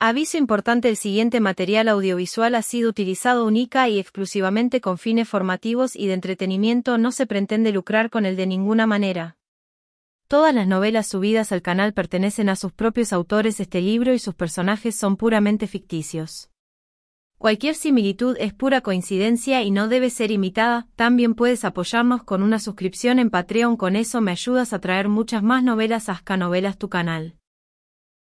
Aviso importante el siguiente material audiovisual ha sido utilizado única y exclusivamente con fines formativos y de entretenimiento no se pretende lucrar con él de ninguna manera. Todas las novelas subidas al canal pertenecen a sus propios autores este libro y sus personajes son puramente ficticios. Cualquier similitud es pura coincidencia y no debe ser imitada, también puedes apoyarnos con una suscripción en Patreon con eso me ayudas a traer muchas más novelas a Novelas tu canal.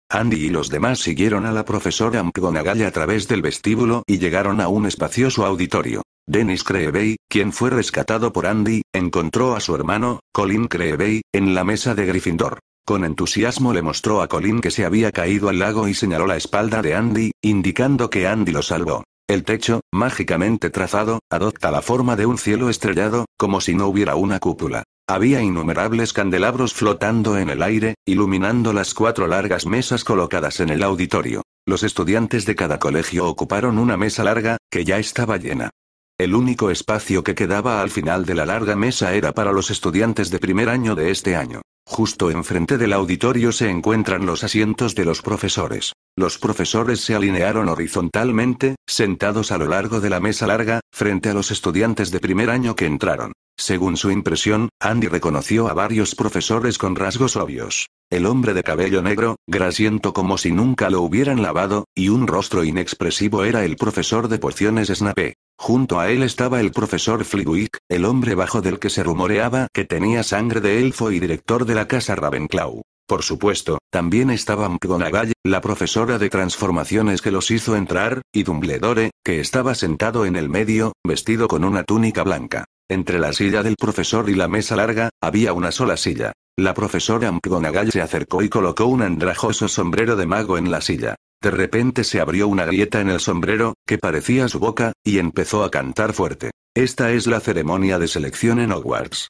Andy y los demás siguieron a la profesora McGonagall a través del vestíbulo y llegaron a un espacioso auditorio. Dennis Creevey, quien fue rescatado por Andy, encontró a su hermano, Colin Creevey, en la mesa de Gryffindor. Con entusiasmo le mostró a Colin que se había caído al lago y señaló la espalda de Andy, indicando que Andy lo salvó. El techo, mágicamente trazado, adopta la forma de un cielo estrellado, como si no hubiera una cúpula. Había innumerables candelabros flotando en el aire, iluminando las cuatro largas mesas colocadas en el auditorio. Los estudiantes de cada colegio ocuparon una mesa larga, que ya estaba llena. El único espacio que quedaba al final de la larga mesa era para los estudiantes de primer año de este año. Justo enfrente del auditorio se encuentran los asientos de los profesores. Los profesores se alinearon horizontalmente, sentados a lo largo de la mesa larga, frente a los estudiantes de primer año que entraron. Según su impresión, Andy reconoció a varios profesores con rasgos obvios. El hombre de cabello negro, grasiento como si nunca lo hubieran lavado, y un rostro inexpresivo era el profesor de pociones Snape. Junto a él estaba el profesor Flitwick, el hombre bajo del que se rumoreaba que tenía sangre de elfo y director de la casa Ravenclaw. Por supuesto, también estaba McGonagall, la profesora de transformaciones que los hizo entrar, y Dumbledore, que estaba sentado en el medio, vestido con una túnica blanca. Entre la silla del profesor y la mesa larga, había una sola silla. La profesora McGonagall se acercó y colocó un andrajoso sombrero de mago en la silla. De repente se abrió una grieta en el sombrero, que parecía su boca, y empezó a cantar fuerte. Esta es la ceremonia de selección en Hogwarts.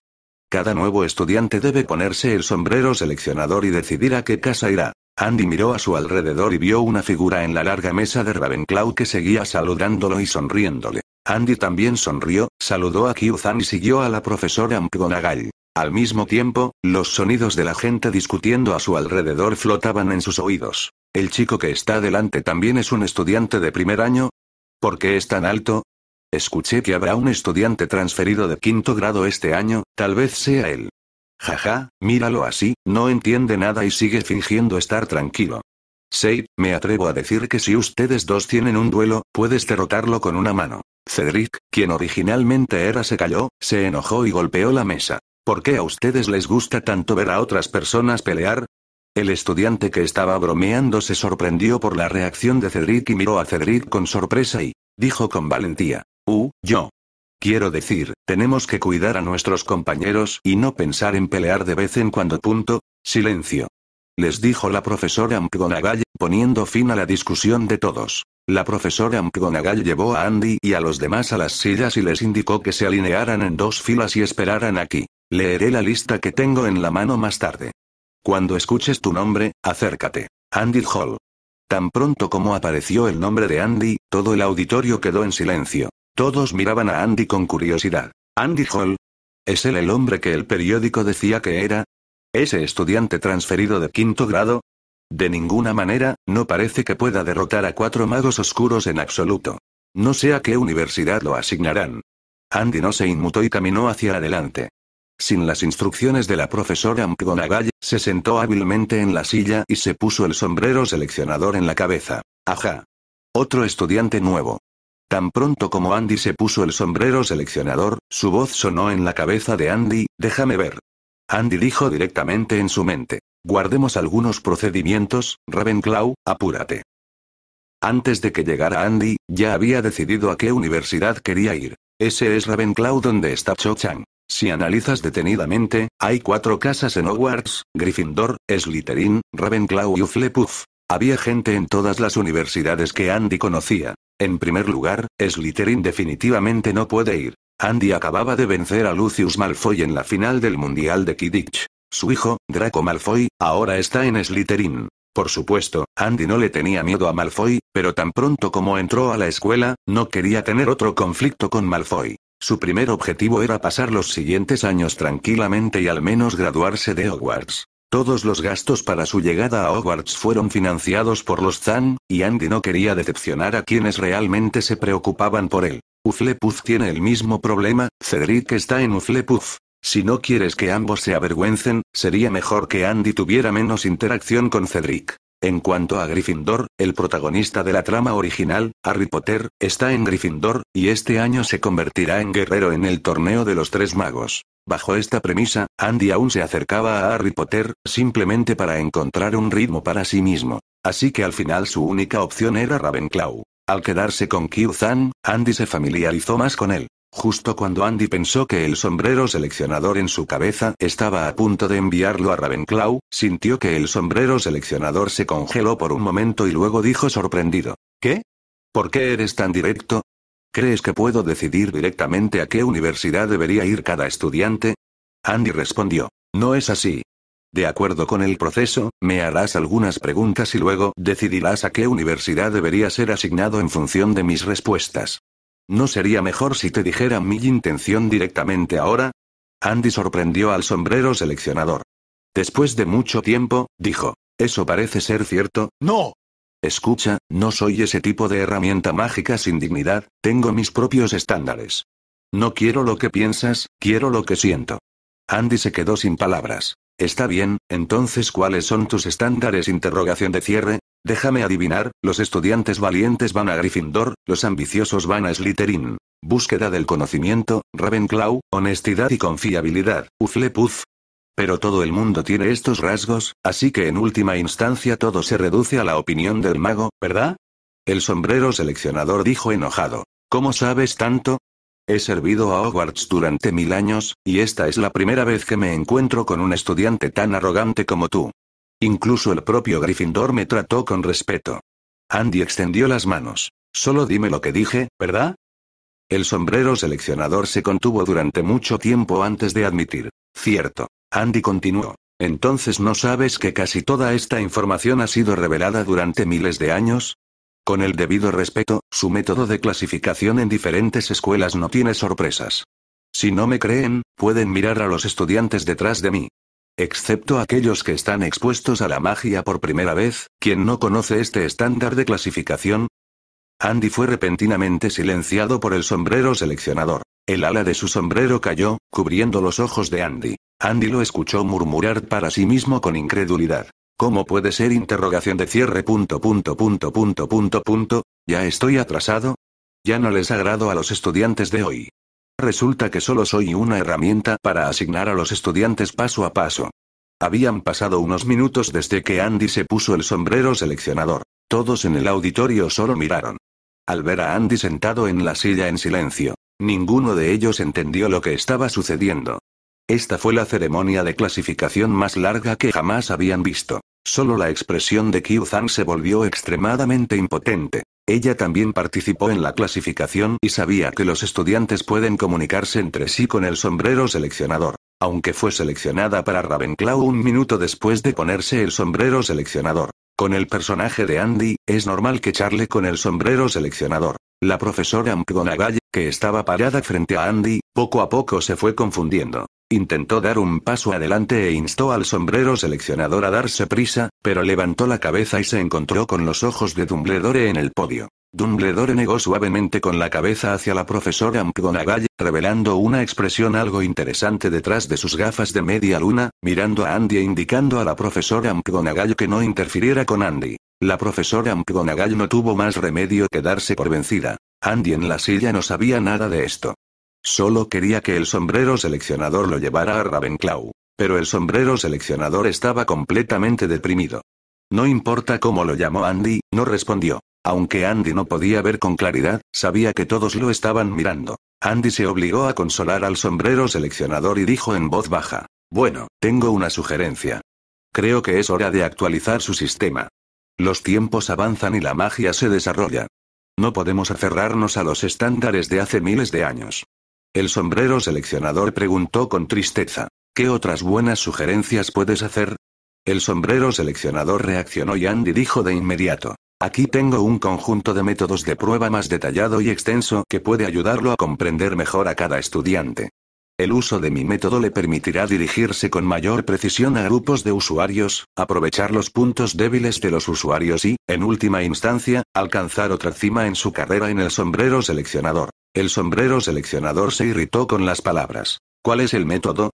Cada nuevo estudiante debe ponerse el sombrero seleccionador y decidir a qué casa irá. Andy miró a su alrededor y vio una figura en la larga mesa de Ravenclaw que seguía saludándolo y sonriéndole. Andy también sonrió, saludó a Kyuzan y siguió a la profesora McGonagall. Al mismo tiempo, los sonidos de la gente discutiendo a su alrededor flotaban en sus oídos. ¿El chico que está delante también es un estudiante de primer año? ¿Por qué es tan alto? Escuché que habrá un estudiante transferido de quinto grado este año, tal vez sea él. Jaja, míralo así, no entiende nada y sigue fingiendo estar tranquilo. Sei, me atrevo a decir que si ustedes dos tienen un duelo, puedes derrotarlo con una mano. Cedric, quien originalmente era se calló, se enojó y golpeó la mesa. ¿Por qué a ustedes les gusta tanto ver a otras personas pelear? El estudiante que estaba bromeando se sorprendió por la reacción de Cedric y miró a Cedric con sorpresa y dijo con valentía. Uh, yo. Quiero decir, tenemos que cuidar a nuestros compañeros y no pensar en pelear de vez en cuando. Punto. Silencio. Les dijo la profesora McGonagall, poniendo fin a la discusión de todos. La profesora McGonagall llevó a Andy y a los demás a las sillas y les indicó que se alinearan en dos filas y esperaran aquí. Leeré la lista que tengo en la mano más tarde. Cuando escuches tu nombre, acércate. Andy Hall. Tan pronto como apareció el nombre de Andy, todo el auditorio quedó en silencio. Todos miraban a Andy con curiosidad. Andy Hall. ¿Es él el hombre que el periódico decía que era? ¿Ese estudiante transferido de quinto grado? De ninguna manera, no parece que pueda derrotar a cuatro magos oscuros en absoluto. No sé a qué universidad lo asignarán. Andy no se inmutó y caminó hacia adelante. Sin las instrucciones de la profesora McGonagall, se sentó hábilmente en la silla y se puso el sombrero seleccionador en la cabeza. Ajá. Otro estudiante nuevo. Tan pronto como Andy se puso el sombrero seleccionador, su voz sonó en la cabeza de Andy, déjame ver. Andy dijo directamente en su mente, guardemos algunos procedimientos, Ravenclaw, apúrate. Antes de que llegara Andy, ya había decidido a qué universidad quería ir. Ese es Ravenclaw donde está Cho Chang. Si analizas detenidamente, hay cuatro casas en Hogwarts, Gryffindor, Slytherin, Ravenclaw y Hufflepuff. Había gente en todas las universidades que Andy conocía, en primer lugar, Slytherin definitivamente no puede ir. Andy acababa de vencer a Lucius Malfoy en la final del Mundial de Kidditch. Su hijo, Draco Malfoy, ahora está en Slytherin. Por supuesto, Andy no le tenía miedo a Malfoy, pero tan pronto como entró a la escuela, no quería tener otro conflicto con Malfoy. Su primer objetivo era pasar los siguientes años tranquilamente y al menos graduarse de Hogwarts. Todos los gastos para su llegada a Hogwarts fueron financiados por los Zan, y Andy no quería decepcionar a quienes realmente se preocupaban por él. Uflepuff tiene el mismo problema, Cedric está en Uflepuff. Si no quieres que ambos se avergüencen, sería mejor que Andy tuviera menos interacción con Cedric. En cuanto a Gryffindor, el protagonista de la trama original, Harry Potter, está en Gryffindor, y este año se convertirá en guerrero en el torneo de los tres magos. Bajo esta premisa, Andy aún se acercaba a Harry Potter, simplemente para encontrar un ritmo para sí mismo. Así que al final su única opción era Ravenclaw. Al quedarse con Q-Zan, Andy se familiarizó más con él. Justo cuando Andy pensó que el sombrero seleccionador en su cabeza estaba a punto de enviarlo a Ravenclaw, sintió que el sombrero seleccionador se congeló por un momento y luego dijo sorprendido. ¿Qué? ¿Por qué eres tan directo? ¿Crees que puedo decidir directamente a qué universidad debería ir cada estudiante? Andy respondió, no es así. De acuerdo con el proceso, me harás algunas preguntas y luego decidirás a qué universidad debería ser asignado en función de mis respuestas. ¿No sería mejor si te dijera mi intención directamente ahora? Andy sorprendió al sombrero seleccionador. Después de mucho tiempo, dijo, eso parece ser cierto. No, Escucha, no soy ese tipo de herramienta mágica sin dignidad, tengo mis propios estándares. No quiero lo que piensas, quiero lo que siento. Andy se quedó sin palabras. Está bien, entonces ¿cuáles son tus estándares? Interrogación de cierre. Déjame adivinar, los estudiantes valientes van a Gryffindor, los ambiciosos van a Slytherin. Búsqueda del conocimiento, Ravenclaw, honestidad y confiabilidad, Uflepuff, pero todo el mundo tiene estos rasgos, así que en última instancia todo se reduce a la opinión del mago, ¿verdad? El sombrero seleccionador dijo enojado. ¿Cómo sabes tanto? He servido a Hogwarts durante mil años, y esta es la primera vez que me encuentro con un estudiante tan arrogante como tú. Incluso el propio Gryffindor me trató con respeto. Andy extendió las manos. Solo dime lo que dije, ¿verdad? El sombrero seleccionador se contuvo durante mucho tiempo antes de admitir. Cierto. Andy continuó. Entonces no sabes que casi toda esta información ha sido revelada durante miles de años? Con el debido respeto, su método de clasificación en diferentes escuelas no tiene sorpresas. Si no me creen, pueden mirar a los estudiantes detrás de mí. Excepto aquellos que están expuestos a la magia por primera vez, quien no conoce este estándar de clasificación. Andy fue repentinamente silenciado por el sombrero seleccionador. El ala de su sombrero cayó, cubriendo los ojos de Andy. Andy lo escuchó murmurar para sí mismo con incredulidad. ¿Cómo puede ser interrogación de cierre punto punto punto punto punto punto? ¿Ya estoy atrasado? Ya no les agrado a los estudiantes de hoy. Resulta que solo soy una herramienta para asignar a los estudiantes paso a paso. Habían pasado unos minutos desde que Andy se puso el sombrero seleccionador. Todos en el auditorio solo miraron. Al ver a Andy sentado en la silla en silencio, Ninguno de ellos entendió lo que estaba sucediendo. Esta fue la ceremonia de clasificación más larga que jamás habían visto. Solo la expresión de Qiu Zhang se volvió extremadamente impotente. Ella también participó en la clasificación y sabía que los estudiantes pueden comunicarse entre sí con el sombrero seleccionador. Aunque fue seleccionada para Ravenclaw un minuto después de ponerse el sombrero seleccionador. Con el personaje de Andy, es normal que charle con el sombrero seleccionador. La profesora McGonagall estaba parada frente a Andy, poco a poco se fue confundiendo. Intentó dar un paso adelante e instó al sombrero seleccionador a darse prisa, pero levantó la cabeza y se encontró con los ojos de Dumbledore en el podio. Dumbledore negó suavemente con la cabeza hacia la profesora McGonagall, revelando una expresión algo interesante detrás de sus gafas de media luna, mirando a Andy e indicando a la profesora McGonagall que no interfiriera con Andy. La profesora McGonagall no tuvo más remedio que darse por vencida. Andy en la silla no sabía nada de esto. Solo quería que el sombrero seleccionador lo llevara a Ravenclaw. Pero el sombrero seleccionador estaba completamente deprimido. No importa cómo lo llamó Andy, no respondió. Aunque Andy no podía ver con claridad, sabía que todos lo estaban mirando. Andy se obligó a consolar al sombrero seleccionador y dijo en voz baja. Bueno, tengo una sugerencia. Creo que es hora de actualizar su sistema. Los tiempos avanzan y la magia se desarrolla. No podemos aferrarnos a los estándares de hace miles de años. El sombrero seleccionador preguntó con tristeza, ¿qué otras buenas sugerencias puedes hacer? El sombrero seleccionador reaccionó y Andy dijo de inmediato, Aquí tengo un conjunto de métodos de prueba más detallado y extenso que puede ayudarlo a comprender mejor a cada estudiante. El uso de mi método le permitirá dirigirse con mayor precisión a grupos de usuarios, aprovechar los puntos débiles de los usuarios y, en última instancia, alcanzar otra cima en su carrera en el sombrero seleccionador. El sombrero seleccionador se irritó con las palabras. ¿Cuál es el método?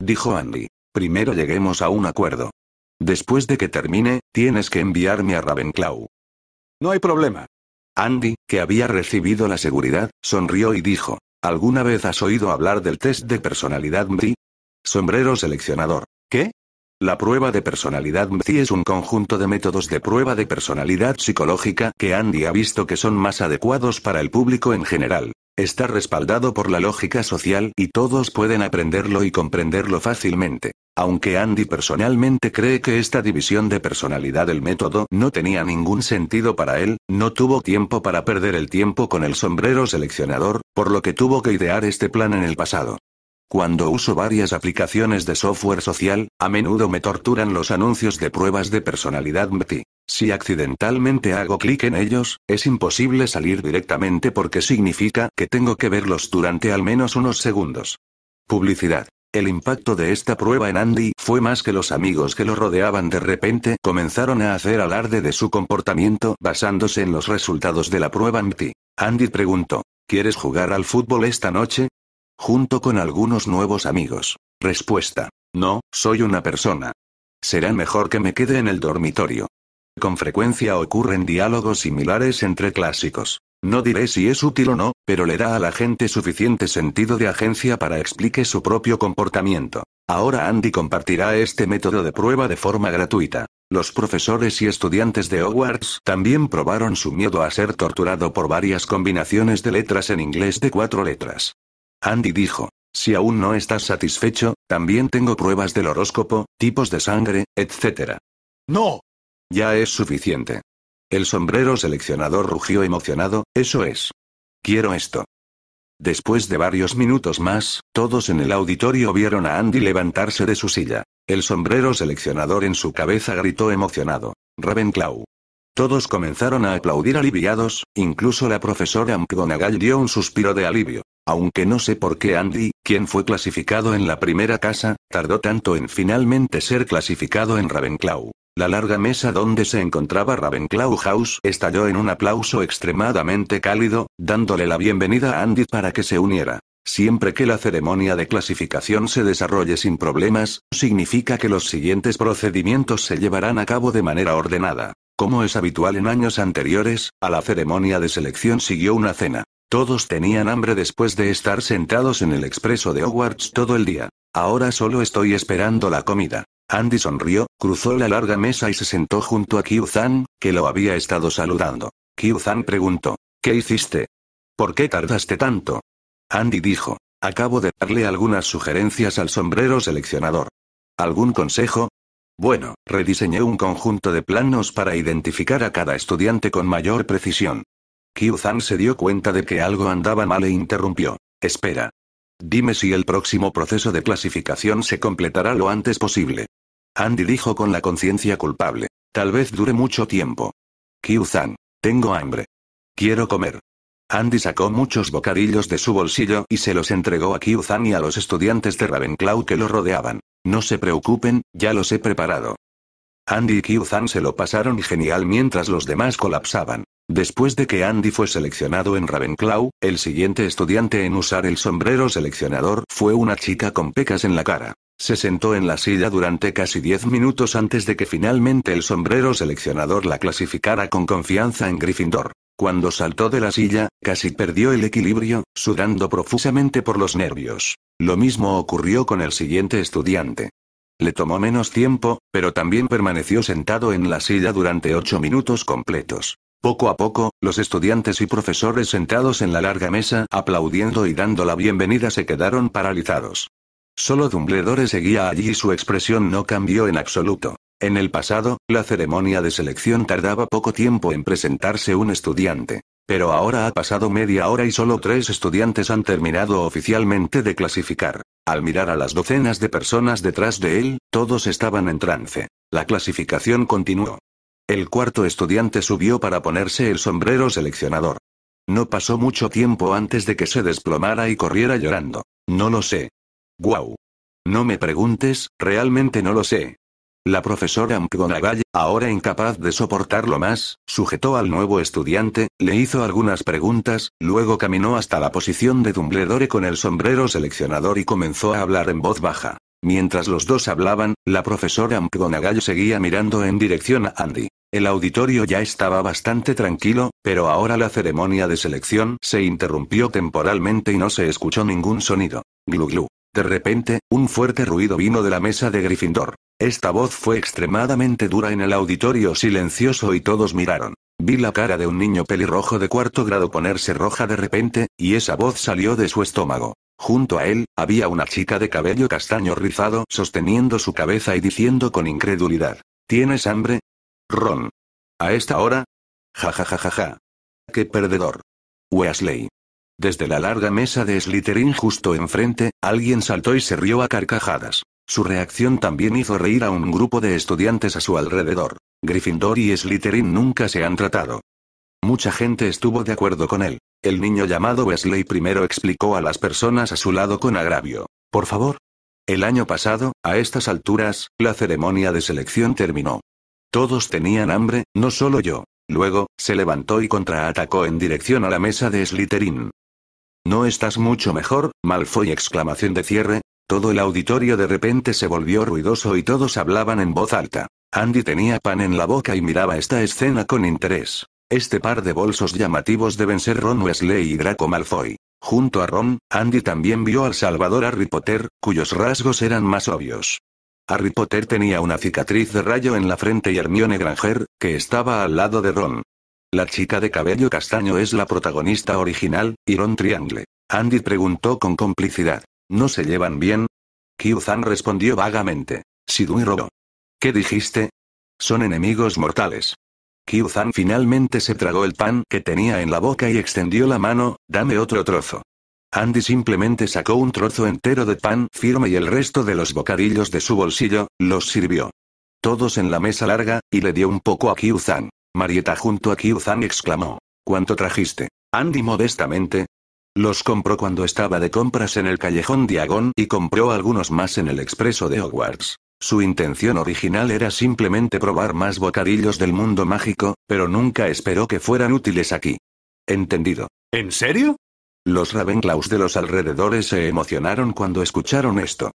Dijo Andy. Primero lleguemos a un acuerdo. Después de que termine, tienes que enviarme a Ravenclaw. No hay problema. Andy, que había recibido la seguridad, sonrió y dijo, ¿Alguna vez has oído hablar del test de personalidad MDI? Sombrero seleccionador. ¿Qué? La prueba de personalidad MDI es un conjunto de métodos de prueba de personalidad psicológica que Andy ha visto que son más adecuados para el público en general. Está respaldado por la lógica social y todos pueden aprenderlo y comprenderlo fácilmente. Aunque Andy personalmente cree que esta división de personalidad del método no tenía ningún sentido para él, no tuvo tiempo para perder el tiempo con el sombrero seleccionador, por lo que tuvo que idear este plan en el pasado. Cuando uso varias aplicaciones de software social, a menudo me torturan los anuncios de pruebas de personalidad MBTI. Si accidentalmente hago clic en ellos, es imposible salir directamente porque significa que tengo que verlos durante al menos unos segundos. Publicidad. El impacto de esta prueba en Andy fue más que los amigos que lo rodeaban de repente comenzaron a hacer alarde de su comportamiento basándose en los resultados de la prueba MT. Andy preguntó, ¿quieres jugar al fútbol esta noche? Junto con algunos nuevos amigos. Respuesta, no, soy una persona. Será mejor que me quede en el dormitorio. Con frecuencia ocurren diálogos similares entre clásicos. No diré si es útil o no, pero le da a la gente suficiente sentido de agencia para explique su propio comportamiento. Ahora Andy compartirá este método de prueba de forma gratuita. Los profesores y estudiantes de Hogwarts también probaron su miedo a ser torturado por varias combinaciones de letras en inglés de cuatro letras. Andy dijo, si aún no estás satisfecho, también tengo pruebas del horóscopo, tipos de sangre, etc. No. Ya es suficiente. El sombrero seleccionador rugió emocionado, eso es. Quiero esto. Después de varios minutos más, todos en el auditorio vieron a Andy levantarse de su silla. El sombrero seleccionador en su cabeza gritó emocionado. Ravenclaw. Todos comenzaron a aplaudir aliviados, incluso la profesora McGonagall dio un suspiro de alivio. Aunque no sé por qué Andy, quien fue clasificado en la primera casa, tardó tanto en finalmente ser clasificado en Ravenclaw. La larga mesa donde se encontraba Ravenclaw House estalló en un aplauso extremadamente cálido, dándole la bienvenida a Andy para que se uniera. Siempre que la ceremonia de clasificación se desarrolle sin problemas, significa que los siguientes procedimientos se llevarán a cabo de manera ordenada. Como es habitual en años anteriores, a la ceremonia de selección siguió una cena. Todos tenían hambre después de estar sentados en el expreso de Hogwarts todo el día. Ahora solo estoy esperando la comida. Andy sonrió, cruzó la larga mesa y se sentó junto a Kyuzan, que lo había estado saludando. Kyuzan preguntó, ¿qué hiciste? ¿Por qué tardaste tanto? Andy dijo, acabo de darle algunas sugerencias al sombrero seleccionador. ¿Algún consejo? Bueno, rediseñé un conjunto de planos para identificar a cada estudiante con mayor precisión. Kyuzan se dio cuenta de que algo andaba mal e interrumpió. Espera. Dime si el próximo proceso de clasificación se completará lo antes posible. Andy dijo con la conciencia culpable. Tal vez dure mucho tiempo. kiu tengo hambre. Quiero comer. Andy sacó muchos bocadillos de su bolsillo y se los entregó a Kyuzan y a los estudiantes de Ravenclaw que lo rodeaban. No se preocupen, ya los he preparado. Andy y Kyuzan se lo pasaron genial mientras los demás colapsaban. Después de que Andy fue seleccionado en Ravenclaw, el siguiente estudiante en usar el sombrero seleccionador fue una chica con pecas en la cara. Se sentó en la silla durante casi diez minutos antes de que finalmente el sombrero seleccionador la clasificara con confianza en Gryffindor. Cuando saltó de la silla, casi perdió el equilibrio, sudando profusamente por los nervios. Lo mismo ocurrió con el siguiente estudiante. Le tomó menos tiempo, pero también permaneció sentado en la silla durante ocho minutos completos. Poco a poco, los estudiantes y profesores sentados en la larga mesa, aplaudiendo y dando la bienvenida, se quedaron paralizados. Solo Dumbledore seguía allí y su expresión no cambió en absoluto. En el pasado, la ceremonia de selección tardaba poco tiempo en presentarse un estudiante. Pero ahora ha pasado media hora y solo tres estudiantes han terminado oficialmente de clasificar. Al mirar a las docenas de personas detrás de él, todos estaban en trance. La clasificación continuó. El cuarto estudiante subió para ponerse el sombrero seleccionador. No pasó mucho tiempo antes de que se desplomara y corriera llorando. No lo sé, ¡Guau! No me preguntes, realmente no lo sé. La profesora McGonagall, ahora incapaz de soportarlo más, sujetó al nuevo estudiante, le hizo algunas preguntas, luego caminó hasta la posición de Dumbledore con el sombrero seleccionador y comenzó a hablar en voz baja. Mientras los dos hablaban, la profesora McGonagall seguía mirando en dirección a Andy. El auditorio ya estaba bastante tranquilo, pero ahora la ceremonia de selección se interrumpió temporalmente y no se escuchó ningún sonido. Glu de repente, un fuerte ruido vino de la mesa de Gryffindor. Esta voz fue extremadamente dura en el auditorio silencioso y todos miraron. Vi la cara de un niño pelirrojo de cuarto grado ponerse roja de repente, y esa voz salió de su estómago. Junto a él, había una chica de cabello castaño rizado sosteniendo su cabeza y diciendo con incredulidad. ¿Tienes hambre? Ron. ¿A esta hora? Ja ja ja ja ja. ¡Qué perdedor! Weasley. Desde la larga mesa de Slytherin justo enfrente, alguien saltó y se rió a carcajadas. Su reacción también hizo reír a un grupo de estudiantes a su alrededor. Gryffindor y Slytherin nunca se han tratado. Mucha gente estuvo de acuerdo con él. El niño llamado Wesley primero explicó a las personas a su lado con agravio. Por favor. El año pasado, a estas alturas, la ceremonia de selección terminó. Todos tenían hambre, no solo yo. Luego, se levantó y contraatacó en dirección a la mesa de Slytherin. ¿No estás mucho mejor, Malfoy? exclamación de cierre. Todo el auditorio de repente se volvió ruidoso y todos hablaban en voz alta. Andy tenía pan en la boca y miraba esta escena con interés. Este par de bolsos llamativos deben ser Ron Wesley y Draco Malfoy. Junto a Ron, Andy también vio al Salvador Harry Potter, cuyos rasgos eran más obvios. Harry Potter tenía una cicatriz de rayo en la frente y Hermione Granger, que estaba al lado de Ron, la chica de cabello castaño es la protagonista original, Iron Triangle. Andy preguntó con complicidad. ¿No se llevan bien? kyu respondió vagamente. Sidui Robo. ¿Qué dijiste? Son enemigos mortales. kyu finalmente se tragó el pan que tenía en la boca y extendió la mano, dame otro trozo. Andy simplemente sacó un trozo entero de pan firme y el resto de los bocadillos de su bolsillo, los sirvió. Todos en la mesa larga, y le dio un poco a kyu Marieta junto a Kyuzan exclamó. ¿Cuánto trajiste? Andy modestamente. Los compró cuando estaba de compras en el callejón Diagon y compró algunos más en el expreso de Hogwarts. Su intención original era simplemente probar más bocadillos del mundo mágico, pero nunca esperó que fueran útiles aquí. Entendido. ¿En serio? Los Ravenclaws de los alrededores se emocionaron cuando escucharon esto.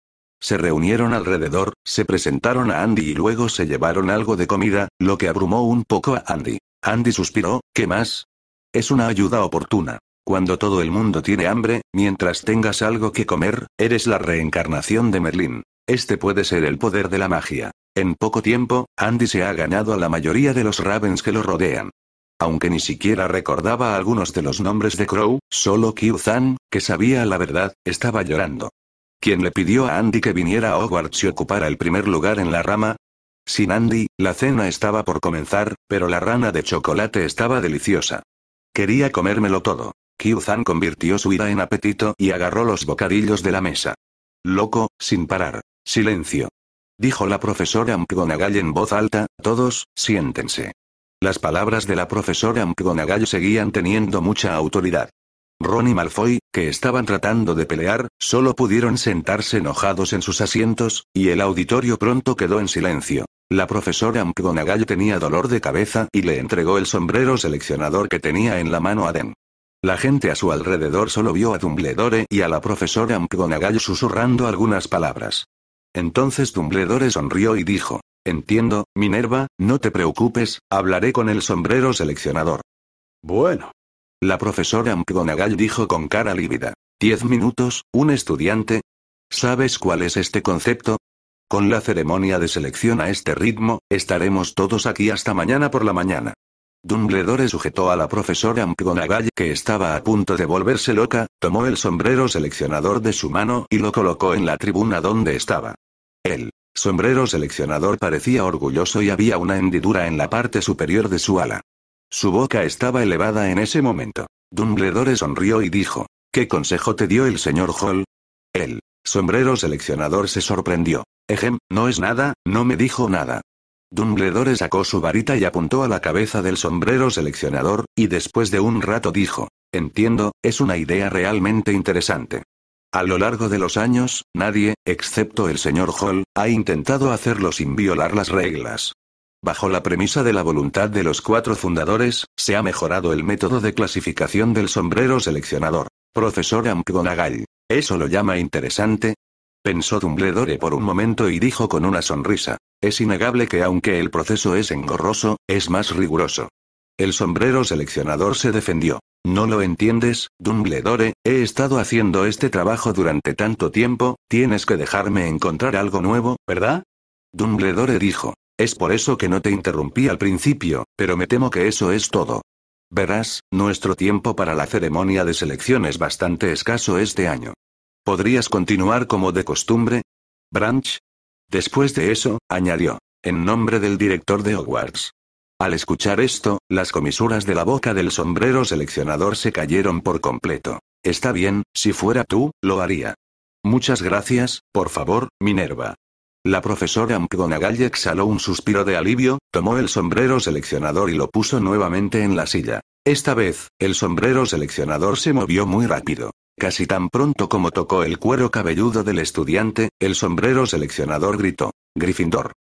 Se reunieron alrededor, se presentaron a Andy y luego se llevaron algo de comida, lo que abrumó un poco a Andy. Andy suspiró, ¿qué más? Es una ayuda oportuna. Cuando todo el mundo tiene hambre, mientras tengas algo que comer, eres la reencarnación de Merlín. Este puede ser el poder de la magia. En poco tiempo, Andy se ha ganado a la mayoría de los Ravens que lo rodean. Aunque ni siquiera recordaba algunos de los nombres de Crow, solo Kyu-Zan, que sabía la verdad, estaba llorando. ¿Quién le pidió a Andy que viniera a Hogwarts y ocupara el primer lugar en la rama. Sin Andy, la cena estaba por comenzar, pero la rana de chocolate estaba deliciosa. Quería comérmelo todo. kiu convirtió su ira en apetito y agarró los bocadillos de la mesa. Loco, sin parar. Silencio. Dijo la profesora McGonagall en voz alta, todos, siéntense. Las palabras de la profesora McGonagall seguían teniendo mucha autoridad. Ron y Malfoy, que estaban tratando de pelear, solo pudieron sentarse enojados en sus asientos, y el auditorio pronto quedó en silencio. La profesora McGonagall tenía dolor de cabeza y le entregó el sombrero seleccionador que tenía en la mano a Den. La gente a su alrededor solo vio a Dumbledore y a la profesora McGonagall susurrando algunas palabras. Entonces Dumbledore sonrió y dijo, Entiendo, Minerva, no te preocupes, hablaré con el sombrero seleccionador. Bueno, la profesora McGonagall dijo con cara lívida. ¿Diez minutos, un estudiante? ¿Sabes cuál es este concepto? Con la ceremonia de selección a este ritmo, estaremos todos aquí hasta mañana por la mañana. Dumbledore sujetó a la profesora McGonagall que estaba a punto de volverse loca, tomó el sombrero seleccionador de su mano y lo colocó en la tribuna donde estaba. El sombrero seleccionador parecía orgulloso y había una hendidura en la parte superior de su ala. Su boca estaba elevada en ese momento. Dumbledore sonrió y dijo, ¿Qué consejo te dio el señor Hall? El sombrero seleccionador se sorprendió. Ejem, no es nada, no me dijo nada. Dumbledore sacó su varita y apuntó a la cabeza del sombrero seleccionador, y después de un rato dijo, Entiendo, es una idea realmente interesante. A lo largo de los años, nadie, excepto el señor Hall, ha intentado hacerlo sin violar las reglas. Bajo la premisa de la voluntad de los cuatro fundadores, se ha mejorado el método de clasificación del sombrero seleccionador. Profesor McGonagall. ¿Eso lo llama interesante? Pensó Dumbledore por un momento y dijo con una sonrisa. Es innegable que aunque el proceso es engorroso, es más riguroso. El sombrero seleccionador se defendió. No lo entiendes, Dumbledore, he estado haciendo este trabajo durante tanto tiempo, tienes que dejarme encontrar algo nuevo, ¿verdad? Dumbledore dijo. Es por eso que no te interrumpí al principio, pero me temo que eso es todo. Verás, nuestro tiempo para la ceremonia de selección es bastante escaso este año. ¿Podrías continuar como de costumbre? Branch. Después de eso, añadió, en nombre del director de Hogwarts. Al escuchar esto, las comisuras de la boca del sombrero seleccionador se cayeron por completo. Está bien, si fuera tú, lo haría. Muchas gracias, por favor, Minerva. La profesora McGonagall exhaló un suspiro de alivio, tomó el sombrero seleccionador y lo puso nuevamente en la silla. Esta vez, el sombrero seleccionador se movió muy rápido. Casi tan pronto como tocó el cuero cabelludo del estudiante, el sombrero seleccionador gritó. Gryffindor.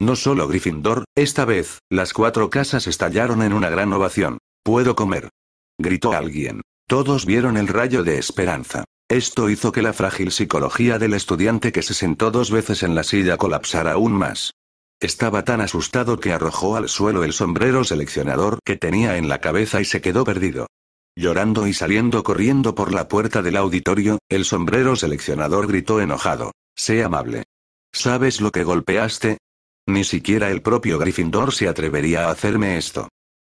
No solo Gryffindor, esta vez, las cuatro casas estallaron en una gran ovación. Puedo comer. Gritó alguien. Todos vieron el rayo de esperanza. Esto hizo que la frágil psicología del estudiante que se sentó dos veces en la silla colapsara aún más. Estaba tan asustado que arrojó al suelo el sombrero seleccionador que tenía en la cabeza y se quedó perdido. Llorando y saliendo corriendo por la puerta del auditorio, el sombrero seleccionador gritó enojado. Sé amable. ¿Sabes lo que golpeaste? Ni siquiera el propio Gryffindor se atrevería a hacerme esto.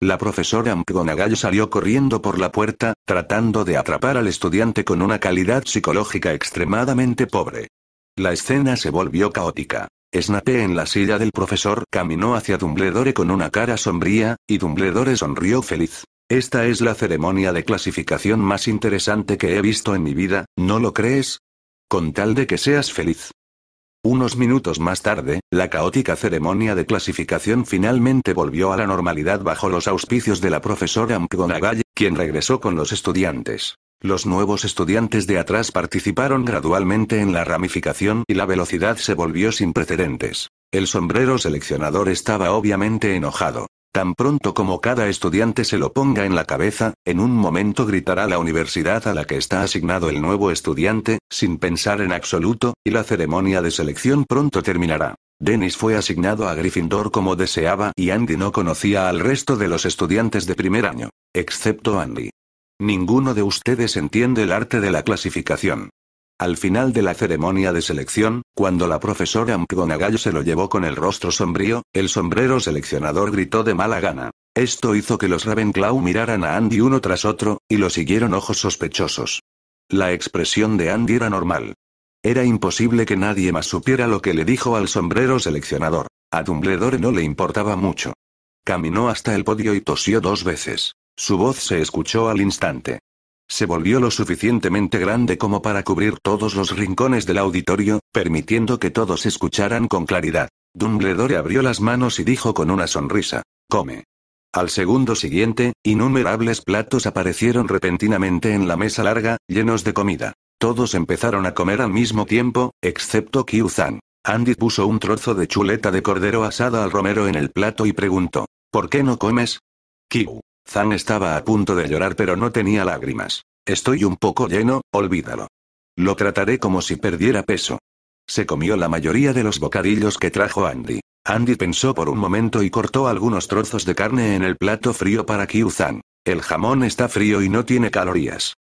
La profesora McGonagall salió corriendo por la puerta, tratando de atrapar al estudiante con una calidad psicológica extremadamente pobre. La escena se volvió caótica. Snape en la silla del profesor caminó hacia Dumbledore con una cara sombría, y Dumbledore sonrió feliz. Esta es la ceremonia de clasificación más interesante que he visto en mi vida, ¿no lo crees? Con tal de que seas feliz. Unos minutos más tarde, la caótica ceremonia de clasificación finalmente volvió a la normalidad bajo los auspicios de la profesora McGonagall, quien regresó con los estudiantes. Los nuevos estudiantes de atrás participaron gradualmente en la ramificación y la velocidad se volvió sin precedentes. El sombrero seleccionador estaba obviamente enojado. Tan pronto como cada estudiante se lo ponga en la cabeza, en un momento gritará la universidad a la que está asignado el nuevo estudiante, sin pensar en absoluto, y la ceremonia de selección pronto terminará. Dennis fue asignado a Gryffindor como deseaba y Andy no conocía al resto de los estudiantes de primer año, excepto Andy. Ninguno de ustedes entiende el arte de la clasificación. Al final de la ceremonia de selección, cuando la profesora McGonagall se lo llevó con el rostro sombrío, el sombrero seleccionador gritó de mala gana. Esto hizo que los Ravenclaw miraran a Andy uno tras otro, y lo siguieron ojos sospechosos. La expresión de Andy era normal. Era imposible que nadie más supiera lo que le dijo al sombrero seleccionador. A Dumbledore no le importaba mucho. Caminó hasta el podio y tosió dos veces. Su voz se escuchó al instante. Se volvió lo suficientemente grande como para cubrir todos los rincones del auditorio, permitiendo que todos escucharan con claridad. Dumbledore abrió las manos y dijo con una sonrisa, Come. Al segundo siguiente, innumerables platos aparecieron repentinamente en la mesa larga, llenos de comida. Todos empezaron a comer al mismo tiempo, excepto Kiuzan. Andy puso un trozo de chuleta de cordero asada al romero en el plato y preguntó, ¿por qué no comes? Kiu Zan estaba a punto de llorar pero no tenía lágrimas. Estoy un poco lleno, olvídalo. Lo trataré como si perdiera peso. Se comió la mayoría de los bocadillos que trajo Andy. Andy pensó por un momento y cortó algunos trozos de carne en el plato frío para Kiu-Zan. El jamón está frío y no tiene calorías.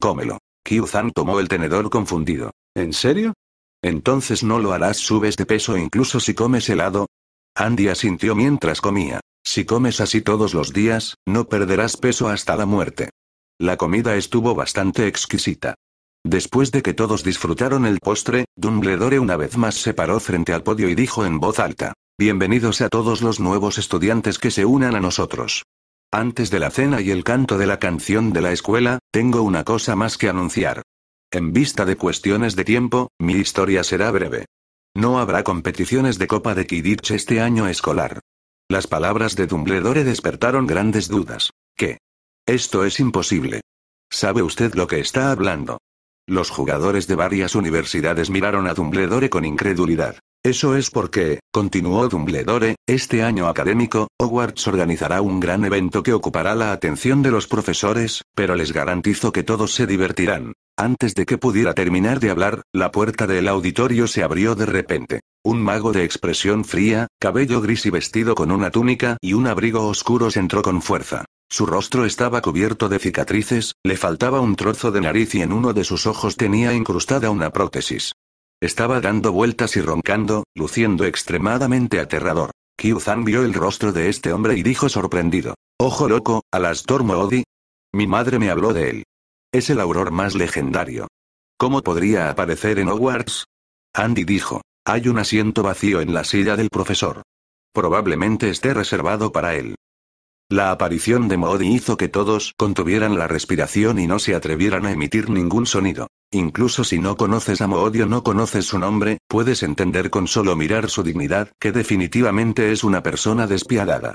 Cómelo. Kiu-Zan tomó el tenedor confundido. ¿En serio? Entonces no lo harás subes de peso incluso si comes helado. Andy asintió mientras comía. Si comes así todos los días, no perderás peso hasta la muerte. La comida estuvo bastante exquisita. Después de que todos disfrutaron el postre, Dumbledore una vez más se paró frente al podio y dijo en voz alta: Bienvenidos a todos los nuevos estudiantes que se unan a nosotros. Antes de la cena y el canto de la canción de la escuela, tengo una cosa más que anunciar. En vista de cuestiones de tiempo, mi historia será breve. No habrá competiciones de Copa de Quidditch este año escolar. Las palabras de Dumbledore despertaron grandes dudas. ¿Qué? Esto es imposible. ¿Sabe usted lo que está hablando? Los jugadores de varias universidades miraron a Dumbledore con incredulidad. Eso es porque, continuó Dumbledore, este año académico, Hogwarts organizará un gran evento que ocupará la atención de los profesores, pero les garantizo que todos se divertirán. Antes de que pudiera terminar de hablar, la puerta del auditorio se abrió de repente. Un mago de expresión fría, cabello gris y vestido con una túnica y un abrigo se entró con fuerza. Su rostro estaba cubierto de cicatrices, le faltaba un trozo de nariz y en uno de sus ojos tenía incrustada una prótesis. Estaba dando vueltas y roncando, luciendo extremadamente aterrador. Kyuzan vio el rostro de este hombre y dijo sorprendido. Ojo loco, Alastor Moody. Mi madre me habló de él. Es el auror más legendario. ¿Cómo podría aparecer en Hogwarts? Andy dijo. Hay un asiento vacío en la silla del profesor. Probablemente esté reservado para él. La aparición de Moody hizo que todos contuvieran la respiración y no se atrevieran a emitir ningún sonido. Incluso si no conoces a Moody o no conoces su nombre, puedes entender con solo mirar su dignidad que definitivamente es una persona despiadada.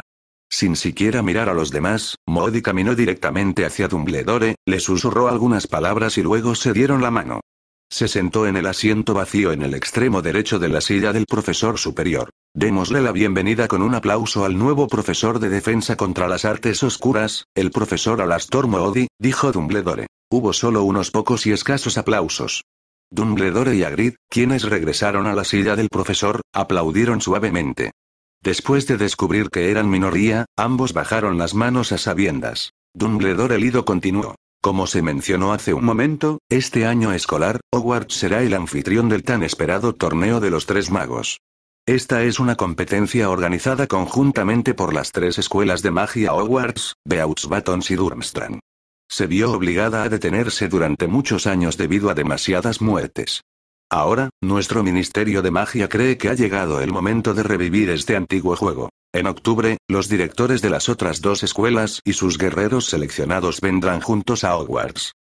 Sin siquiera mirar a los demás, Moody caminó directamente hacia Dumbledore, le susurró algunas palabras y luego se dieron la mano. Se sentó en el asiento vacío en el extremo derecho de la silla del profesor superior. Démosle la bienvenida con un aplauso al nuevo profesor de defensa contra las artes oscuras, el profesor Alastor Moody, dijo Dumbledore. Hubo solo unos pocos y escasos aplausos. Dumbledore y Agrid, quienes regresaron a la silla del profesor, aplaudieron suavemente. Después de descubrir que eran minoría, ambos bajaron las manos a sabiendas. Dumbledore Elido continuó. Como se mencionó hace un momento, este año escolar, Hogwarts será el anfitrión del tan esperado torneo de los tres magos. Esta es una competencia organizada conjuntamente por las tres escuelas de magia Hogwarts, Beauxbatons y Durmstrang. Se vio obligada a detenerse durante muchos años debido a demasiadas muertes. Ahora, nuestro Ministerio de Magia cree que ha llegado el momento de revivir este antiguo juego. En octubre, los directores de las otras dos escuelas y sus guerreros seleccionados vendrán juntos a Hogwarts.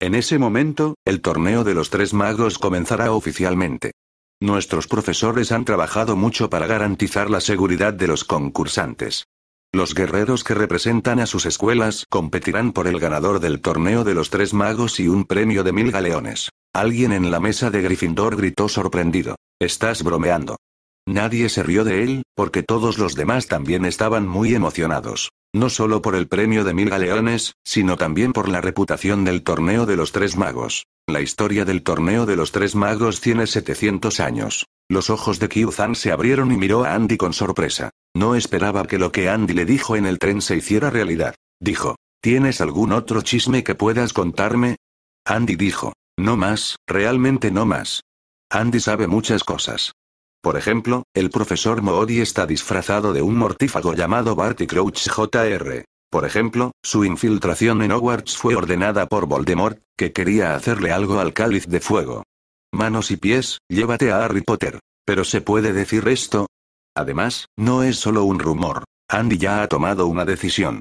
En ese momento, el torneo de los tres magos comenzará oficialmente. Nuestros profesores han trabajado mucho para garantizar la seguridad de los concursantes. Los guerreros que representan a sus escuelas competirán por el ganador del torneo de los tres magos y un premio de mil galeones. Alguien en la mesa de Gryffindor gritó sorprendido. Estás bromeando. Nadie se rió de él, porque todos los demás también estaban muy emocionados. No solo por el premio de mil galeones, sino también por la reputación del torneo de los tres magos. La historia del torneo de los tres magos tiene 700 años. Los ojos de Q-Zan se abrieron y miró a Andy con sorpresa. No esperaba que lo que Andy le dijo en el tren se hiciera realidad. Dijo, ¿tienes algún otro chisme que puedas contarme? Andy dijo, no más, realmente no más. Andy sabe muchas cosas. Por ejemplo, el profesor Moody está disfrazado de un mortífago llamado Barty Crouch Jr. Por ejemplo, su infiltración en Hogwarts fue ordenada por Voldemort, que quería hacerle algo al cáliz de fuego. Manos y pies, llévate a Harry Potter. Pero ¿se puede decir esto? Además, no es solo un rumor. Andy ya ha tomado una decisión.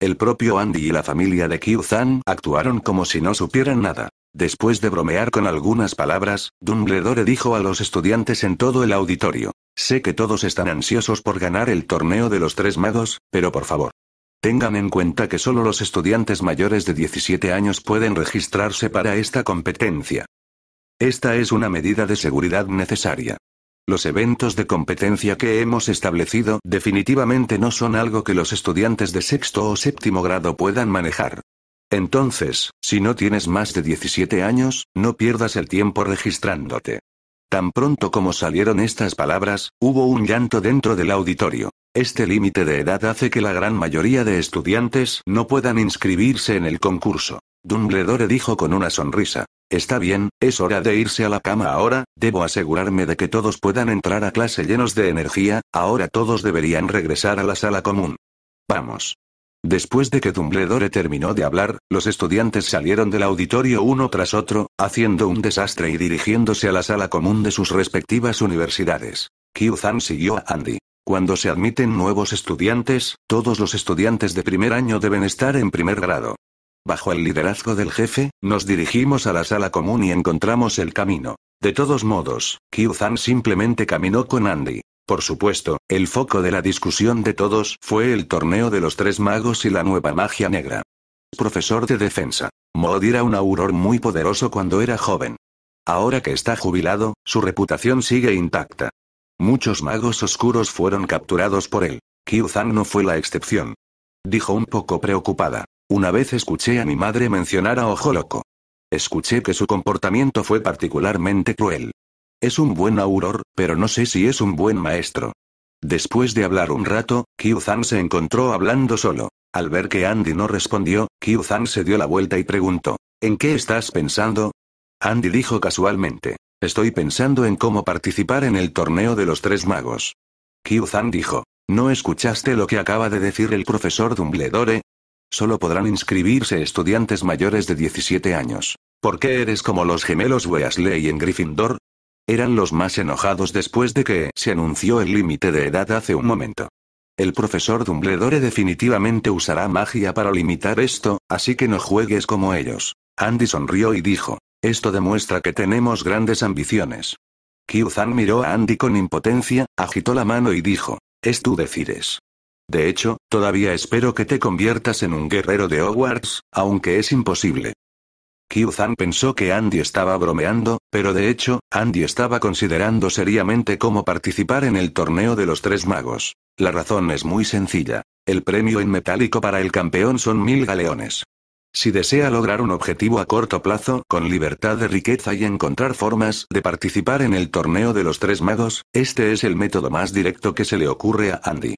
El propio Andy y la familia de q zan actuaron como si no supieran nada. Después de bromear con algunas palabras, Dumbledore dijo a los estudiantes en todo el auditorio. Sé que todos están ansiosos por ganar el torneo de los tres magos, pero por favor. Tengan en cuenta que solo los estudiantes mayores de 17 años pueden registrarse para esta competencia. Esta es una medida de seguridad necesaria. Los eventos de competencia que hemos establecido definitivamente no son algo que los estudiantes de sexto o séptimo grado puedan manejar. Entonces, si no tienes más de 17 años, no pierdas el tiempo registrándote. Tan pronto como salieron estas palabras, hubo un llanto dentro del auditorio. Este límite de edad hace que la gran mayoría de estudiantes no puedan inscribirse en el concurso. Dumbledore dijo con una sonrisa. Está bien, es hora de irse a la cama ahora, debo asegurarme de que todos puedan entrar a clase llenos de energía, ahora todos deberían regresar a la sala común. Vamos. Después de que Dumbledore terminó de hablar, los estudiantes salieron del auditorio uno tras otro, haciendo un desastre y dirigiéndose a la sala común de sus respectivas universidades. Qiu-Zhan siguió a Andy. Cuando se admiten nuevos estudiantes, todos los estudiantes de primer año deben estar en primer grado. Bajo el liderazgo del jefe, nos dirigimos a la sala común y encontramos el camino. De todos modos, Qiu-Zhan simplemente caminó con Andy. Por supuesto, el foco de la discusión de todos fue el torneo de los tres magos y la nueva magia negra. Profesor de defensa. Mod era un auror muy poderoso cuando era joven. Ahora que está jubilado, su reputación sigue intacta. Muchos magos oscuros fueron capturados por él. kiu no fue la excepción. Dijo un poco preocupada. Una vez escuché a mi madre mencionar a Ojo Loco. Escuché que su comportamiento fue particularmente cruel. Es un buen auror, pero no sé si es un buen maestro. Después de hablar un rato, kyu se encontró hablando solo. Al ver que Andy no respondió, kyu se dio la vuelta y preguntó, ¿En qué estás pensando? Andy dijo casualmente, estoy pensando en cómo participar en el torneo de los tres magos. kyu dijo, ¿no escuchaste lo que acaba de decir el profesor Dumbledore? Solo podrán inscribirse estudiantes mayores de 17 años. ¿Por qué eres como los gemelos Weasley en Gryffindor? Eran los más enojados después de que se anunció el límite de edad hace un momento. El profesor Dumbledore definitivamente usará magia para limitar esto, así que no juegues como ellos. Andy sonrió y dijo, esto demuestra que tenemos grandes ambiciones. Kyuzan miró a Andy con impotencia, agitó la mano y dijo, es tú decides. De hecho, todavía espero que te conviertas en un guerrero de Hogwarts, aunque es imposible. Kyu-Zan pensó que Andy estaba bromeando, pero de hecho, Andy estaba considerando seriamente cómo participar en el torneo de los tres magos. La razón es muy sencilla. El premio en metálico para el campeón son mil galeones. Si desea lograr un objetivo a corto plazo, con libertad de riqueza y encontrar formas de participar en el torneo de los tres magos, este es el método más directo que se le ocurre a Andy.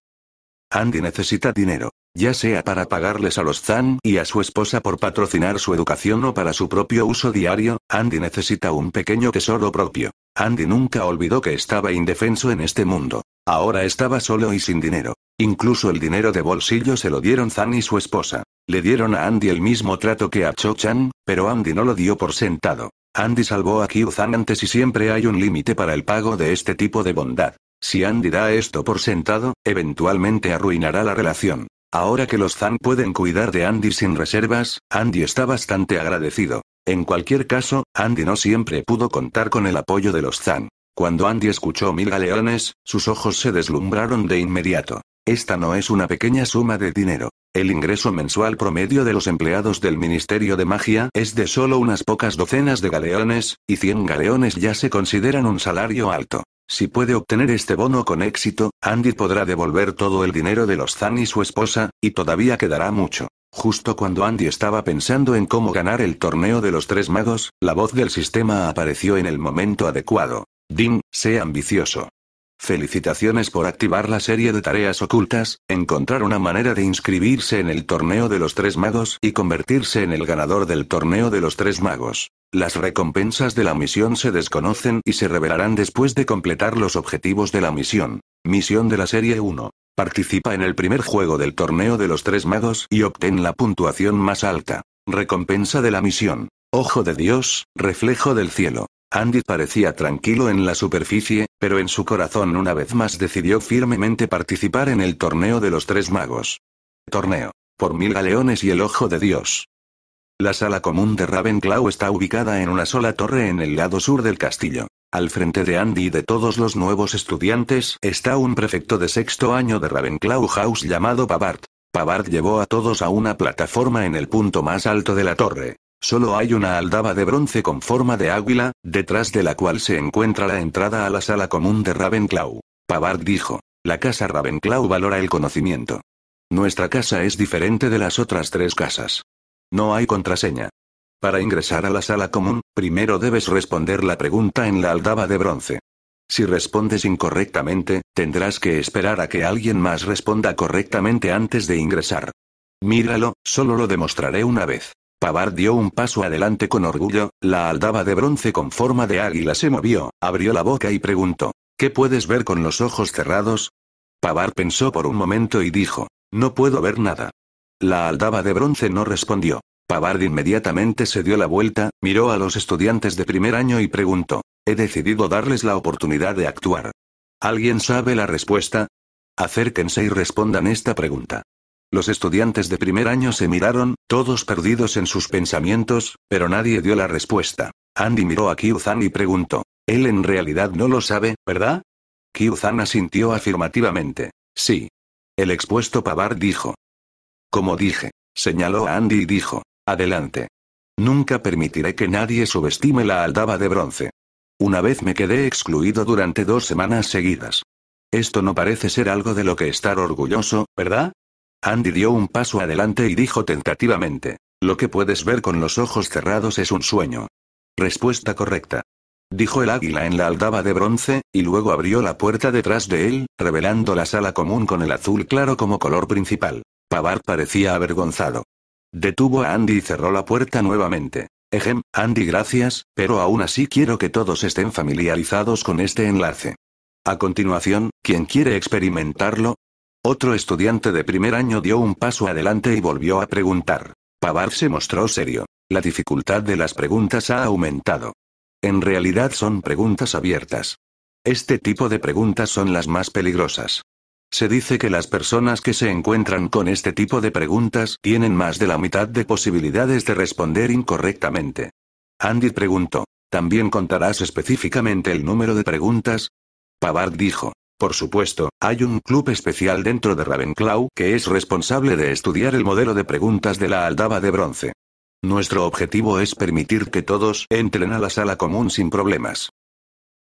Andy necesita dinero, ya sea para pagarles a los Zan y a su esposa por patrocinar su educación o para su propio uso diario, Andy necesita un pequeño tesoro propio. Andy nunca olvidó que estaba indefenso en este mundo. Ahora estaba solo y sin dinero. Incluso el dinero de bolsillo se lo dieron Zan y su esposa. Le dieron a Andy el mismo trato que a Cho-chan, pero Andy no lo dio por sentado. Andy salvó a Kyu-zan antes y siempre hay un límite para el pago de este tipo de bondad. Si Andy da esto por sentado, eventualmente arruinará la relación. Ahora que los Zan pueden cuidar de Andy sin reservas, Andy está bastante agradecido. En cualquier caso, Andy no siempre pudo contar con el apoyo de los Zan. Cuando Andy escuchó mil galeones, sus ojos se deslumbraron de inmediato. Esta no es una pequeña suma de dinero. El ingreso mensual promedio de los empleados del Ministerio de Magia es de solo unas pocas docenas de galeones, y 100 galeones ya se consideran un salario alto. Si puede obtener este bono con éxito, Andy podrá devolver todo el dinero de los Zan y su esposa, y todavía quedará mucho. Justo cuando Andy estaba pensando en cómo ganar el torneo de los tres magos, la voz del sistema apareció en el momento adecuado. Dim, sé ambicioso. Felicitaciones por activar la serie de tareas ocultas, encontrar una manera de inscribirse en el torneo de los tres magos y convertirse en el ganador del torneo de los tres magos. Las recompensas de la misión se desconocen y se revelarán después de completar los objetivos de la misión. Misión de la serie 1. Participa en el primer juego del torneo de los tres magos y obtén la puntuación más alta. Recompensa de la misión. Ojo de Dios, reflejo del cielo. Andy parecía tranquilo en la superficie, pero en su corazón una vez más decidió firmemente participar en el torneo de los tres magos. Torneo. Por mil galeones y el ojo de Dios. La sala común de Ravenclaw está ubicada en una sola torre en el lado sur del castillo. Al frente de Andy y de todos los nuevos estudiantes está un prefecto de sexto año de Ravenclaw House llamado Pavard. Pavard llevó a todos a una plataforma en el punto más alto de la torre. Solo hay una aldaba de bronce con forma de águila, detrás de la cual se encuentra la entrada a la sala común de Ravenclaw. Pavard dijo, la casa Ravenclaw valora el conocimiento. Nuestra casa es diferente de las otras tres casas. No hay contraseña. Para ingresar a la sala común, primero debes responder la pregunta en la aldaba de bronce. Si respondes incorrectamente, tendrás que esperar a que alguien más responda correctamente antes de ingresar. Míralo, solo lo demostraré una vez. Pavard dio un paso adelante con orgullo, la aldaba de bronce con forma de águila se movió, abrió la boca y preguntó, ¿qué puedes ver con los ojos cerrados? Pavard pensó por un momento y dijo, no puedo ver nada. La aldaba de bronce no respondió. Pavard inmediatamente se dio la vuelta, miró a los estudiantes de primer año y preguntó, he decidido darles la oportunidad de actuar. ¿Alguien sabe la respuesta? Acérquense y respondan esta pregunta. Los estudiantes de primer año se miraron, todos perdidos en sus pensamientos, pero nadie dio la respuesta. Andy miró a Kyuzan y preguntó. Él en realidad no lo sabe, verdad Kyuzan asintió afirmativamente. Sí. El expuesto Pavar dijo. Como dije, señaló a Andy y dijo. Adelante. Nunca permitiré que nadie subestime la aldaba de bronce. Una vez me quedé excluido durante dos semanas seguidas. Esto no parece ser algo de lo que estar orgulloso, ¿verdad? Andy dio un paso adelante y dijo tentativamente. Lo que puedes ver con los ojos cerrados es un sueño. Respuesta correcta. Dijo el águila en la aldaba de bronce, y luego abrió la puerta detrás de él, revelando la sala común con el azul claro como color principal. Pavard parecía avergonzado. Detuvo a Andy y cerró la puerta nuevamente. Ejem, Andy, gracias, pero aún así quiero que todos estén familiarizados con este enlace. A continuación, quien quiere experimentarlo, otro estudiante de primer año dio un paso adelante y volvió a preguntar. Pavard se mostró serio. La dificultad de las preguntas ha aumentado. En realidad son preguntas abiertas. Este tipo de preguntas son las más peligrosas. Se dice que las personas que se encuentran con este tipo de preguntas tienen más de la mitad de posibilidades de responder incorrectamente. Andy preguntó, ¿también contarás específicamente el número de preguntas? Pavard dijo, por supuesto, hay un club especial dentro de Ravenclaw que es responsable de estudiar el modelo de preguntas de la aldaba de bronce. Nuestro objetivo es permitir que todos entren a la sala común sin problemas.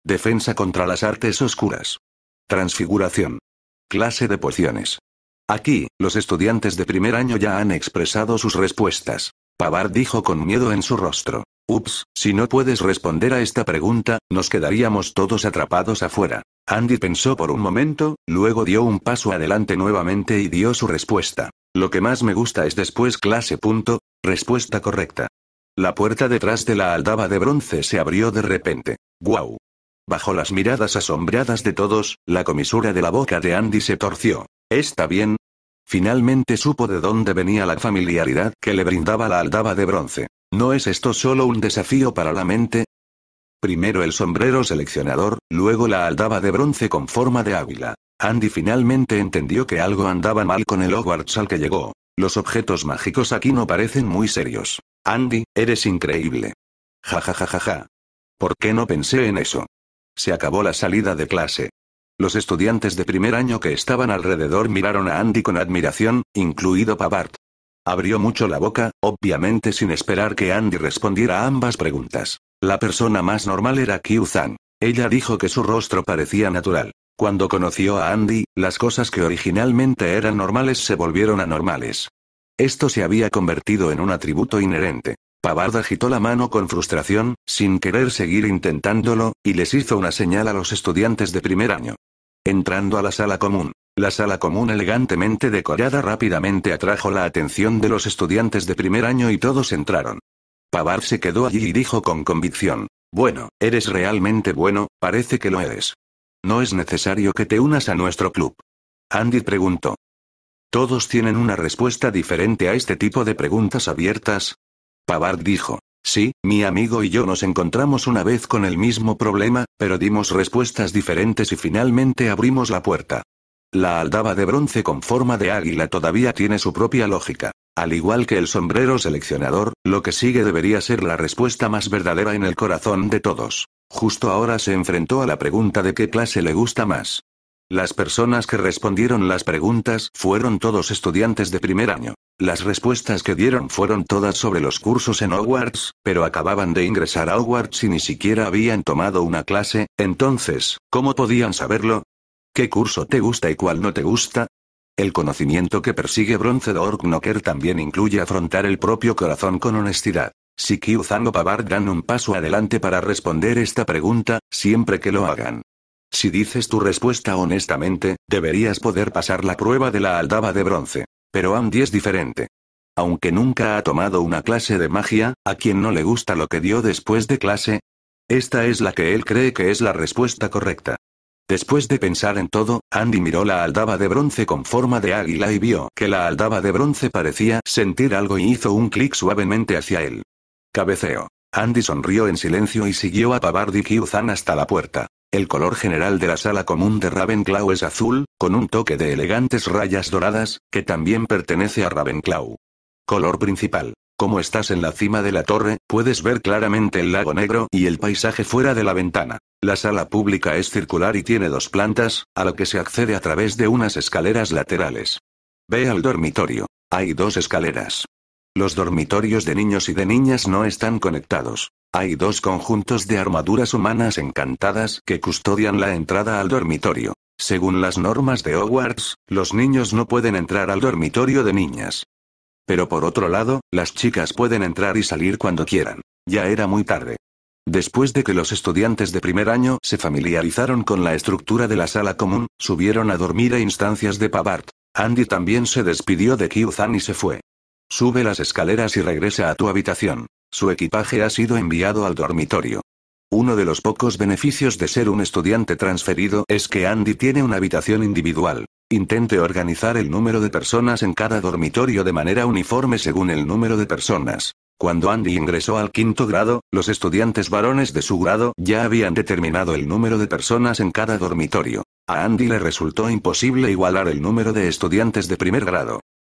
Defensa contra las artes oscuras. Transfiguración. Clase de pociones. Aquí, los estudiantes de primer año ya han expresado sus respuestas. Pavar dijo con miedo en su rostro. Ups, si no puedes responder a esta pregunta, nos quedaríamos todos atrapados afuera. Andy pensó por un momento, luego dio un paso adelante nuevamente y dio su respuesta. Lo que más me gusta es después clase. Punto. Respuesta correcta. La puerta detrás de la aldaba de bronce se abrió de repente. ¡Guau! Bajo las miradas asombradas de todos, la comisura de la boca de Andy se torció. ¿Está bien? Finalmente supo de dónde venía la familiaridad que le brindaba la aldaba de bronce. ¿No es esto solo un desafío para la mente? Primero el sombrero seleccionador, luego la aldaba de bronce con forma de águila. Andy finalmente entendió que algo andaba mal con el Hogwarts al que llegó. Los objetos mágicos aquí no parecen muy serios. Andy, eres increíble. Ja ja ja ja ja. ¿Por qué no pensé en eso? Se acabó la salida de clase. Los estudiantes de primer año que estaban alrededor miraron a Andy con admiración, incluido Pavard. Abrió mucho la boca, obviamente sin esperar que Andy respondiera a ambas preguntas. La persona más normal era Kyu-Zan. Ella dijo que su rostro parecía natural. Cuando conoció a Andy, las cosas que originalmente eran normales se volvieron anormales. Esto se había convertido en un atributo inherente. Pavard agitó la mano con frustración, sin querer seguir intentándolo, y les hizo una señal a los estudiantes de primer año. Entrando a la sala común, la sala común elegantemente decorada rápidamente atrajo la atención de los estudiantes de primer año y todos entraron. Pavard se quedó allí y dijo con convicción, bueno, eres realmente bueno, parece que lo eres. No es necesario que te unas a nuestro club. Andy preguntó. Todos tienen una respuesta diferente a este tipo de preguntas abiertas. Pavard dijo, sí, mi amigo y yo nos encontramos una vez con el mismo problema, pero dimos respuestas diferentes y finalmente abrimos la puerta. La aldaba de bronce con forma de águila todavía tiene su propia lógica. Al igual que el sombrero seleccionador, lo que sigue debería ser la respuesta más verdadera en el corazón de todos. Justo ahora se enfrentó a la pregunta de qué clase le gusta más. Las personas que respondieron las preguntas fueron todos estudiantes de primer año. Las respuestas que dieron fueron todas sobre los cursos en Hogwarts, pero acababan de ingresar a Hogwarts y ni siquiera habían tomado una clase, entonces, ¿cómo podían saberlo? ¿Qué curso te gusta y cuál no te gusta? El conocimiento que persigue Bronce de Orknocker también incluye afrontar el propio corazón con honestidad. Si Kyuzan o Pavard dan un paso adelante para responder esta pregunta, siempre que lo hagan. Si dices tu respuesta honestamente, deberías poder pasar la prueba de la aldaba de bronce. Pero Andy es diferente. Aunque nunca ha tomado una clase de magia, ¿a quien no le gusta lo que dio después de clase? Esta es la que él cree que es la respuesta correcta. Después de pensar en todo, Andy miró la aldaba de bronce con forma de águila y vio que la aldaba de bronce parecía sentir algo y hizo un clic suavemente hacia él. Cabeceo. Andy sonrió en silencio y siguió a Pavardi y hasta la puerta. El color general de la sala común de Ravenclaw es azul, con un toque de elegantes rayas doradas, que también pertenece a Ravenclaw. Color principal. Como estás en la cima de la torre, puedes ver claramente el lago negro y el paisaje fuera de la ventana. La sala pública es circular y tiene dos plantas, a lo que se accede a través de unas escaleras laterales. Ve al dormitorio. Hay dos escaleras. Los dormitorios de niños y de niñas no están conectados. Hay dos conjuntos de armaduras humanas encantadas que custodian la entrada al dormitorio. Según las normas de Hogwarts, los niños no pueden entrar al dormitorio de niñas. Pero por otro lado, las chicas pueden entrar y salir cuando quieran. Ya era muy tarde. Después de que los estudiantes de primer año se familiarizaron con la estructura de la sala común, subieron a dormir a instancias de Pavard. Andy también se despidió de kiu zan y se fue. Sube las escaleras y regresa a tu habitación. Su equipaje ha sido enviado al dormitorio. Uno de los pocos beneficios de ser un estudiante transferido es que Andy tiene una habitación individual. Intente organizar el número de personas en cada dormitorio de manera uniforme según el número de personas. Cuando Andy ingresó al quinto grado, los estudiantes varones de su grado ya habían determinado el número de personas en cada dormitorio. A Andy le resultó imposible igualar el número de estudiantes de primer grado.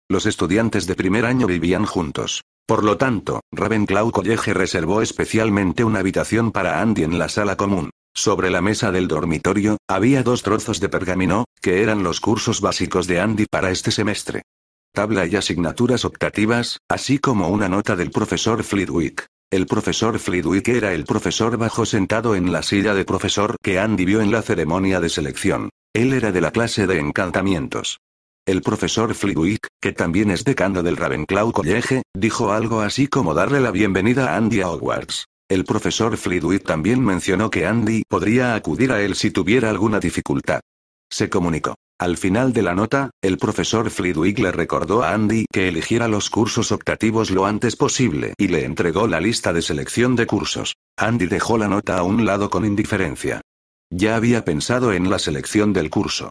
Los estudiantes de primer año vivían juntos. Por lo tanto, Ravenclaw College reservó especialmente una habitación para Andy en la sala común. Sobre la mesa del dormitorio, había dos trozos de pergamino, que eran los cursos básicos de Andy para este semestre. Tabla y asignaturas optativas, así como una nota del profesor Flitwick. El profesor Flitwick era el profesor bajo sentado en la silla de profesor que Andy vio en la ceremonia de selección. Él era de la clase de encantamientos. El profesor Flitwick, que también es decano del Ravenclaw College, dijo algo así como darle la bienvenida a Andy a Hogwarts. El profesor Flitwick también mencionó que Andy podría acudir a él si tuviera alguna dificultad. Se comunicó. Al final de la nota, el profesor Flitwick le recordó a Andy que eligiera los cursos optativos lo antes posible y le entregó la lista de selección de cursos. Andy dejó la nota a un lado con indiferencia. Ya había pensado en la selección del curso.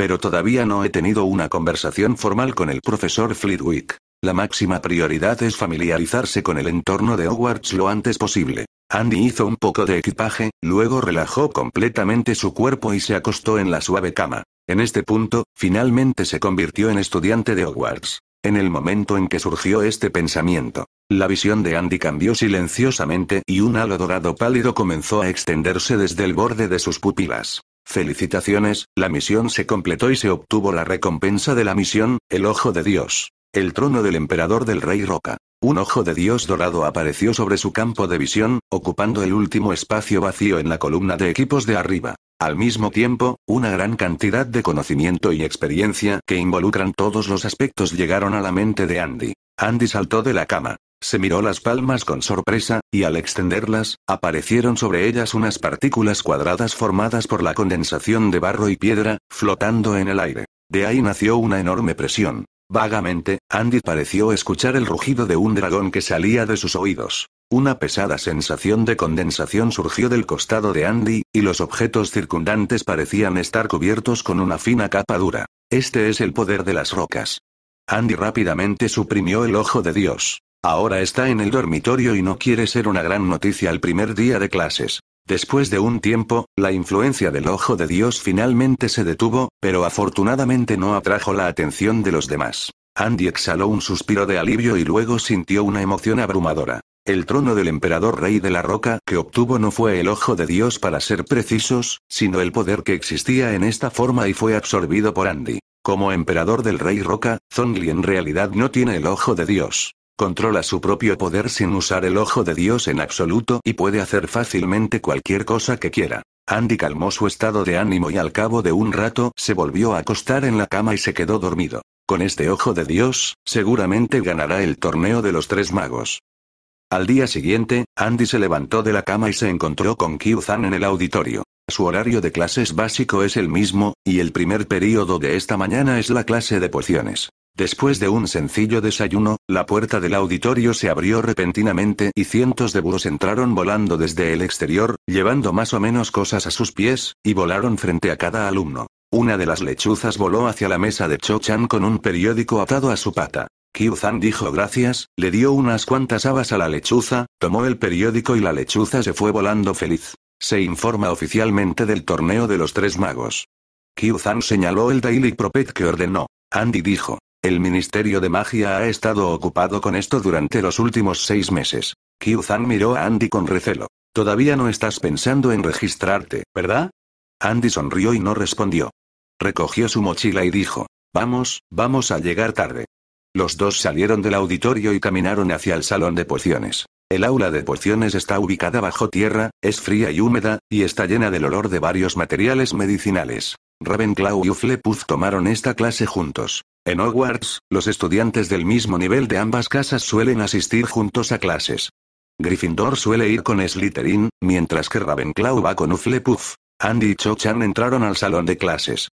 Pero todavía no he tenido una conversación formal con el profesor Flitwick. La máxima prioridad es familiarizarse con el entorno de Hogwarts lo antes posible. Andy hizo un poco de equipaje, luego relajó completamente su cuerpo y se acostó en la suave cama. En este punto, finalmente se convirtió en estudiante de Hogwarts. En el momento en que surgió este pensamiento, la visión de Andy cambió silenciosamente y un halo dorado pálido comenzó a extenderse desde el borde de sus pupilas. Felicitaciones, la misión se completó y se obtuvo la recompensa de la misión, el ojo de Dios. El trono del emperador del rey Roca. Un ojo de Dios dorado apareció sobre su campo de visión, ocupando el último espacio vacío en la columna de equipos de arriba. Al mismo tiempo, una gran cantidad de conocimiento y experiencia que involucran todos los aspectos llegaron a la mente de Andy. Andy saltó de la cama. Se miró las palmas con sorpresa, y al extenderlas, aparecieron sobre ellas unas partículas cuadradas formadas por la condensación de barro y piedra, flotando en el aire. De ahí nació una enorme presión. Vagamente, Andy pareció escuchar el rugido de un dragón que salía de sus oídos. Una pesada sensación de condensación surgió del costado de Andy, y los objetos circundantes parecían estar cubiertos con una fina capa dura. Este es el poder de las rocas. Andy rápidamente suprimió el ojo de Dios. Ahora está en el dormitorio y no quiere ser una gran noticia al primer día de clases. Después de un tiempo, la influencia del ojo de Dios finalmente se detuvo, pero afortunadamente no atrajo la atención de los demás. Andy exhaló un suspiro de alivio y luego sintió una emoción abrumadora. El trono del emperador rey de la roca que obtuvo no fue el ojo de Dios para ser precisos, sino el poder que existía en esta forma y fue absorbido por Andy. Como emperador del rey roca, Zongli en realidad no tiene el ojo de Dios. Controla su propio poder sin usar el ojo de Dios en absoluto y puede hacer fácilmente cualquier cosa que quiera. Andy calmó su estado de ánimo y al cabo de un rato se volvió a acostar en la cama y se quedó dormido. Con este ojo de Dios, seguramente ganará el torneo de los tres magos. Al día siguiente, Andy se levantó de la cama y se encontró con kyu zan en el auditorio. Su horario de clases básico es el mismo, y el primer período de esta mañana es la clase de pociones. Después de un sencillo desayuno, la puerta del auditorio se abrió repentinamente y cientos de burros entraron volando desde el exterior, llevando más o menos cosas a sus pies, y volaron frente a cada alumno. Una de las lechuzas voló hacia la mesa de Cho-chan con un periódico atado a su pata. Zhan dijo gracias, le dio unas cuantas habas a la lechuza, tomó el periódico y la lechuza se fue volando feliz. Se informa oficialmente del torneo de los tres magos. Zhan señaló el Daily Prophet que ordenó. Andy dijo, el Ministerio de Magia ha estado ocupado con esto durante los últimos seis meses. Zhan miró a Andy con recelo. Todavía no estás pensando en registrarte, ¿verdad? Andy sonrió y no respondió. Recogió su mochila y dijo, vamos, vamos a llegar tarde. Los dos salieron del auditorio y caminaron hacia el salón de pociones. El aula de pociones está ubicada bajo tierra, es fría y húmeda, y está llena del olor de varios materiales medicinales. Ravenclaw y Uflepuff tomaron esta clase juntos. En Hogwarts, los estudiantes del mismo nivel de ambas casas suelen asistir juntos a clases. Gryffindor suele ir con Slytherin, mientras que Ravenclaw va con Uflepuff. Andy y Cho-chan entraron al salón de clases.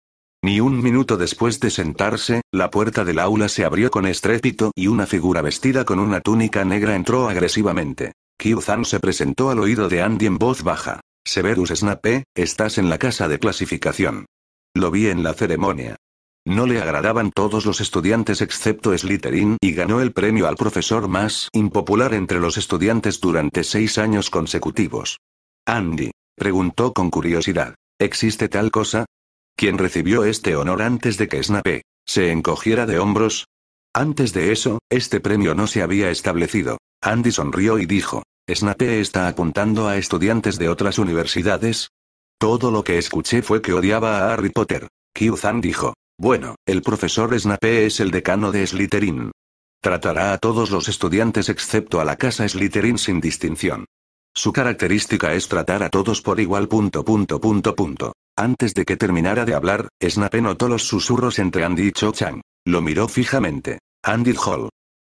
Ni un minuto después de sentarse, la puerta del aula se abrió con estrépito y una figura vestida con una túnica negra entró agresivamente. kyu se presentó al oído de Andy en voz baja. Severus Snape, estás en la casa de clasificación. Lo vi en la ceremonia. No le agradaban todos los estudiantes excepto Slytherin y ganó el premio al profesor más impopular entre los estudiantes durante seis años consecutivos. Andy, preguntó con curiosidad, ¿existe tal cosa? ¿Quién recibió este honor antes de que Snape se encogiera de hombros. Antes de eso, este premio no se había establecido. Andy sonrió y dijo, Snape está apuntando a estudiantes de otras universidades. Todo lo que escuché fue que odiaba a Harry Potter. Kyuzan dijo, bueno, el profesor Snape es el decano de Slytherin. Tratará a todos los estudiantes excepto a la casa Slytherin sin distinción. Su característica es tratar a todos por igual punto punto. Antes de que terminara de hablar, Snape notó los susurros entre Andy y Cho Chang. Lo miró fijamente. Andy Hall.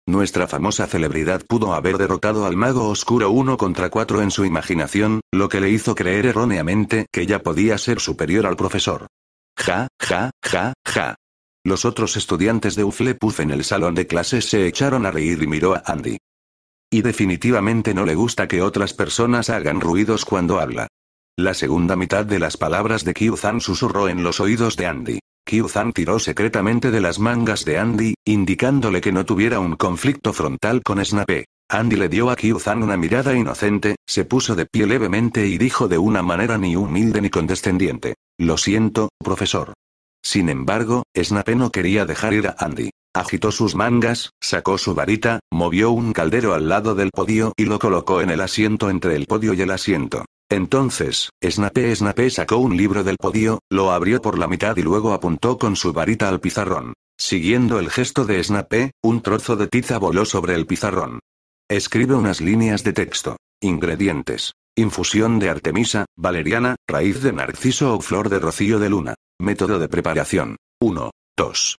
Nuestra famosa celebridad pudo haber derrotado al mago oscuro uno contra cuatro en su imaginación, lo que le hizo creer erróneamente que ya podía ser superior al profesor. Ja, ja, ja, ja. Los otros estudiantes de Uflepuff en el salón de clases se echaron a reír y miró a Andy. Y definitivamente no le gusta que otras personas hagan ruidos cuando habla. La segunda mitad de las palabras de kyu susurró en los oídos de Andy. kyu tiró secretamente de las mangas de Andy, indicándole que no tuviera un conflicto frontal con Snape. Andy le dio a kyu una mirada inocente, se puso de pie levemente y dijo de una manera ni humilde ni condescendiente. Lo siento, profesor. Sin embargo, Snape no quería dejar ir a Andy. Agitó sus mangas, sacó su varita, movió un caldero al lado del podio y lo colocó en el asiento entre el podio y el asiento. Entonces, Snape Snape sacó un libro del podio, lo abrió por la mitad y luego apuntó con su varita al pizarrón. Siguiendo el gesto de Snape, un trozo de tiza voló sobre el pizarrón. Escribe unas líneas de texto. Ingredientes. Infusión de artemisa, valeriana, raíz de narciso o flor de rocío de luna. Método de preparación. 1. 2.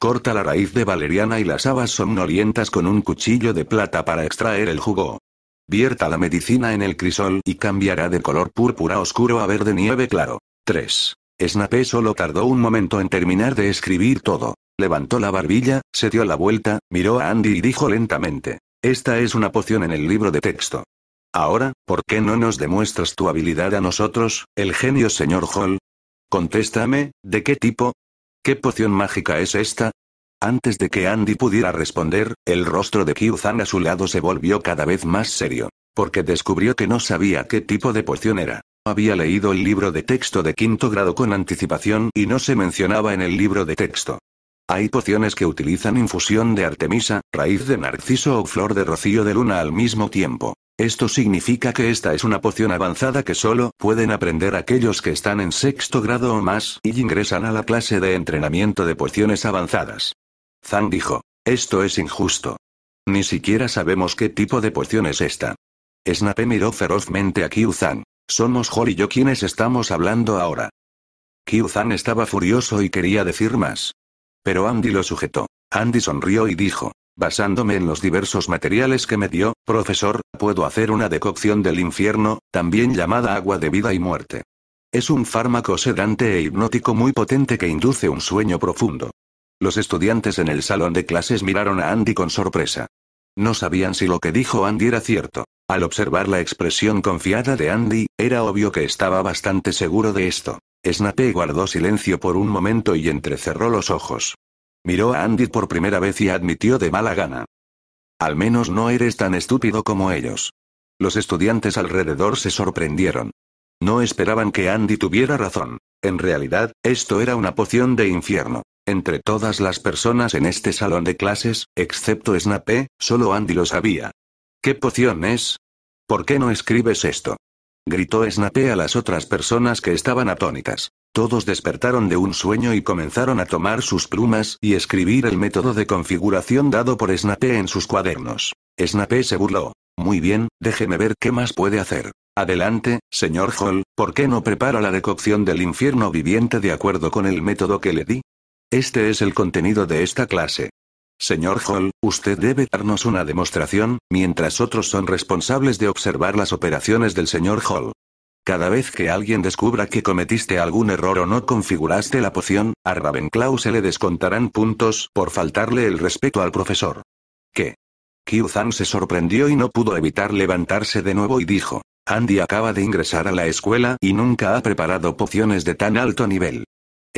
Corta la raíz de valeriana y las habas somnolientas con un cuchillo de plata para extraer el jugo. Vierta la medicina en el crisol y cambiará de color púrpura oscuro a verde nieve claro. 3. Snape solo tardó un momento en terminar de escribir todo. Levantó la barbilla, se dio la vuelta, miró a Andy y dijo lentamente. Esta es una poción en el libro de texto. Ahora, ¿por qué no nos demuestras tu habilidad a nosotros, el genio señor Hall? Contéstame, ¿de qué tipo? ¿Qué poción mágica es esta? Antes de que Andy pudiera responder, el rostro de kyu a su lado se volvió cada vez más serio, porque descubrió que no sabía qué tipo de poción era. Había leído el libro de texto de quinto grado con anticipación y no se mencionaba en el libro de texto. Hay pociones que utilizan infusión de artemisa, raíz de narciso o flor de rocío de luna al mismo tiempo. Esto significa que esta es una poción avanzada que solo pueden aprender aquellos que están en sexto grado o más y ingresan a la clase de entrenamiento de pociones avanzadas. Zhang dijo. Esto es injusto. Ni siquiera sabemos qué tipo de poción es esta. Snape miró ferozmente a Qiu Somos Jori y yo quienes estamos hablando ahora. Kyuzan estaba furioso y quería decir más. Pero Andy lo sujetó. Andy sonrió y dijo, basándome en los diversos materiales que me dio, profesor, puedo hacer una decocción del infierno, también llamada agua de vida y muerte. Es un fármaco sedante e hipnótico muy potente que induce un sueño profundo. Los estudiantes en el salón de clases miraron a Andy con sorpresa. No sabían si lo que dijo Andy era cierto. Al observar la expresión confiada de Andy, era obvio que estaba bastante seguro de esto. Snape guardó silencio por un momento y entrecerró los ojos. Miró a Andy por primera vez y admitió de mala gana. Al menos no eres tan estúpido como ellos. Los estudiantes alrededor se sorprendieron. No esperaban que Andy tuviera razón. En realidad, esto era una poción de infierno. Entre todas las personas en este salón de clases, excepto Snape, solo Andy lo sabía. ¿Qué poción es? ¿Por qué no escribes esto? gritó Snape a las otras personas que estaban atónitas. Todos despertaron de un sueño y comenzaron a tomar sus plumas y escribir el método de configuración dado por Snape en sus cuadernos. Snape se burló. Muy bien, déjeme ver qué más puede hacer. Adelante, señor Hall, ¿por qué no prepara la decocción del infierno viviente de acuerdo con el método que le di? Este es el contenido de esta clase. Señor Hall, usted debe darnos una demostración, mientras otros son responsables de observar las operaciones del señor Hall. Cada vez que alguien descubra que cometiste algún error o no configuraste la poción, a Ravenclaw se le descontarán puntos por faltarle el respeto al profesor. ¿Qué? Kyuzan se sorprendió y no pudo evitar levantarse de nuevo y dijo, Andy acaba de ingresar a la escuela y nunca ha preparado pociones de tan alto nivel.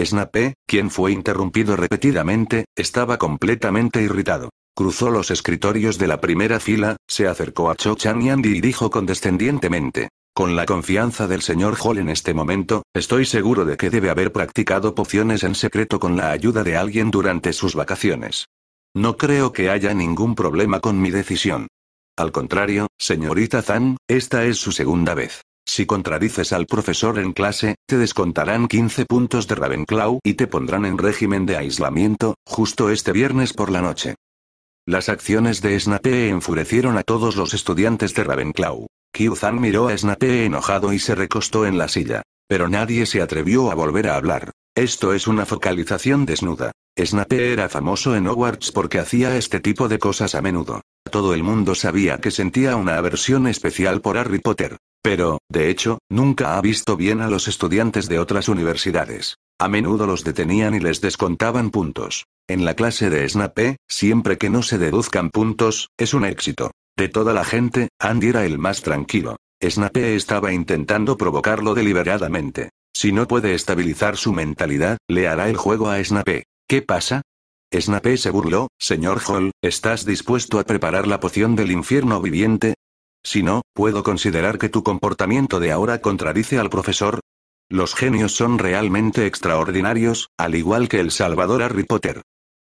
Snape, quien fue interrumpido repetidamente, estaba completamente irritado. Cruzó los escritorios de la primera fila, se acercó a Cho Chan y y dijo condescendientemente. Con la confianza del señor Hall en este momento, estoy seguro de que debe haber practicado pociones en secreto con la ayuda de alguien durante sus vacaciones. No creo que haya ningún problema con mi decisión. Al contrario, señorita Zhang, esta es su segunda vez. Si contradices al profesor en clase, te descontarán 15 puntos de Ravenclaw y te pondrán en régimen de aislamiento, justo este viernes por la noche. Las acciones de Snape enfurecieron a todos los estudiantes de Ravenclaw. Kyuzan miró a Snape enojado y se recostó en la silla. Pero nadie se atrevió a volver a hablar. Esto es una focalización desnuda. Snape era famoso en Hogwarts porque hacía este tipo de cosas a menudo. Todo el mundo sabía que sentía una aversión especial por Harry Potter. Pero, de hecho, nunca ha visto bien a los estudiantes de otras universidades. A menudo los detenían y les descontaban puntos. En la clase de Snape, siempre que no se deduzcan puntos, es un éxito. De toda la gente, Andy era el más tranquilo. Snape estaba intentando provocarlo deliberadamente. Si no puede estabilizar su mentalidad, le hará el juego a Snape. ¿Qué pasa? Snape se burló, señor Hall, ¿estás dispuesto a preparar la poción del infierno viviente? Si no, ¿puedo considerar que tu comportamiento de ahora contradice al profesor? Los genios son realmente extraordinarios, al igual que el Salvador Harry Potter.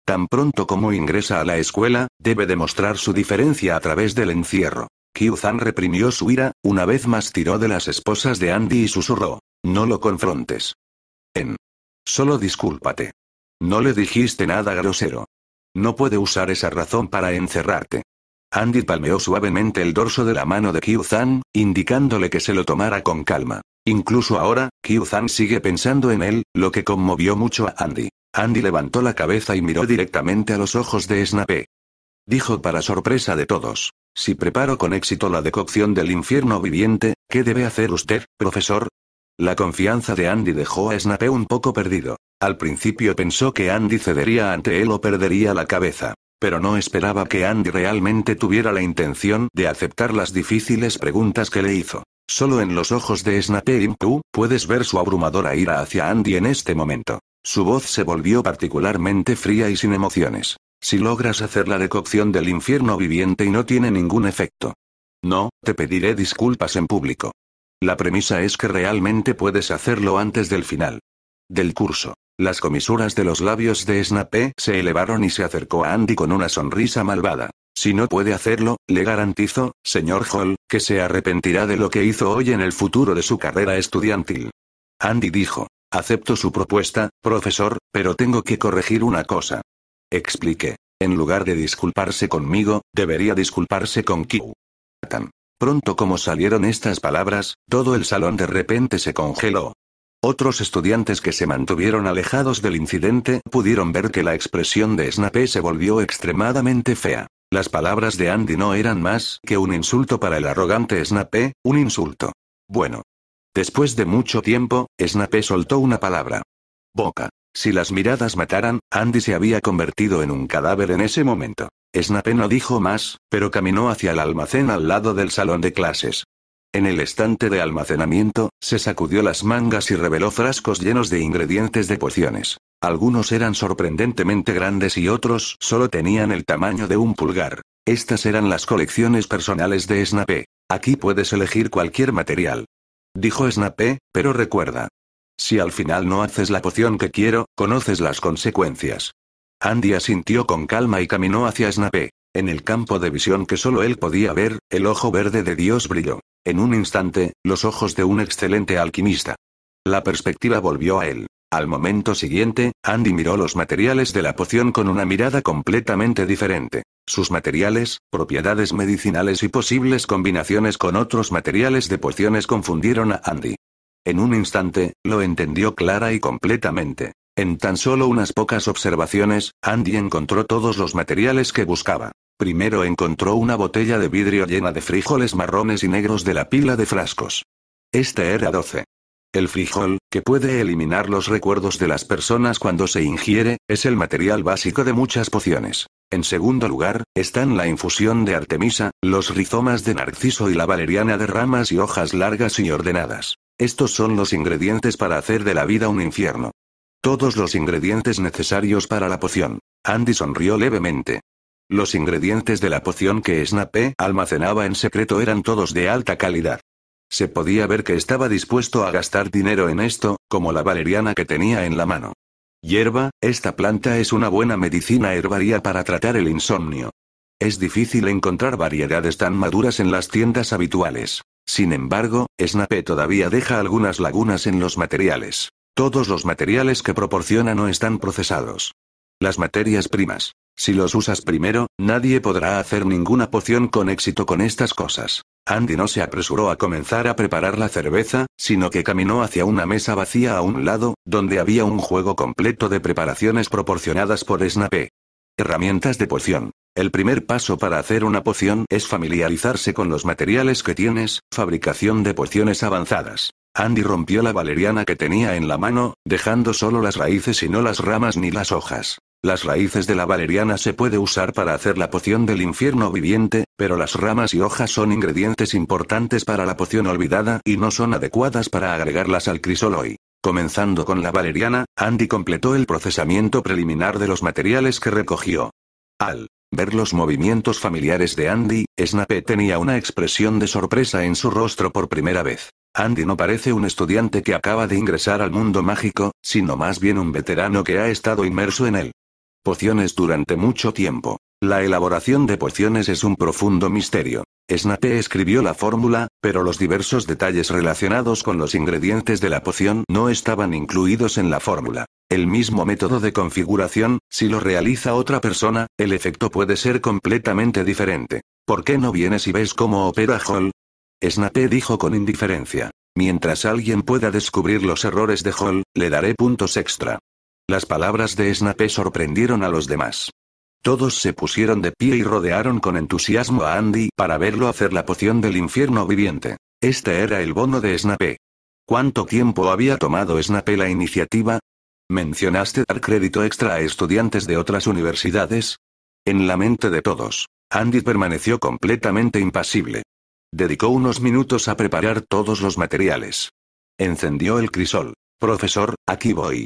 Tan pronto como ingresa a la escuela, debe demostrar su diferencia a través del encierro. Kyuzan reprimió su ira, una vez más tiró de las esposas de Andy y susurró. No lo confrontes. En. Solo discúlpate. No le dijiste nada grosero. No puede usar esa razón para encerrarte. Andy palmeó suavemente el dorso de la mano de Kyu-Zan, indicándole que se lo tomara con calma. Incluso ahora, Kyu-Zan sigue pensando en él, lo que conmovió mucho a Andy. Andy levantó la cabeza y miró directamente a los ojos de Snape. Dijo para sorpresa de todos. Si preparo con éxito la decocción del infierno viviente, ¿qué debe hacer usted, profesor? La confianza de Andy dejó a Snape un poco perdido. Al principio pensó que Andy cedería ante él o perdería la cabeza, pero no esperaba que Andy realmente tuviera la intención de aceptar las difíciles preguntas que le hizo. Solo en los ojos de Snape y tú puedes ver su abrumadora ira hacia Andy en este momento. Su voz se volvió particularmente fría y sin emociones. Si logras hacer la decocción del infierno viviente y no tiene ningún efecto. No, te pediré disculpas en público. La premisa es que realmente puedes hacerlo antes del final. Del curso. Las comisuras de los labios de Snape se elevaron y se acercó a Andy con una sonrisa malvada. Si no puede hacerlo, le garantizo, señor Hall, que se arrepentirá de lo que hizo hoy en el futuro de su carrera estudiantil. Andy dijo, acepto su propuesta, profesor, pero tengo que corregir una cosa. Expliqué. En lugar de disculparse conmigo, debería disculparse con Q. Pronto como salieron estas palabras, todo el salón de repente se congeló. Otros estudiantes que se mantuvieron alejados del incidente pudieron ver que la expresión de Snape se volvió extremadamente fea. Las palabras de Andy no eran más que un insulto para el arrogante Snape, un insulto. Bueno. Después de mucho tiempo, Snape soltó una palabra. Boca. Si las miradas mataran, Andy se había convertido en un cadáver en ese momento. Snape no dijo más, pero caminó hacia el almacén al lado del salón de clases. En el estante de almacenamiento, se sacudió las mangas y reveló frascos llenos de ingredientes de pociones. Algunos eran sorprendentemente grandes y otros solo tenían el tamaño de un pulgar. Estas eran las colecciones personales de Snape. Aquí puedes elegir cualquier material. Dijo Snape, pero recuerda. Si al final no haces la poción que quiero, conoces las consecuencias. Andy asintió con calma y caminó hacia Snape. En el campo de visión que solo él podía ver, el ojo verde de Dios brilló. En un instante, los ojos de un excelente alquimista. La perspectiva volvió a él. Al momento siguiente, Andy miró los materiales de la poción con una mirada completamente diferente. Sus materiales, propiedades medicinales y posibles combinaciones con otros materiales de pociones confundieron a Andy. En un instante, lo entendió clara y completamente. En tan solo unas pocas observaciones, Andy encontró todos los materiales que buscaba. Primero encontró una botella de vidrio llena de frijoles marrones y negros de la pila de frascos. Este era 12. El frijol, que puede eliminar los recuerdos de las personas cuando se ingiere, es el material básico de muchas pociones. En segundo lugar, están la infusión de artemisa, los rizomas de narciso y la valeriana de ramas y hojas largas y ordenadas. Estos son los ingredientes para hacer de la vida un infierno. Todos los ingredientes necesarios para la poción. Andy sonrió levemente. Los ingredientes de la poción que Snape almacenaba en secreto eran todos de alta calidad. Se podía ver que estaba dispuesto a gastar dinero en esto, como la valeriana que tenía en la mano. Hierba, esta planta es una buena medicina herbaria para tratar el insomnio. Es difícil encontrar variedades tan maduras en las tiendas habituales. Sin embargo, Snape todavía deja algunas lagunas en los materiales. Todos los materiales que proporciona no están procesados. Las materias primas. Si los usas primero, nadie podrá hacer ninguna poción con éxito con estas cosas. Andy no se apresuró a comenzar a preparar la cerveza, sino que caminó hacia una mesa vacía a un lado, donde había un juego completo de preparaciones proporcionadas por Snape. Herramientas de poción. El primer paso para hacer una poción es familiarizarse con los materiales que tienes, fabricación de pociones avanzadas. Andy rompió la valeriana que tenía en la mano, dejando solo las raíces y no las ramas ni las hojas. Las raíces de la valeriana se puede usar para hacer la poción del infierno viviente, pero las ramas y hojas son ingredientes importantes para la poción olvidada y no son adecuadas para agregarlas al crisol hoy. Comenzando con la valeriana, Andy completó el procesamiento preliminar de los materiales que recogió. Al ver los movimientos familiares de Andy, Snape tenía una expresión de sorpresa en su rostro por primera vez. Andy no parece un estudiante que acaba de ingresar al mundo mágico, sino más bien un veterano que ha estado inmerso en él. Pociones durante mucho tiempo. La elaboración de pociones es un profundo misterio. Snape escribió la fórmula, pero los diversos detalles relacionados con los ingredientes de la poción no estaban incluidos en la fórmula. El mismo método de configuración, si lo realiza otra persona, el efecto puede ser completamente diferente. ¿Por qué no vienes y ves cómo opera Hall? Snape dijo con indiferencia. Mientras alguien pueda descubrir los errores de Hall, le daré puntos extra. Las palabras de Snape sorprendieron a los demás. Todos se pusieron de pie y rodearon con entusiasmo a Andy para verlo hacer la poción del infierno viviente. Este era el bono de Snape. ¿Cuánto tiempo había tomado Snape la iniciativa? ¿Mencionaste dar crédito extra a estudiantes de otras universidades? En la mente de todos, Andy permaneció completamente impasible. Dedicó unos minutos a preparar todos los materiales. Encendió el crisol. Profesor, aquí voy.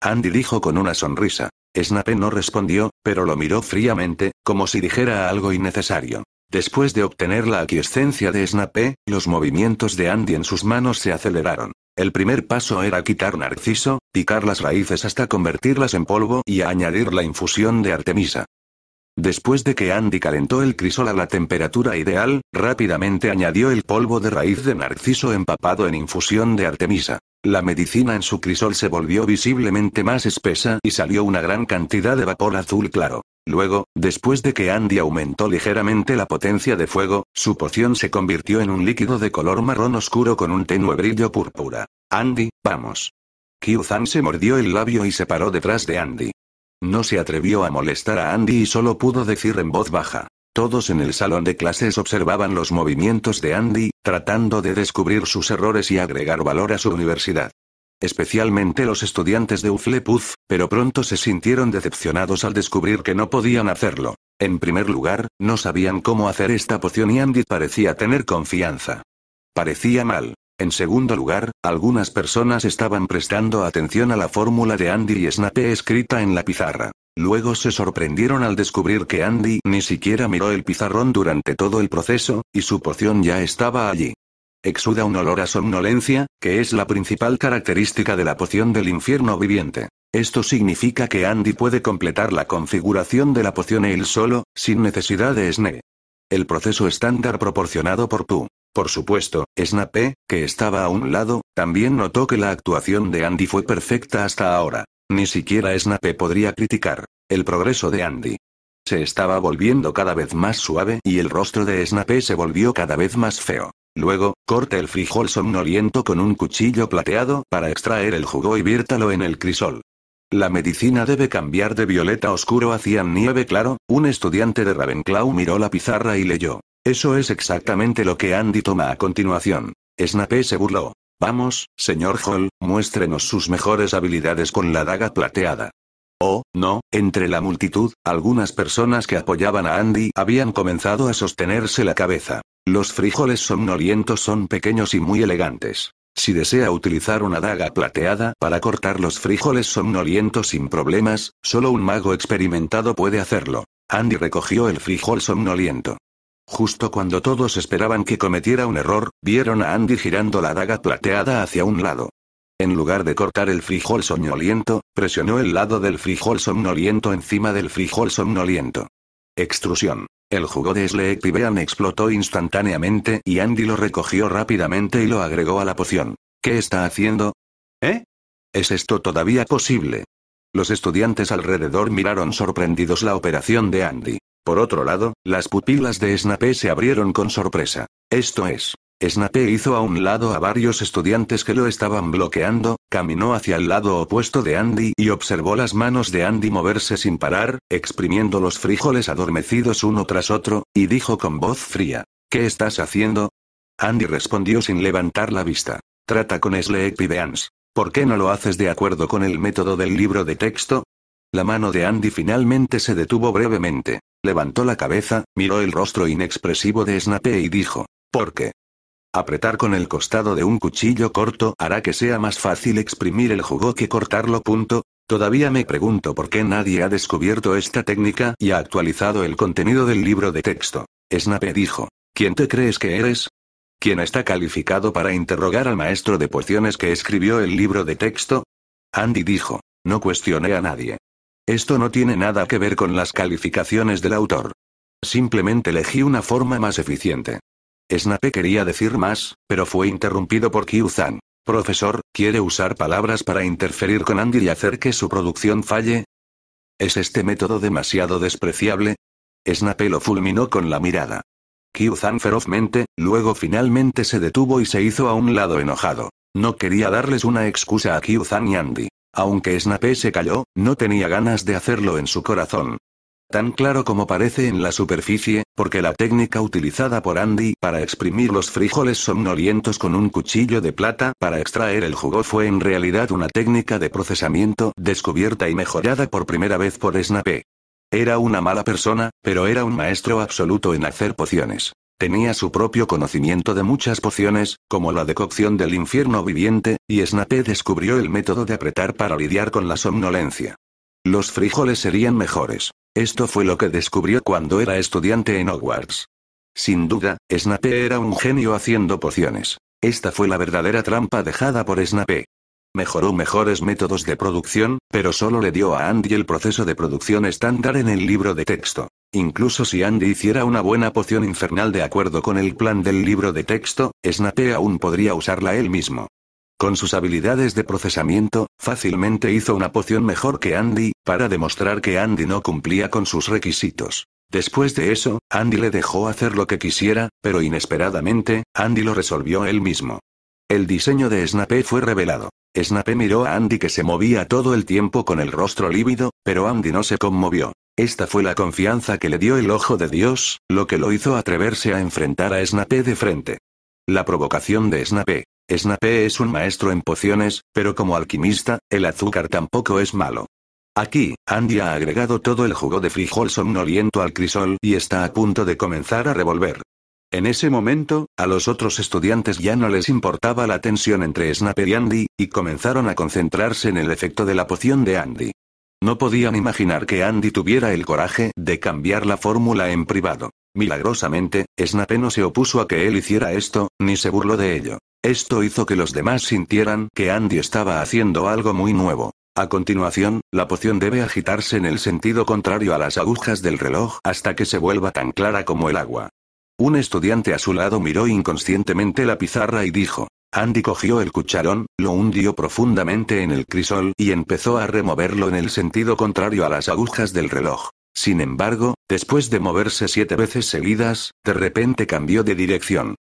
Andy dijo con una sonrisa. Snape no respondió, pero lo miró fríamente, como si dijera algo innecesario. Después de obtener la aquiescencia de Snape, los movimientos de Andy en sus manos se aceleraron. El primer paso era quitar narciso, picar las raíces hasta convertirlas en polvo y añadir la infusión de Artemisa. Después de que Andy calentó el crisol a la temperatura ideal, rápidamente añadió el polvo de raíz de narciso empapado en infusión de artemisa. La medicina en su crisol se volvió visiblemente más espesa y salió una gran cantidad de vapor azul claro. Luego, después de que Andy aumentó ligeramente la potencia de fuego, su poción se convirtió en un líquido de color marrón oscuro con un tenue brillo púrpura. Andy, vamos. Kyuzan se mordió el labio y se paró detrás de Andy. No se atrevió a molestar a Andy y solo pudo decir en voz baja. Todos en el salón de clases observaban los movimientos de Andy, tratando de descubrir sus errores y agregar valor a su universidad. Especialmente los estudiantes de UFLEPUZ, pero pronto se sintieron decepcionados al descubrir que no podían hacerlo. En primer lugar, no sabían cómo hacer esta poción y Andy parecía tener confianza. Parecía mal. En segundo lugar, algunas personas estaban prestando atención a la fórmula de Andy y Snape escrita en la pizarra. Luego se sorprendieron al descubrir que Andy ni siquiera miró el pizarrón durante todo el proceso, y su poción ya estaba allí. Exuda un olor a somnolencia, que es la principal característica de la poción del infierno viviente. Esto significa que Andy puede completar la configuración de la poción él solo, sin necesidad de Snape. El proceso estándar proporcionado por tú. Por supuesto, Snape, que estaba a un lado, también notó que la actuación de Andy fue perfecta hasta ahora. Ni siquiera Snape podría criticar el progreso de Andy. Se estaba volviendo cada vez más suave y el rostro de Snape se volvió cada vez más feo. Luego, corte el frijol somnoliento con un cuchillo plateado para extraer el jugo y viértalo en el crisol. La medicina debe cambiar de violeta oscuro hacia nieve claro. Un estudiante de Ravenclaw miró la pizarra y leyó. Eso es exactamente lo que Andy toma a continuación. Snape se burló. Vamos, señor Hall, muéstrenos sus mejores habilidades con la daga plateada. Oh, no, entre la multitud, algunas personas que apoyaban a Andy habían comenzado a sostenerse la cabeza. Los frijoles somnolientos son pequeños y muy elegantes. Si desea utilizar una daga plateada para cortar los frijoles somnolientos sin problemas, solo un mago experimentado puede hacerlo. Andy recogió el frijol somnoliento. Justo cuando todos esperaban que cometiera un error, vieron a Andy girando la daga plateada hacia un lado. En lugar de cortar el frijol soñoliento, presionó el lado del frijol somnoliento encima del frijol somnoliento. Extrusión. El jugo de Pibian explotó instantáneamente y Andy lo recogió rápidamente y lo agregó a la poción. ¿Qué está haciendo? ¿Eh? ¿Es esto todavía posible? Los estudiantes alrededor miraron sorprendidos la operación de Andy. Por otro lado, las pupilas de Snape se abrieron con sorpresa. Esto es. Snape hizo a un lado a varios estudiantes que lo estaban bloqueando, caminó hacia el lado opuesto de Andy y observó las manos de Andy moverse sin parar, exprimiendo los frijoles adormecidos uno tras otro, y dijo con voz fría, ¿Qué estás haciendo? Andy respondió sin levantar la vista. Trata con Sleep y Beans. ¿Por qué no lo haces de acuerdo con el método del libro de texto? La mano de Andy finalmente se detuvo brevemente. Levantó la cabeza, miró el rostro inexpresivo de Snape y dijo. ¿Por qué? Apretar con el costado de un cuchillo corto hará que sea más fácil exprimir el jugo que cortarlo. Punto. Todavía me pregunto por qué nadie ha descubierto esta técnica y ha actualizado el contenido del libro de texto. Snape dijo. ¿Quién te crees que eres? ¿Quién está calificado para interrogar al maestro de pociones que escribió el libro de texto? Andy dijo. No cuestioné a nadie. Esto no tiene nada que ver con las calificaciones del autor. Simplemente elegí una forma más eficiente. Snape quería decir más, pero fue interrumpido por Kyuzan. Profesor, ¿quiere usar palabras para interferir con Andy y hacer que su producción falle? ¿Es este método demasiado despreciable? Snape lo fulminó con la mirada. Kyuzan ferozmente, luego finalmente se detuvo y se hizo a un lado enojado. No quería darles una excusa a Kyuzan y Andy. Aunque Snape se calló, no tenía ganas de hacerlo en su corazón. Tan claro como parece en la superficie, porque la técnica utilizada por Andy para exprimir los frijoles somnolientos con un cuchillo de plata para extraer el jugo fue en realidad una técnica de procesamiento descubierta y mejorada por primera vez por Snape. Era una mala persona, pero era un maestro absoluto en hacer pociones. Tenía su propio conocimiento de muchas pociones, como la decocción del infierno viviente, y Snape descubrió el método de apretar para lidiar con la somnolencia. Los frijoles serían mejores. Esto fue lo que descubrió cuando era estudiante en Hogwarts. Sin duda, Snape era un genio haciendo pociones. Esta fue la verdadera trampa dejada por Snape. Mejoró mejores métodos de producción, pero solo le dio a Andy el proceso de producción estándar en el libro de texto. Incluso si Andy hiciera una buena poción infernal de acuerdo con el plan del libro de texto, Snape aún podría usarla él mismo. Con sus habilidades de procesamiento, fácilmente hizo una poción mejor que Andy, para demostrar que Andy no cumplía con sus requisitos. Después de eso, Andy le dejó hacer lo que quisiera, pero inesperadamente, Andy lo resolvió él mismo. El diseño de Snape fue revelado. Snape miró a Andy que se movía todo el tiempo con el rostro lívido, pero Andy no se conmovió. Esta fue la confianza que le dio el ojo de Dios, lo que lo hizo atreverse a enfrentar a Snape de frente. La provocación de Snape. Snape es un maestro en pociones, pero como alquimista, el azúcar tampoco es malo. Aquí, Andy ha agregado todo el jugo de frijol somnoliento al crisol y está a punto de comenzar a revolver. En ese momento, a los otros estudiantes ya no les importaba la tensión entre Snape y Andy, y comenzaron a concentrarse en el efecto de la poción de Andy. No podían imaginar que Andy tuviera el coraje de cambiar la fórmula en privado. Milagrosamente, Snape no se opuso a que él hiciera esto, ni se burló de ello. Esto hizo que los demás sintieran que Andy estaba haciendo algo muy nuevo. A continuación, la poción debe agitarse en el sentido contrario a las agujas del reloj hasta que se vuelva tan clara como el agua. Un estudiante a su lado miró inconscientemente la pizarra y dijo, Andy cogió el cucharón, lo hundió profundamente en el crisol y empezó a removerlo en el sentido contrario a las agujas del reloj. Sin embargo, después de moverse siete veces seguidas, de repente cambió de dirección.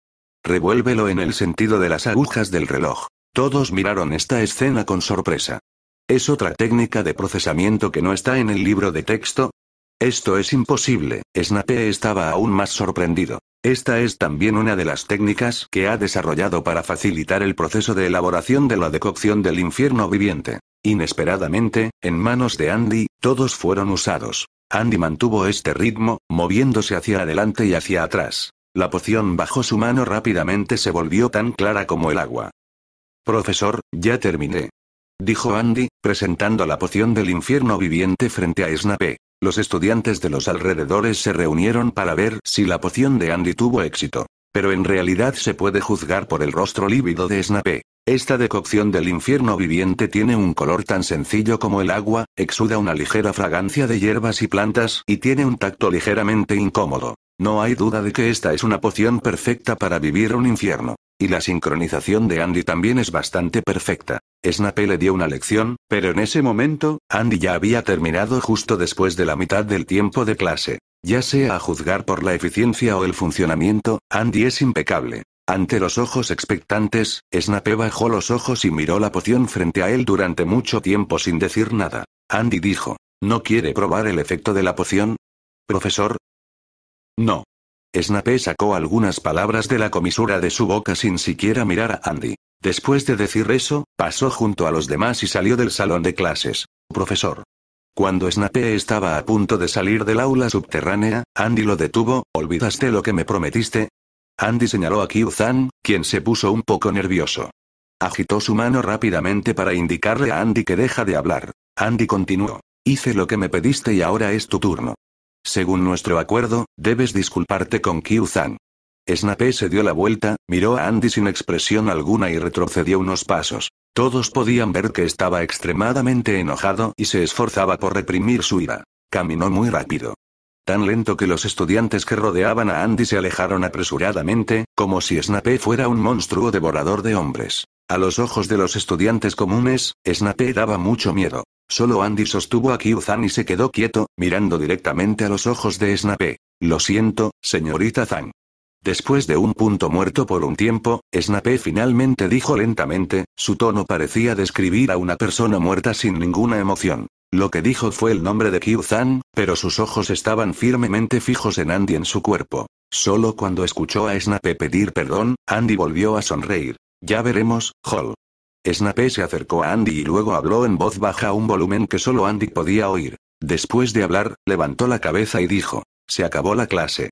Revuélvelo en el sentido de las agujas del reloj. Todos miraron esta escena con sorpresa. ¿Es otra técnica de procesamiento que no está en el libro de texto? Esto es imposible, Snape estaba aún más sorprendido. Esta es también una de las técnicas que ha desarrollado para facilitar el proceso de elaboración de la decocción del infierno viviente. Inesperadamente, en manos de Andy, todos fueron usados. Andy mantuvo este ritmo, moviéndose hacia adelante y hacia atrás. La poción bajo su mano rápidamente se volvió tan clara como el agua. Profesor, ya terminé. Dijo Andy, presentando la poción del infierno viviente frente a Snape. Los estudiantes de los alrededores se reunieron para ver si la poción de Andy tuvo éxito. Pero en realidad se puede juzgar por el rostro lívido de Snape. Esta decocción del infierno viviente tiene un color tan sencillo como el agua, exuda una ligera fragancia de hierbas y plantas y tiene un tacto ligeramente incómodo. No hay duda de que esta es una poción perfecta para vivir un infierno. Y la sincronización de Andy también es bastante perfecta. Snape le dio una lección, pero en ese momento, Andy ya había terminado justo después de la mitad del tiempo de clase. Ya sea a juzgar por la eficiencia o el funcionamiento, Andy es impecable. Ante los ojos expectantes, Snape bajó los ojos y miró la poción frente a él durante mucho tiempo sin decir nada. Andy dijo, ¿No quiere probar el efecto de la poción? Profesor. No. Snape sacó algunas palabras de la comisura de su boca sin siquiera mirar a Andy. Después de decir eso, pasó junto a los demás y salió del salón de clases. Profesor. Cuando Snape estaba a punto de salir del aula subterránea, Andy lo detuvo, ¿olvidaste lo que me prometiste? Andy señaló a Kiu-Zan, quien se puso un poco nervioso. Agitó su mano rápidamente para indicarle a Andy que deja de hablar. Andy continuó. Hice lo que me pediste y ahora es tu turno. Según nuestro acuerdo, debes disculparte con Kiu-Zan. Snape se dio la vuelta, miró a Andy sin expresión alguna y retrocedió unos pasos. Todos podían ver que estaba extremadamente enojado y se esforzaba por reprimir su ira. Caminó muy rápido. Tan lento que los estudiantes que rodeaban a Andy se alejaron apresuradamente, como si Snape fuera un monstruo devorador de hombres. A los ojos de los estudiantes comunes, Snape daba mucho miedo. Solo Andy sostuvo a Kiu-Zan y se quedó quieto, mirando directamente a los ojos de Snape. Lo siento, señorita Zhang. Después de un punto muerto por un tiempo, Snape finalmente dijo lentamente, su tono parecía describir a una persona muerta sin ninguna emoción. Lo que dijo fue el nombre de Kiu-Zan, pero sus ojos estaban firmemente fijos en Andy en su cuerpo. Solo cuando escuchó a Snape pedir perdón, Andy volvió a sonreír. Ya veremos, Hall. Snape se acercó a Andy y luego habló en voz baja a un volumen que solo Andy podía oír. Después de hablar, levantó la cabeza y dijo, se acabó la clase.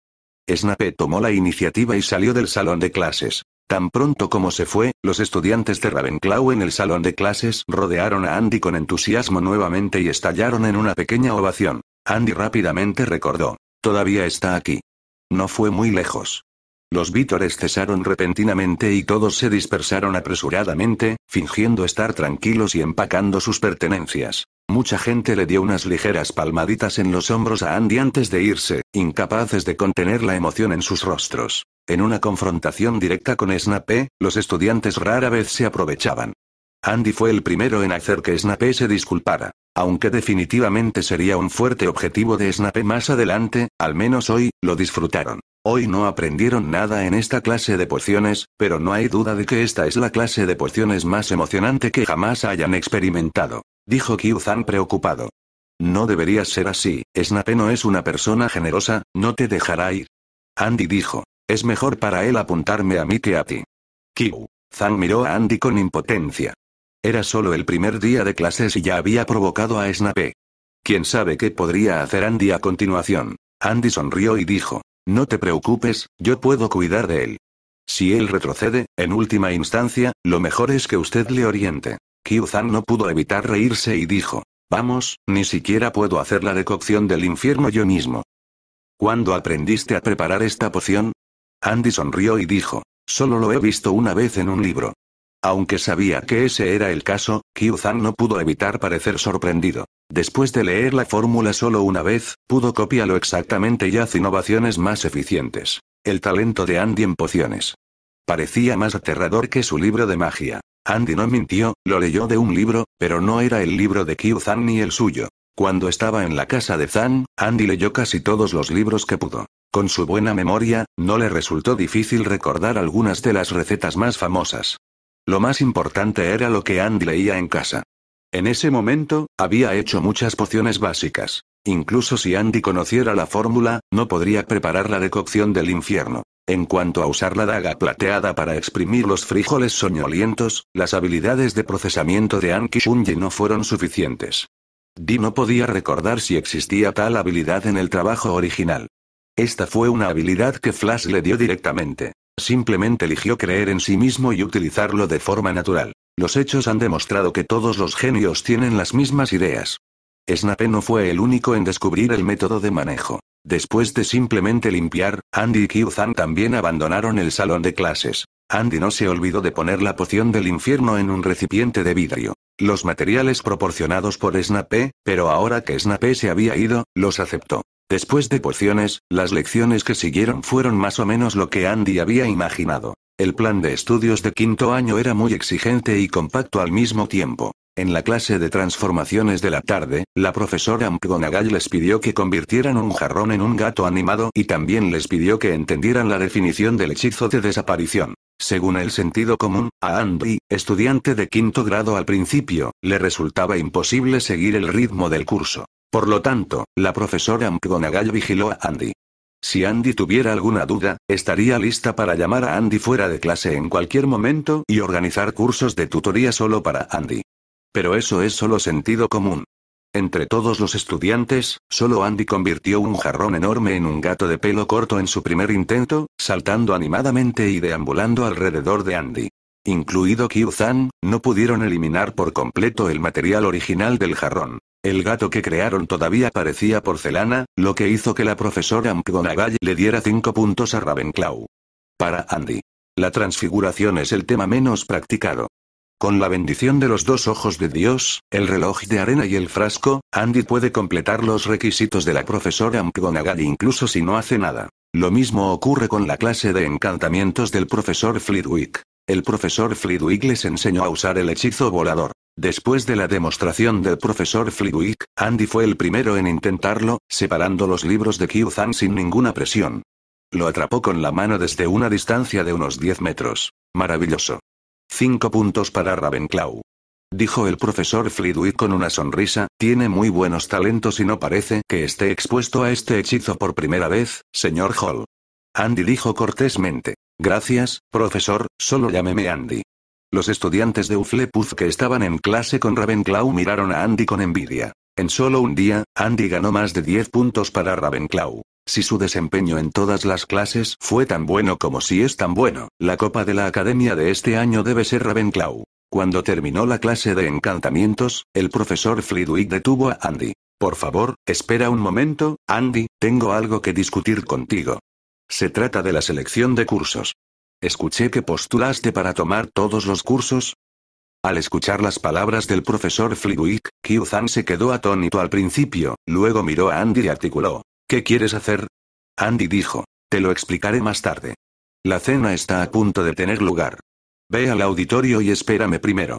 Snape tomó la iniciativa y salió del salón de clases. Tan pronto como se fue, los estudiantes de Ravenclaw en el salón de clases rodearon a Andy con entusiasmo nuevamente y estallaron en una pequeña ovación. Andy rápidamente recordó. Todavía está aquí. No fue muy lejos. Los vítores cesaron repentinamente y todos se dispersaron apresuradamente, fingiendo estar tranquilos y empacando sus pertenencias. Mucha gente le dio unas ligeras palmaditas en los hombros a Andy antes de irse, incapaces de contener la emoción en sus rostros. En una confrontación directa con Snape, los estudiantes rara vez se aprovechaban. Andy fue el primero en hacer que Snape se disculpara. Aunque definitivamente sería un fuerte objetivo de Snape más adelante, al menos hoy, lo disfrutaron. Hoy no aprendieron nada en esta clase de pociones, pero no hay duda de que esta es la clase de pociones más emocionante que jamás hayan experimentado. Dijo Kyu-Zan preocupado. No deberías ser así, Snape no es una persona generosa, no te dejará ir. Andy dijo. Es mejor para él apuntarme a mí que a ti. Kiu. Zhang miró a Andy con impotencia. Era solo el primer día de clases y ya había provocado a Snape. ¿Quién sabe qué podría hacer Andy a continuación? Andy sonrió y dijo, No te preocupes, yo puedo cuidar de él. Si él retrocede, en última instancia, lo mejor es que usted le oriente. Kyuzan no pudo evitar reírse y dijo. Vamos, ni siquiera puedo hacer la decocción del infierno yo mismo. ¿Cuándo aprendiste a preparar esta poción? Andy sonrió y dijo. Solo lo he visto una vez en un libro. Aunque sabía que ese era el caso, kyu no pudo evitar parecer sorprendido. Después de leer la fórmula solo una vez, pudo copiarlo exactamente y hacer innovaciones más eficientes. El talento de Andy en pociones. Parecía más aterrador que su libro de magia. Andy no mintió, lo leyó de un libro, pero no era el libro de Kyu Zhan ni el suyo. Cuando estaba en la casa de Zhan, Andy leyó casi todos los libros que pudo. Con su buena memoria, no le resultó difícil recordar algunas de las recetas más famosas. Lo más importante era lo que Andy leía en casa. En ese momento, había hecho muchas pociones básicas. Incluso si Andy conociera la fórmula, no podría preparar la decocción del infierno. En cuanto a usar la daga plateada para exprimir los frijoles soñolientos, las habilidades de procesamiento de Anki Shunji no fueron suficientes. Di no podía recordar si existía tal habilidad en el trabajo original. Esta fue una habilidad que Flash le dio directamente. Simplemente eligió creer en sí mismo y utilizarlo de forma natural. Los hechos han demostrado que todos los genios tienen las mismas ideas. Snape no fue el único en descubrir el método de manejo. Después de simplemente limpiar, Andy y Kyuzan también abandonaron el salón de clases. Andy no se olvidó de poner la poción del infierno en un recipiente de vidrio. Los materiales proporcionados por Snape, pero ahora que Snape se había ido, los aceptó. Después de pociones, las lecciones que siguieron fueron más o menos lo que Andy había imaginado. El plan de estudios de quinto año era muy exigente y compacto al mismo tiempo. En la clase de transformaciones de la tarde, la profesora McGonagall les pidió que convirtieran un jarrón en un gato animado y también les pidió que entendieran la definición del hechizo de desaparición. Según el sentido común, a Andy, estudiante de quinto grado al principio, le resultaba imposible seguir el ritmo del curso. Por lo tanto, la profesora McGonagall vigiló a Andy. Si Andy tuviera alguna duda, estaría lista para llamar a Andy fuera de clase en cualquier momento y organizar cursos de tutoría solo para Andy. Pero eso es solo sentido común. Entre todos los estudiantes, solo Andy convirtió un jarrón enorme en un gato de pelo corto en su primer intento, saltando animadamente y deambulando alrededor de Andy. Incluido Kyu-Zan, no pudieron eliminar por completo el material original del jarrón. El gato que crearon todavía parecía porcelana, lo que hizo que la profesora McGonagall le diera 5 puntos a Ravenclaw. Para Andy. La transfiguración es el tema menos practicado. Con la bendición de los dos ojos de Dios, el reloj de arena y el frasco, Andy puede completar los requisitos de la profesora McGonagall incluso si no hace nada. Lo mismo ocurre con la clase de encantamientos del profesor Flitwick. El profesor Flitwick les enseñó a usar el hechizo volador. Después de la demostración del profesor Flitwick, Andy fue el primero en intentarlo, separando los libros de qiu zan sin ninguna presión. Lo atrapó con la mano desde una distancia de unos 10 metros. Maravilloso. Cinco puntos para Ravenclaw. Dijo el profesor Flitwick con una sonrisa, tiene muy buenos talentos y no parece que esté expuesto a este hechizo por primera vez, señor Hall. Andy dijo cortésmente. Gracias, profesor, solo llámeme Andy. Los estudiantes de Uflepuz que estaban en clase con Ravenclaw miraron a Andy con envidia. En solo un día, Andy ganó más de 10 puntos para Ravenclaw. Si su desempeño en todas las clases fue tan bueno como si es tan bueno, la copa de la academia de este año debe ser Ravenclaw. Cuando terminó la clase de encantamientos, el profesor Flitwick detuvo a Andy. Por favor, espera un momento, Andy, tengo algo que discutir contigo. Se trata de la selección de cursos escuché que postulaste para tomar todos los cursos? Al escuchar las palabras del profesor Flitwick, kyu se quedó atónito al principio, luego miró a Andy y articuló. ¿Qué quieres hacer? Andy dijo. Te lo explicaré más tarde. La cena está a punto de tener lugar. Ve al auditorio y espérame primero.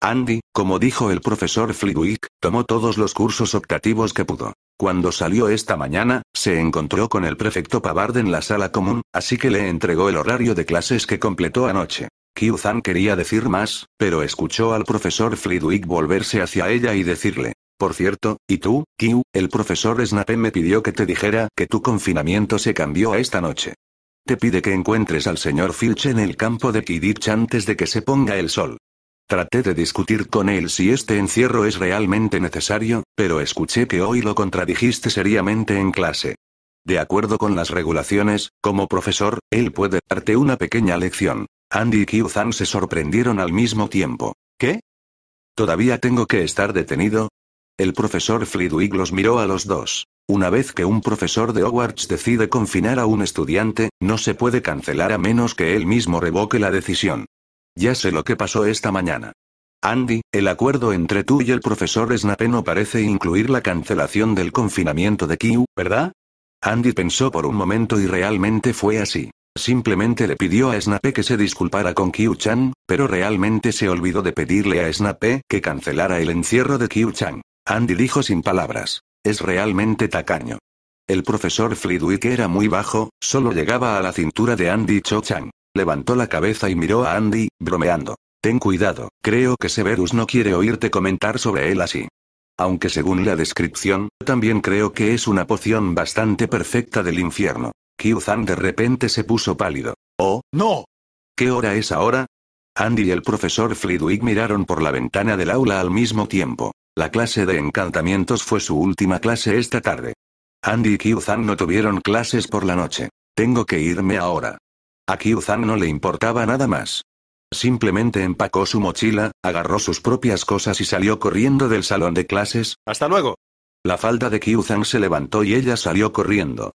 Andy, como dijo el profesor Flitwick, tomó todos los cursos optativos que pudo. Cuando salió esta mañana, se encontró con el prefecto Pavard en la sala común, así que le entregó el horario de clases que completó anoche. Kiu-Zan quería decir más, pero escuchó al profesor Flidwick volverse hacia ella y decirle, por cierto, ¿y tú, Kyu, El profesor Snape me pidió que te dijera que tu confinamiento se cambió a esta noche. Te pide que encuentres al señor Filch en el campo de Kidich antes de que se ponga el sol. Traté de discutir con él si este encierro es realmente necesario, pero escuché que hoy lo contradijiste seriamente en clase. De acuerdo con las regulaciones, como profesor, él puede darte una pequeña lección. Andy y Kyuzan se sorprendieron al mismo tiempo. ¿Qué? ¿Todavía tengo que estar detenido? El profesor Flidwick los miró a los dos. Una vez que un profesor de Hogwarts decide confinar a un estudiante, no se puede cancelar a menos que él mismo revoque la decisión. Ya sé lo que pasó esta mañana. Andy, el acuerdo entre tú y el profesor Snape no parece incluir la cancelación del confinamiento de Q, ¿verdad? Andy pensó por un momento y realmente fue así. Simplemente le pidió a Snape que se disculpara con Q-chan, pero realmente se olvidó de pedirle a Snape que cancelara el encierro de Q-chan. Andy dijo sin palabras. Es realmente tacaño. El profesor Flitwick era muy bajo, solo llegaba a la cintura de Andy Cho-chan. Levantó la cabeza y miró a Andy, bromeando. Ten cuidado, creo que Severus no quiere oírte comentar sobre él así. Aunque según la descripción, también creo que es una poción bastante perfecta del infierno. Kyuzan de repente se puso pálido. ¡Oh, no! ¿Qué hora es ahora? Andy y el profesor Flidwick miraron por la ventana del aula al mismo tiempo. La clase de encantamientos fue su última clase esta tarde. Andy y Kyuzan no tuvieron clases por la noche. Tengo que irme ahora. A no le importaba nada más. Simplemente empacó su mochila, agarró sus propias cosas y salió corriendo del salón de clases. ¡Hasta luego! La falda de kyu se levantó y ella salió corriendo.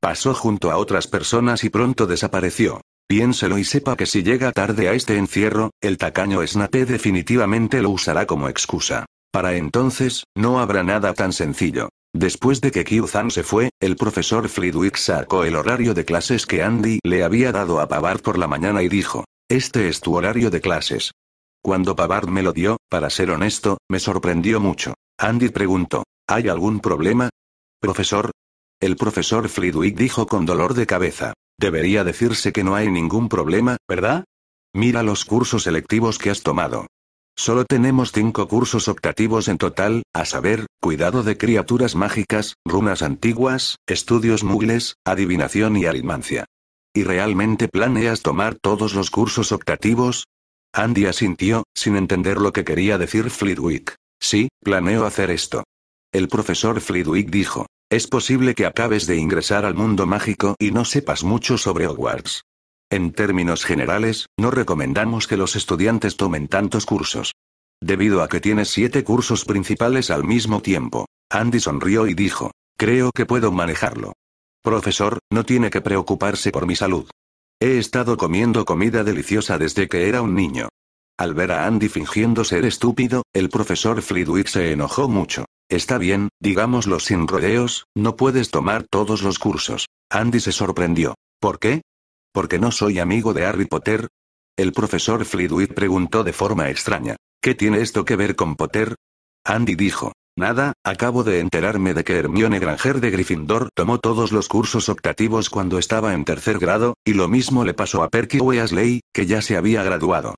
Pasó junto a otras personas y pronto desapareció. Piénselo y sepa que si llega tarde a este encierro, el tacaño Snape definitivamente lo usará como excusa. Para entonces, no habrá nada tan sencillo. Después de que Kyu-Zan se fue, el profesor Flitwick sacó el horario de clases que Andy le había dado a Pavard por la mañana y dijo, este es tu horario de clases. Cuando Pavard me lo dio, para ser honesto, me sorprendió mucho. Andy preguntó, ¿hay algún problema? Profesor. El profesor Flitwick dijo con dolor de cabeza, debería decirse que no hay ningún problema, ¿verdad? Mira los cursos selectivos que has tomado. Solo tenemos cinco cursos optativos en total, a saber, cuidado de criaturas mágicas, runas antiguas, estudios mugles, adivinación y alimancia. ¿Y realmente planeas tomar todos los cursos optativos? Andy asintió, sin entender lo que quería decir Flitwick. Sí, planeo hacer esto. El profesor Flitwick dijo, es posible que acabes de ingresar al mundo mágico y no sepas mucho sobre Hogwarts. En términos generales, no recomendamos que los estudiantes tomen tantos cursos. Debido a que tienes siete cursos principales al mismo tiempo. Andy sonrió y dijo, creo que puedo manejarlo. Profesor, no tiene que preocuparse por mi salud. He estado comiendo comida deliciosa desde que era un niño. Al ver a Andy fingiendo ser estúpido, el profesor Friedwick se enojó mucho. Está bien, digámoslo sin rodeos, no puedes tomar todos los cursos. Andy se sorprendió. ¿Por qué? porque no soy amigo de Harry Potter? El profesor Flitwick preguntó de forma extraña. ¿Qué tiene esto que ver con Potter? Andy dijo. Nada, acabo de enterarme de que Hermione Granger de Gryffindor tomó todos los cursos optativos cuando estaba en tercer grado, y lo mismo le pasó a Perky Weasley, que ya se había graduado.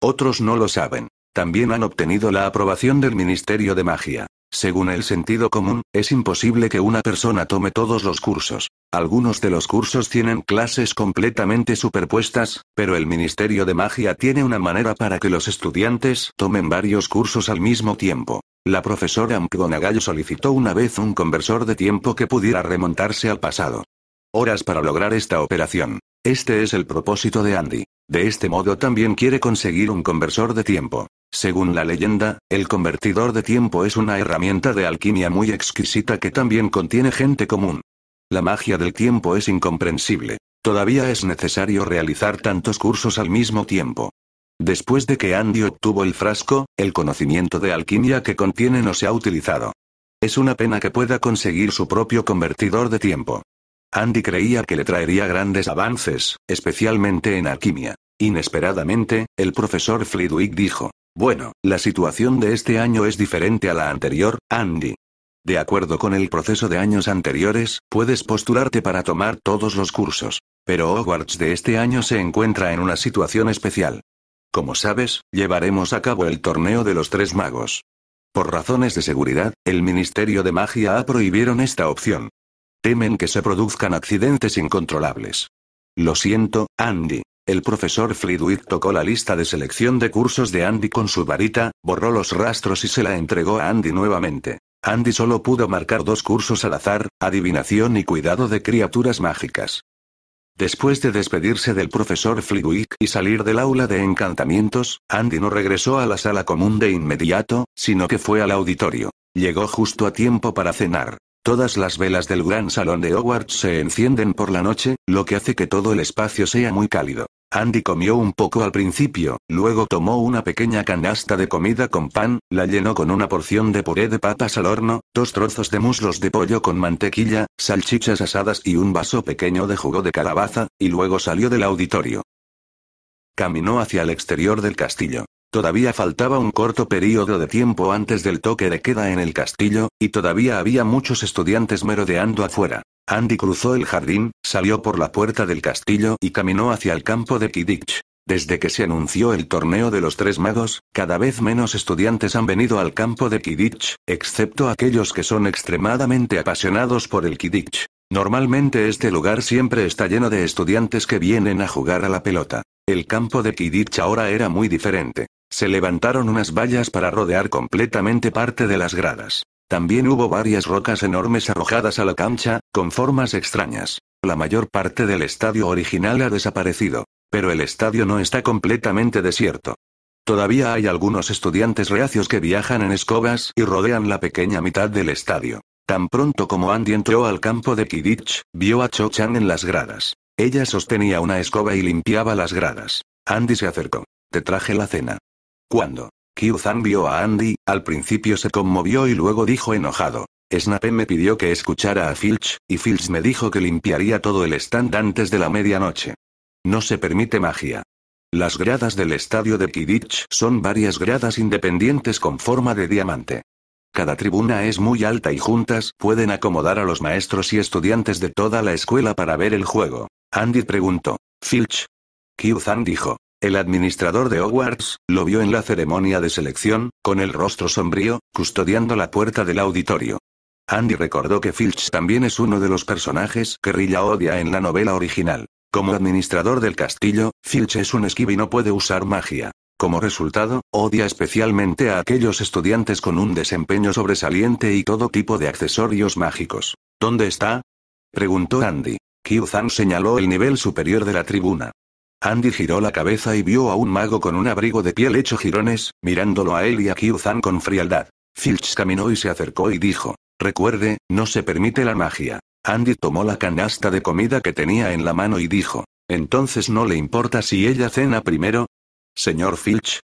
Otros no lo saben. También han obtenido la aprobación del Ministerio de Magia. Según el sentido común, es imposible que una persona tome todos los cursos. Algunos de los cursos tienen clases completamente superpuestas, pero el Ministerio de Magia tiene una manera para que los estudiantes tomen varios cursos al mismo tiempo. La profesora McGonagall solicitó una vez un conversor de tiempo que pudiera remontarse al pasado. Horas para lograr esta operación. Este es el propósito de Andy. De este modo también quiere conseguir un conversor de tiempo. Según la leyenda, el convertidor de tiempo es una herramienta de alquimia muy exquisita que también contiene gente común. La magia del tiempo es incomprensible. Todavía es necesario realizar tantos cursos al mismo tiempo. Después de que Andy obtuvo el frasco, el conocimiento de alquimia que contiene no se ha utilizado. Es una pena que pueda conseguir su propio convertidor de tiempo. Andy creía que le traería grandes avances, especialmente en alquimia. Inesperadamente, el profesor Flitwick dijo, bueno, la situación de este año es diferente a la anterior, Andy. De acuerdo con el proceso de años anteriores, puedes postularte para tomar todos los cursos. Pero Hogwarts de este año se encuentra en una situación especial. Como sabes, llevaremos a cabo el torneo de los tres magos. Por razones de seguridad, el Ministerio de Magia ha prohibieron esta opción. Temen que se produzcan accidentes incontrolables. Lo siento, Andy. El profesor Flidwick tocó la lista de selección de cursos de Andy con su varita, borró los rastros y se la entregó a Andy nuevamente. Andy solo pudo marcar dos cursos al azar, adivinación y cuidado de criaturas mágicas. Después de despedirse del profesor Flidwick y salir del aula de encantamientos, Andy no regresó a la sala común de inmediato, sino que fue al auditorio. Llegó justo a tiempo para cenar. Todas las velas del gran salón de Hogwarts se encienden por la noche, lo que hace que todo el espacio sea muy cálido. Andy comió un poco al principio, luego tomó una pequeña canasta de comida con pan, la llenó con una porción de puré de patas al horno, dos trozos de muslos de pollo con mantequilla, salchichas asadas y un vaso pequeño de jugo de calabaza, y luego salió del auditorio. Caminó hacia el exterior del castillo. Todavía faltaba un corto periodo de tiempo antes del toque de queda en el castillo, y todavía había muchos estudiantes merodeando afuera. Andy cruzó el jardín, salió por la puerta del castillo y caminó hacia el campo de Kidditch. Desde que se anunció el torneo de los tres magos, cada vez menos estudiantes han venido al campo de Kidditch, excepto aquellos que son extremadamente apasionados por el Kidditch. Normalmente este lugar siempre está lleno de estudiantes que vienen a jugar a la pelota. El campo de Kidditch ahora era muy diferente. Se levantaron unas vallas para rodear completamente parte de las gradas. También hubo varias rocas enormes arrojadas a la cancha, con formas extrañas. La mayor parte del estadio original ha desaparecido, pero el estadio no está completamente desierto. Todavía hay algunos estudiantes reacios que viajan en escobas y rodean la pequeña mitad del estadio. Tan pronto como Andy entró al campo de Kidditch, vio a Cho Chan en las gradas. Ella sostenía una escoba y limpiaba las gradas. Andy se acercó. Te traje la cena. Cuando kyu vio a Andy, al principio se conmovió y luego dijo enojado. Snape me pidió que escuchara a Filch, y Filch me dijo que limpiaría todo el stand antes de la medianoche. No se permite magia. Las gradas del estadio de Kidditch son varias gradas independientes con forma de diamante. Cada tribuna es muy alta y juntas pueden acomodar a los maestros y estudiantes de toda la escuela para ver el juego. Andy preguntó. Filch. kyu dijo. El administrador de Hogwarts, lo vio en la ceremonia de selección, con el rostro sombrío, custodiando la puerta del auditorio. Andy recordó que Filch también es uno de los personajes que Rilla odia en la novela original. Como administrador del castillo, Filch es un esquivo y no puede usar magia. Como resultado, odia especialmente a aquellos estudiantes con un desempeño sobresaliente y todo tipo de accesorios mágicos. ¿Dónde está? preguntó Andy. Qiu señaló el nivel superior de la tribuna. Andy giró la cabeza y vio a un mago con un abrigo de piel hecho jirones, mirándolo a él y a Kyuzan con frialdad. Filch caminó y se acercó y dijo, recuerde, no se permite la magia. Andy tomó la canasta de comida que tenía en la mano y dijo, entonces no le importa si ella cena primero. Señor Filch.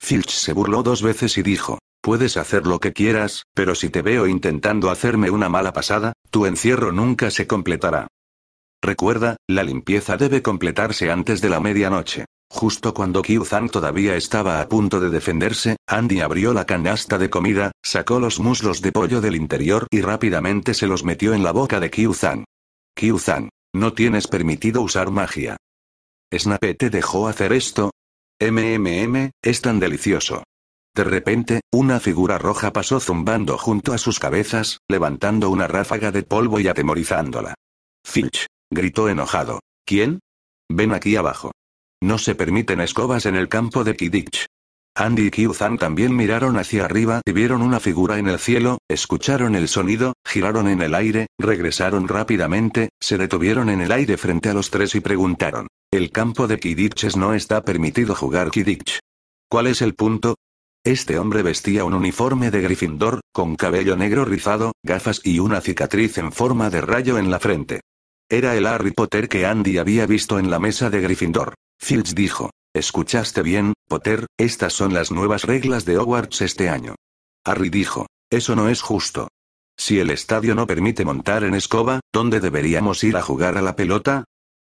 Filch se burló dos veces y dijo, puedes hacer lo que quieras, pero si te veo intentando hacerme una mala pasada, tu encierro nunca se completará. Recuerda, la limpieza debe completarse antes de la medianoche. Justo cuando Kyu-Zhan todavía estaba a punto de defenderse, Andy abrió la canasta de comida, sacó los muslos de pollo del interior y rápidamente se los metió en la boca de Kyu-Zhan. Kyu-Zhan, no tienes permitido usar magia. ¿Snape te dejó hacer esto? MMM, es tan delicioso. De repente, una figura roja pasó zumbando junto a sus cabezas, levantando una ráfaga de polvo y atemorizándola. Finch gritó enojado. ¿Quién? Ven aquí abajo. No se permiten escobas en el campo de Kidditch. Andy y Kyuzan también miraron hacia arriba y vieron una figura en el cielo, escucharon el sonido, giraron en el aire, regresaron rápidamente, se detuvieron en el aire frente a los tres y preguntaron. El campo de Kiddiches no está permitido jugar Kidditch. ¿Cuál es el punto? Este hombre vestía un uniforme de Gryffindor, con cabello negro rizado, gafas y una cicatriz en forma de rayo en la frente. Era el Harry Potter que Andy había visto en la mesa de Gryffindor. Filch dijo, escuchaste bien, Potter, estas son las nuevas reglas de Hogwarts este año. Harry dijo, eso no es justo. Si el estadio no permite montar en escoba, ¿dónde deberíamos ir a jugar a la pelota?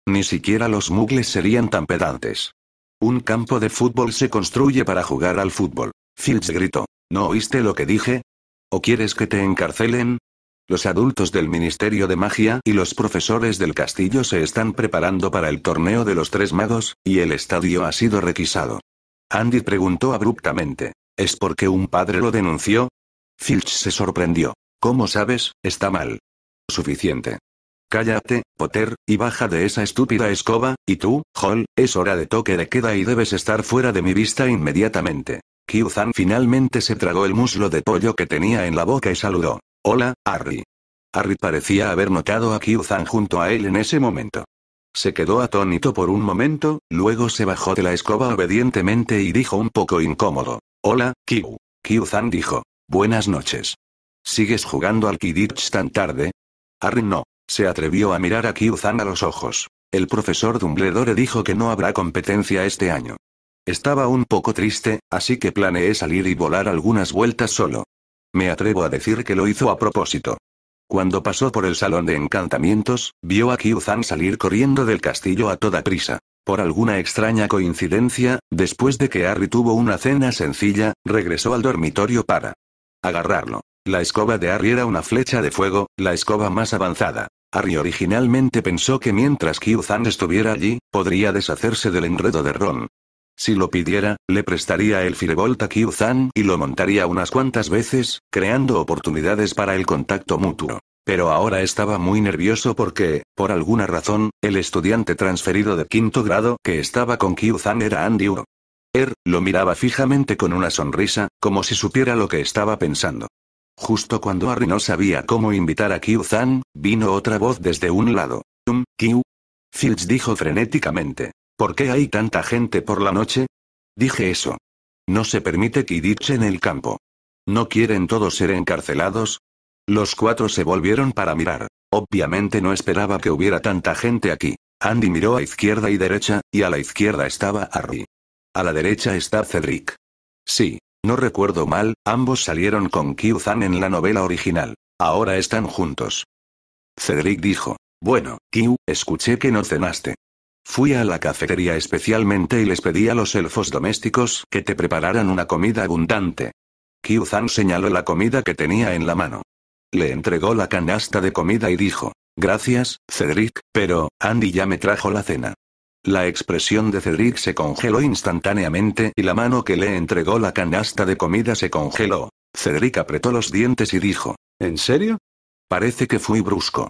Ni siquiera los mugles serían tan pedantes. Un campo de fútbol se construye para jugar al fútbol. Filch gritó. ¿No oíste lo que dije? ¿O quieres que te encarcelen? Los adultos del Ministerio de Magia y los profesores del castillo se están preparando para el torneo de los tres magos, y el estadio ha sido requisado. Andy preguntó abruptamente. ¿Es porque un padre lo denunció? Filch se sorprendió. ¿Cómo sabes? Está mal. Suficiente. Cállate, Potter, y baja de esa estúpida escoba, y tú, Hall, es hora de toque de queda y debes estar fuera de mi vista inmediatamente. Kiu-Zan finalmente se tragó el muslo de pollo que tenía en la boca y saludó. Hola, Harry. Harry parecía haber notado a Kyuzan junto a él en ese momento. Se quedó atónito por un momento, luego se bajó de la escoba obedientemente y dijo un poco incómodo. Hola, Kyu. Kyuzan dijo. Buenas noches. ¿Sigues jugando al Quidditch tan tarde? Harry no. Se atrevió a mirar a Kyuzan a los ojos. El profesor Dumbledore dijo que no habrá competencia este año. Estaba un poco triste, así que planeé salir y volar algunas vueltas solo. Me atrevo a decir que lo hizo a propósito. Cuando pasó por el salón de encantamientos, vio a Kyuzan salir corriendo del castillo a toda prisa. Por alguna extraña coincidencia, después de que Harry tuvo una cena sencilla, regresó al dormitorio para agarrarlo. La escoba de Harry era una flecha de fuego, la escoba más avanzada. Harry originalmente pensó que mientras Kyuzan estuviera allí, podría deshacerse del enredo de Ron, si lo pidiera, le prestaría el Firebolt a Kyuzan y lo montaría unas cuantas veces, creando oportunidades para el contacto mutuo. Pero ahora estaba muy nervioso porque, por alguna razón, el estudiante transferido de quinto grado que estaba con Kyuzan era Andy Uro. Er, lo miraba fijamente con una sonrisa, como si supiera lo que estaba pensando. Justo cuando Harry no sabía cómo invitar a Kyuzan, vino otra voz desde un lado. Um, Kyu. Fields dijo frenéticamente. ¿Por qué hay tanta gente por la noche? Dije eso. No se permite que Dich en el campo. ¿No quieren todos ser encarcelados? Los cuatro se volvieron para mirar. Obviamente no esperaba que hubiera tanta gente aquí. Andy miró a izquierda y derecha, y a la izquierda estaba Harry. A la derecha está Cedric. Sí, no recuerdo mal, ambos salieron con Kyu zan en la novela original. Ahora están juntos. Cedric dijo. Bueno, Kyu, escuché que no cenaste. Fui a la cafetería especialmente y les pedí a los elfos domésticos que te prepararan una comida abundante. Kiuzan señaló la comida que tenía en la mano. Le entregó la canasta de comida y dijo, Gracias, Cedric, pero, Andy ya me trajo la cena. La expresión de Cedric se congeló instantáneamente y la mano que le entregó la canasta de comida se congeló. Cedric apretó los dientes y dijo, ¿En serio? Parece que fui brusco.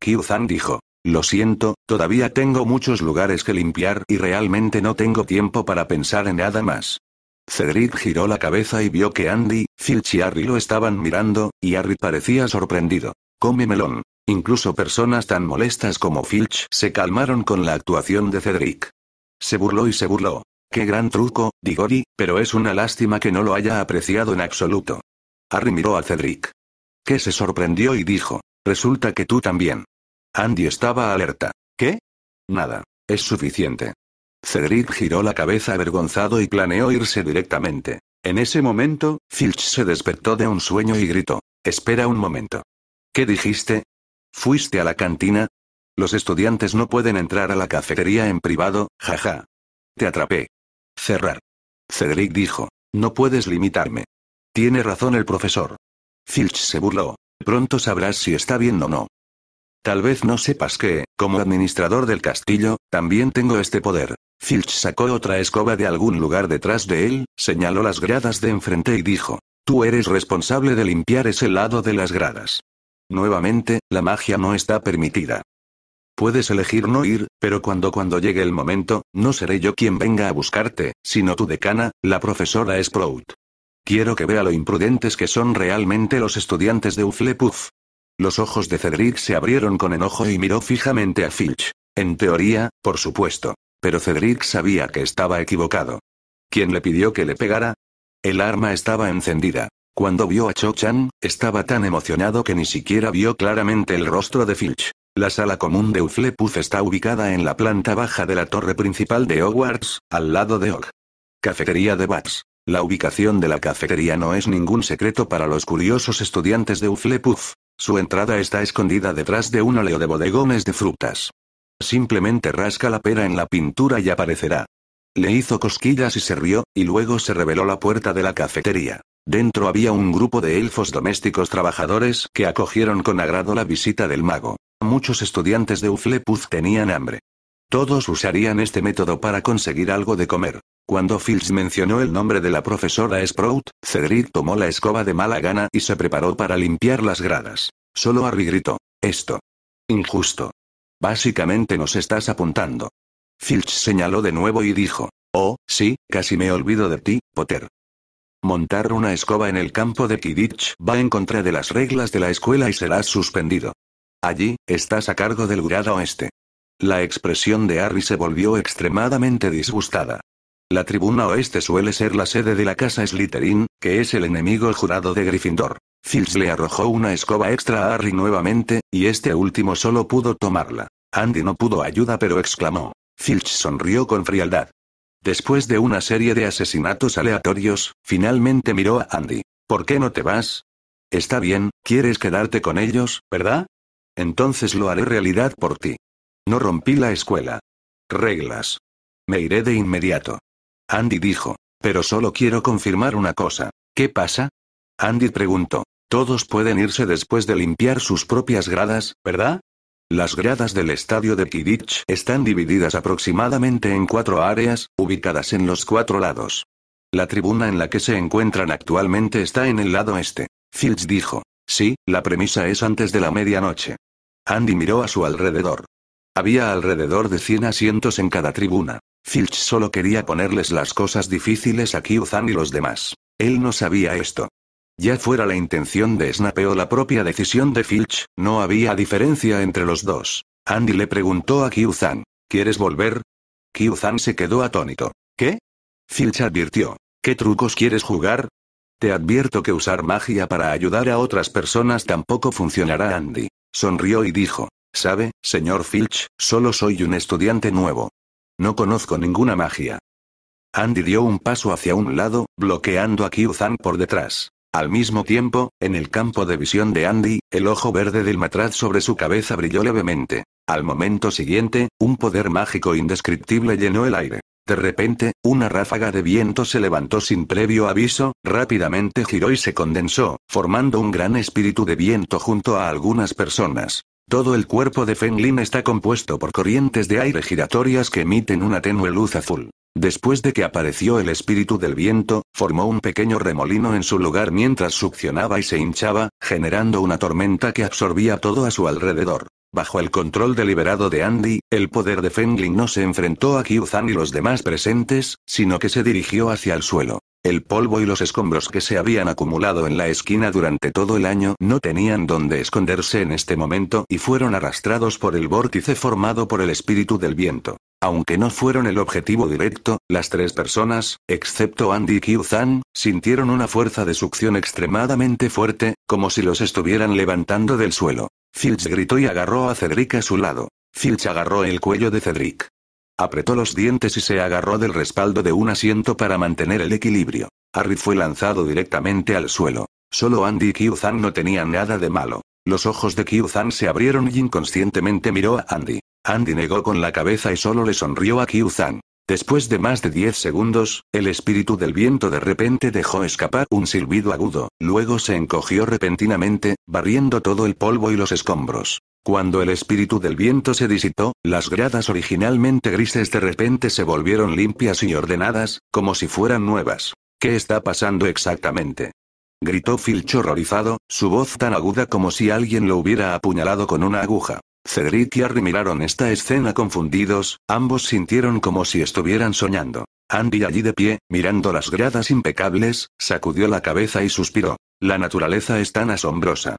Kiuzan dijo, lo siento, todavía tengo muchos lugares que limpiar y realmente no tengo tiempo para pensar en nada más. Cedric giró la cabeza y vio que Andy, Filch y Harry lo estaban mirando, y Harry parecía sorprendido. Come melón. Incluso personas tan molestas como Filch se calmaron con la actuación de Cedric. Se burló y se burló. Qué gran truco, Digori, pero es una lástima que no lo haya apreciado en absoluto. Harry miró a Cedric. Que se sorprendió y dijo, resulta que tú también. Andy estaba alerta. ¿Qué? Nada. Es suficiente. Cedric giró la cabeza avergonzado y planeó irse directamente. En ese momento, Filch se despertó de un sueño y gritó. Espera un momento. ¿Qué dijiste? ¿Fuiste a la cantina? Los estudiantes no pueden entrar a la cafetería en privado, jaja. Te atrapé. Cerrar. Cedric dijo. No puedes limitarme. Tiene razón el profesor. Filch se burló. Pronto sabrás si está bien o no. Tal vez no sepas que, como administrador del castillo, también tengo este poder. Filch sacó otra escoba de algún lugar detrás de él, señaló las gradas de enfrente y dijo, Tú eres responsable de limpiar ese lado de las gradas. Nuevamente, la magia no está permitida. Puedes elegir no ir, pero cuando cuando llegue el momento, no seré yo quien venga a buscarte, sino tu decana, la profesora Sprout. Quiero que vea lo imprudentes que son realmente los estudiantes de Uflepuff. Los ojos de Cedric se abrieron con enojo y miró fijamente a Filch. En teoría, por supuesto. Pero Cedric sabía que estaba equivocado. ¿Quién le pidió que le pegara? El arma estaba encendida. Cuando vio a Cho-chan, estaba tan emocionado que ni siquiera vio claramente el rostro de Filch. La sala común de Uflepuff está ubicada en la planta baja de la torre principal de Hogwarts, al lado de Og. Cafetería de Bats. La ubicación de la cafetería no es ningún secreto para los curiosos estudiantes de Uflepuff. Su entrada está escondida detrás de un óleo de bodegones de frutas. Simplemente rasca la pera en la pintura y aparecerá. Le hizo cosquillas y se rió, y luego se reveló la puerta de la cafetería. Dentro había un grupo de elfos domésticos trabajadores que acogieron con agrado la visita del mago. Muchos estudiantes de Uflepuz tenían hambre. Todos usarían este método para conseguir algo de comer. Cuando Filch mencionó el nombre de la profesora Sprout, Cedric tomó la escoba de mala gana y se preparó para limpiar las gradas. Solo Harry gritó. Esto. Injusto. Básicamente nos estás apuntando. Filch señaló de nuevo y dijo. Oh, sí, casi me olvido de ti, Potter. Montar una escoba en el campo de Kidditch va en contra de las reglas de la escuela y serás suspendido. Allí, estás a cargo del Grado Oeste. La expresión de Harry se volvió extremadamente disgustada. La tribuna oeste suele ser la sede de la casa Slytherin, que es el enemigo jurado de Gryffindor. Filch le arrojó una escoba extra a Harry nuevamente, y este último solo pudo tomarla. Andy no pudo ayuda pero exclamó. Filch sonrió con frialdad. Después de una serie de asesinatos aleatorios, finalmente miró a Andy. ¿Por qué no te vas? Está bien, quieres quedarte con ellos, ¿verdad? Entonces lo haré realidad por ti. No rompí la escuela. Reglas. Me iré de inmediato. Andy dijo. Pero solo quiero confirmar una cosa. ¿Qué pasa? Andy preguntó. Todos pueden irse después de limpiar sus propias gradas, ¿verdad? Las gradas del estadio de Kidditch están divididas aproximadamente en cuatro áreas, ubicadas en los cuatro lados. La tribuna en la que se encuentran actualmente está en el lado este. Fields dijo. Sí, la premisa es antes de la medianoche. Andy miró a su alrededor. Había alrededor de 100 asientos en cada tribuna. Filch solo quería ponerles las cosas difíciles a Kyuzan y los demás. Él no sabía esto. Ya fuera la intención de Snape o la propia decisión de Filch, no había diferencia entre los dos. Andy le preguntó a Kyuzan, ¿quieres volver? Kyuzan se quedó atónito. ¿Qué? Filch advirtió, ¿qué trucos quieres jugar? Te advierto que usar magia para ayudar a otras personas tampoco funcionará, Andy. Sonrió y dijo, ¿sabe, señor Filch, solo soy un estudiante nuevo. No conozco ninguna magia. Andy dio un paso hacia un lado, bloqueando a kyu por detrás. Al mismo tiempo, en el campo de visión de Andy, el ojo verde del matraz sobre su cabeza brilló levemente. Al momento siguiente, un poder mágico indescriptible llenó el aire. De repente, una ráfaga de viento se levantó sin previo aviso, rápidamente giró y se condensó, formando un gran espíritu de viento junto a algunas personas. Todo el cuerpo de Fenglin está compuesto por corrientes de aire giratorias que emiten una tenue luz azul. Después de que apareció el espíritu del viento, formó un pequeño remolino en su lugar mientras succionaba y se hinchaba, generando una tormenta que absorbía todo a su alrededor. Bajo el control deliberado de Andy, el poder de Fenglin no se enfrentó a Kyuzan y los demás presentes, sino que se dirigió hacia el suelo. El polvo y los escombros que se habían acumulado en la esquina durante todo el año no tenían dónde esconderse en este momento y fueron arrastrados por el vórtice formado por el espíritu del viento. Aunque no fueron el objetivo directo, las tres personas, excepto Andy y sintieron una fuerza de succión extremadamente fuerte, como si los estuvieran levantando del suelo. Filch gritó y agarró a Cedric a su lado. Filch agarró el cuello de Cedric. Apretó los dientes y se agarró del respaldo de un asiento para mantener el equilibrio. Harry fue lanzado directamente al suelo. Solo Andy y Kyuzan no tenían nada de malo. Los ojos de Kyuzan se abrieron y inconscientemente miró a Andy. Andy negó con la cabeza y solo le sonrió a Kyuzan. Después de más de 10 segundos, el espíritu del viento de repente dejó escapar un silbido agudo, luego se encogió repentinamente, barriendo todo el polvo y los escombros. Cuando el espíritu del viento se disitó, las gradas originalmente grises de repente se volvieron limpias y ordenadas, como si fueran nuevas. ¿Qué está pasando exactamente? Gritó Filch horrorizado, su voz tan aguda como si alguien lo hubiera apuñalado con una aguja. Cedric y Harry miraron esta escena confundidos, ambos sintieron como si estuvieran soñando. Andy allí de pie, mirando las gradas impecables, sacudió la cabeza y suspiró. La naturaleza es tan asombrosa.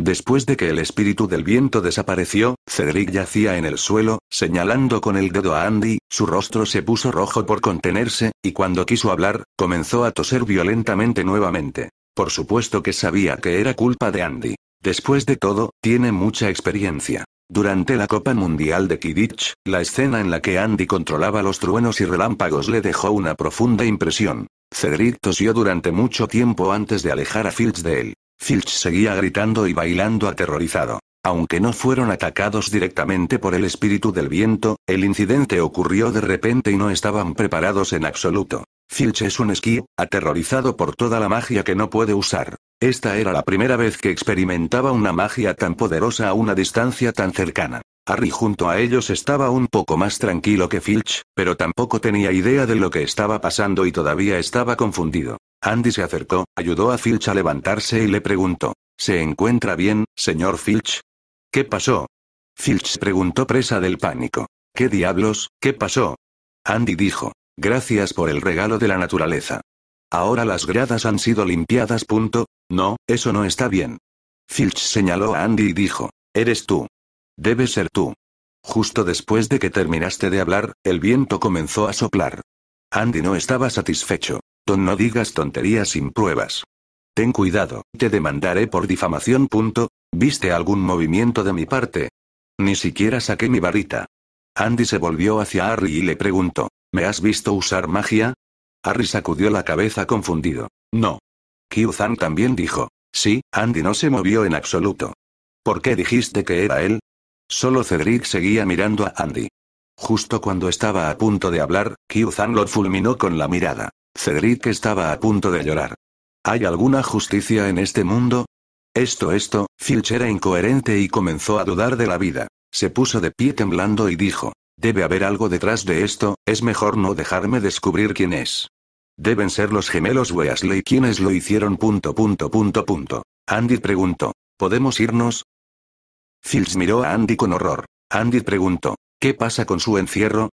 Después de que el espíritu del viento desapareció, Cedric yacía en el suelo, señalando con el dedo a Andy, su rostro se puso rojo por contenerse, y cuando quiso hablar, comenzó a toser violentamente nuevamente. Por supuesto que sabía que era culpa de Andy. Después de todo, tiene mucha experiencia. Durante la Copa Mundial de Kidditch, la escena en la que Andy controlaba los truenos y relámpagos le dejó una profunda impresión. Cedric tosió durante mucho tiempo antes de alejar a Fields de él. Filch seguía gritando y bailando aterrorizado. Aunque no fueron atacados directamente por el espíritu del viento, el incidente ocurrió de repente y no estaban preparados en absoluto. Filch es un esquí, aterrorizado por toda la magia que no puede usar. Esta era la primera vez que experimentaba una magia tan poderosa a una distancia tan cercana. Harry junto a ellos estaba un poco más tranquilo que Filch, pero tampoco tenía idea de lo que estaba pasando y todavía estaba confundido. Andy se acercó, ayudó a Filch a levantarse y le preguntó, ¿Se encuentra bien, señor Filch? ¿Qué pasó? Filch preguntó presa del pánico. ¿Qué diablos, qué pasó? Andy dijo, gracias por el regalo de la naturaleza. Ahora las gradas han sido limpiadas. Punto. No, eso no está bien. Filch señaló a Andy y dijo, eres tú. Debe ser tú. Justo después de que terminaste de hablar, el viento comenzó a soplar. Andy no estaba satisfecho. Don no digas tonterías sin pruebas. Ten cuidado, te demandaré por difamación. ¿Viste algún movimiento de mi parte? Ni siquiera saqué mi varita. Andy se volvió hacia Harry y le preguntó, ¿me has visto usar magia? Harry sacudió la cabeza confundido. No. Kiuzan también dijo, sí, Andy no se movió en absoluto. ¿Por qué dijiste que era él? Solo Cedric seguía mirando a Andy. Justo cuando estaba a punto de hablar, Kyuzan lo fulminó con la mirada. Cedric estaba a punto de llorar. ¿Hay alguna justicia en este mundo? Esto, esto, Filch era incoherente y comenzó a dudar de la vida. Se puso de pie temblando y dijo, Debe haber algo detrás de esto, es mejor no dejarme descubrir quién es. Deben ser los gemelos Weasley quienes lo hicieron. punto, punto, punto. Andy preguntó, ¿podemos irnos? Filch miró a Andy con horror. Andy preguntó, ¿qué pasa con su encierro?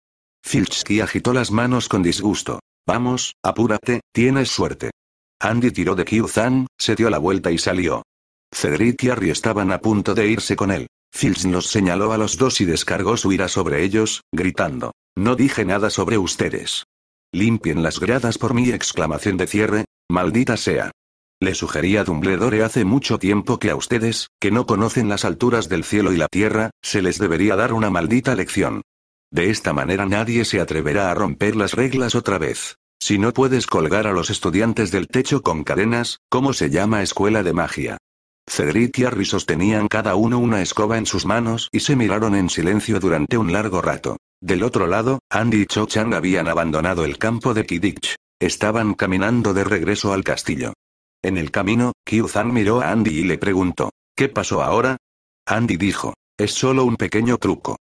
Filchski agitó las manos con disgusto. Vamos, apúrate, tienes suerte. Andy tiró de qiu se dio la vuelta y salió. Cedric y Harry estaban a punto de irse con él. Filch los señaló a los dos y descargó su ira sobre ellos, gritando. No dije nada sobre ustedes. Limpien las gradas por mi exclamación de cierre, maldita sea. Le sugería Dumbledore hace mucho tiempo que a ustedes, que no conocen las alturas del cielo y la tierra, se les debería dar una maldita lección. De esta manera nadie se atreverá a romper las reglas otra vez. Si no puedes colgar a los estudiantes del techo con cadenas, ¿cómo se llama escuela de magia? Cedric y Harry sostenían cada uno una escoba en sus manos y se miraron en silencio durante un largo rato. Del otro lado, Andy y Cho Chang habían abandonado el campo de Kidditch. Estaban caminando de regreso al castillo. En el camino, kyu miró a Andy y le preguntó, ¿qué pasó ahora? Andy dijo, es solo un pequeño truco.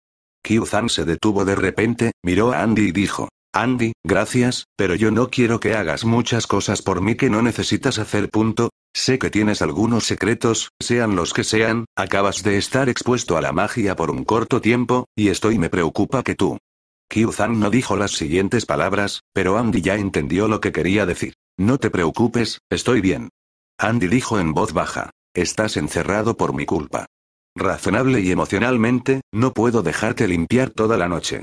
kyu se detuvo de repente, miró a Andy y dijo, Andy, gracias, pero yo no quiero que hagas muchas cosas por mí que no necesitas hacer. Punto. Sé que tienes algunos secretos, sean los que sean, acabas de estar expuesto a la magia por un corto tiempo, y estoy me preocupa que tú. kyu no dijo las siguientes palabras, pero Andy ya entendió lo que quería decir. No te preocupes, estoy bien. Andy dijo en voz baja. Estás encerrado por mi culpa. Razonable y emocionalmente, no puedo dejarte limpiar toda la noche.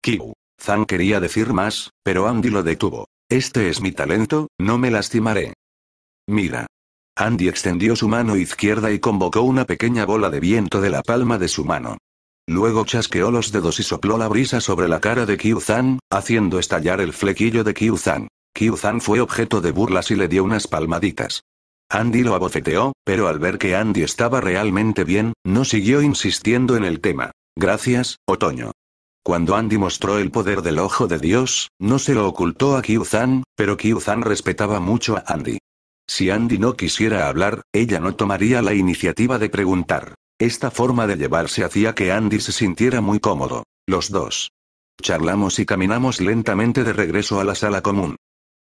Kiu. Zan quería decir más, pero Andy lo detuvo. Este es mi talento, no me lastimaré. Mira. Andy extendió su mano izquierda y convocó una pequeña bola de viento de la palma de su mano. Luego chasqueó los dedos y sopló la brisa sobre la cara de Kiu-Zan, haciendo estallar el flequillo de Kiu-Zan kyu fue objeto de burlas y le dio unas palmaditas. Andy lo abofeteó, pero al ver que Andy estaba realmente bien, no siguió insistiendo en el tema. Gracias, otoño. Cuando Andy mostró el poder del ojo de Dios, no se lo ocultó a kyu pero kyu respetaba mucho a Andy. Si Andy no quisiera hablar, ella no tomaría la iniciativa de preguntar. Esta forma de llevarse hacía que Andy se sintiera muy cómodo. Los dos. Charlamos y caminamos lentamente de regreso a la sala común.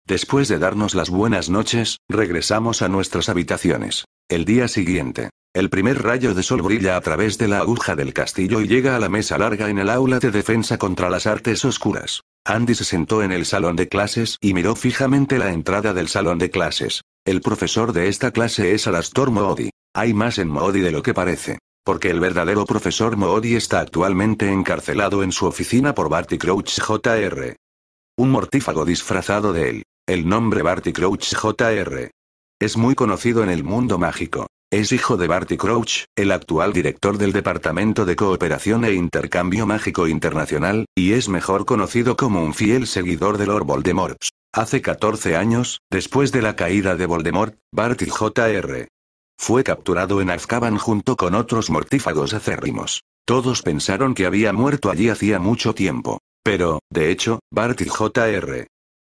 Después de darnos las buenas noches, regresamos a nuestras habitaciones. El día siguiente. El primer rayo de sol brilla a través de la aguja del castillo y llega a la mesa larga en el aula de defensa contra las artes oscuras. Andy se sentó en el salón de clases y miró fijamente la entrada del salón de clases. El profesor de esta clase es Alastor Moody. Hay más en Moody de lo que parece. Porque el verdadero profesor Moody está actualmente encarcelado en su oficina por Barty Crouch Jr. Un mortífago disfrazado de él. El nombre Barty Crouch Jr. es muy conocido en el mundo mágico. Es hijo de Barty Crouch, el actual director del Departamento de Cooperación e Intercambio Mágico Internacional, y es mejor conocido como un fiel seguidor de Lord Voldemort. Hace 14 años, después de la caída de Voldemort, Barty Jr. fue capturado en Azkaban junto con otros mortífagos acérrimos. Todos pensaron que había muerto allí hacía mucho tiempo. Pero, de hecho, Barty Jr.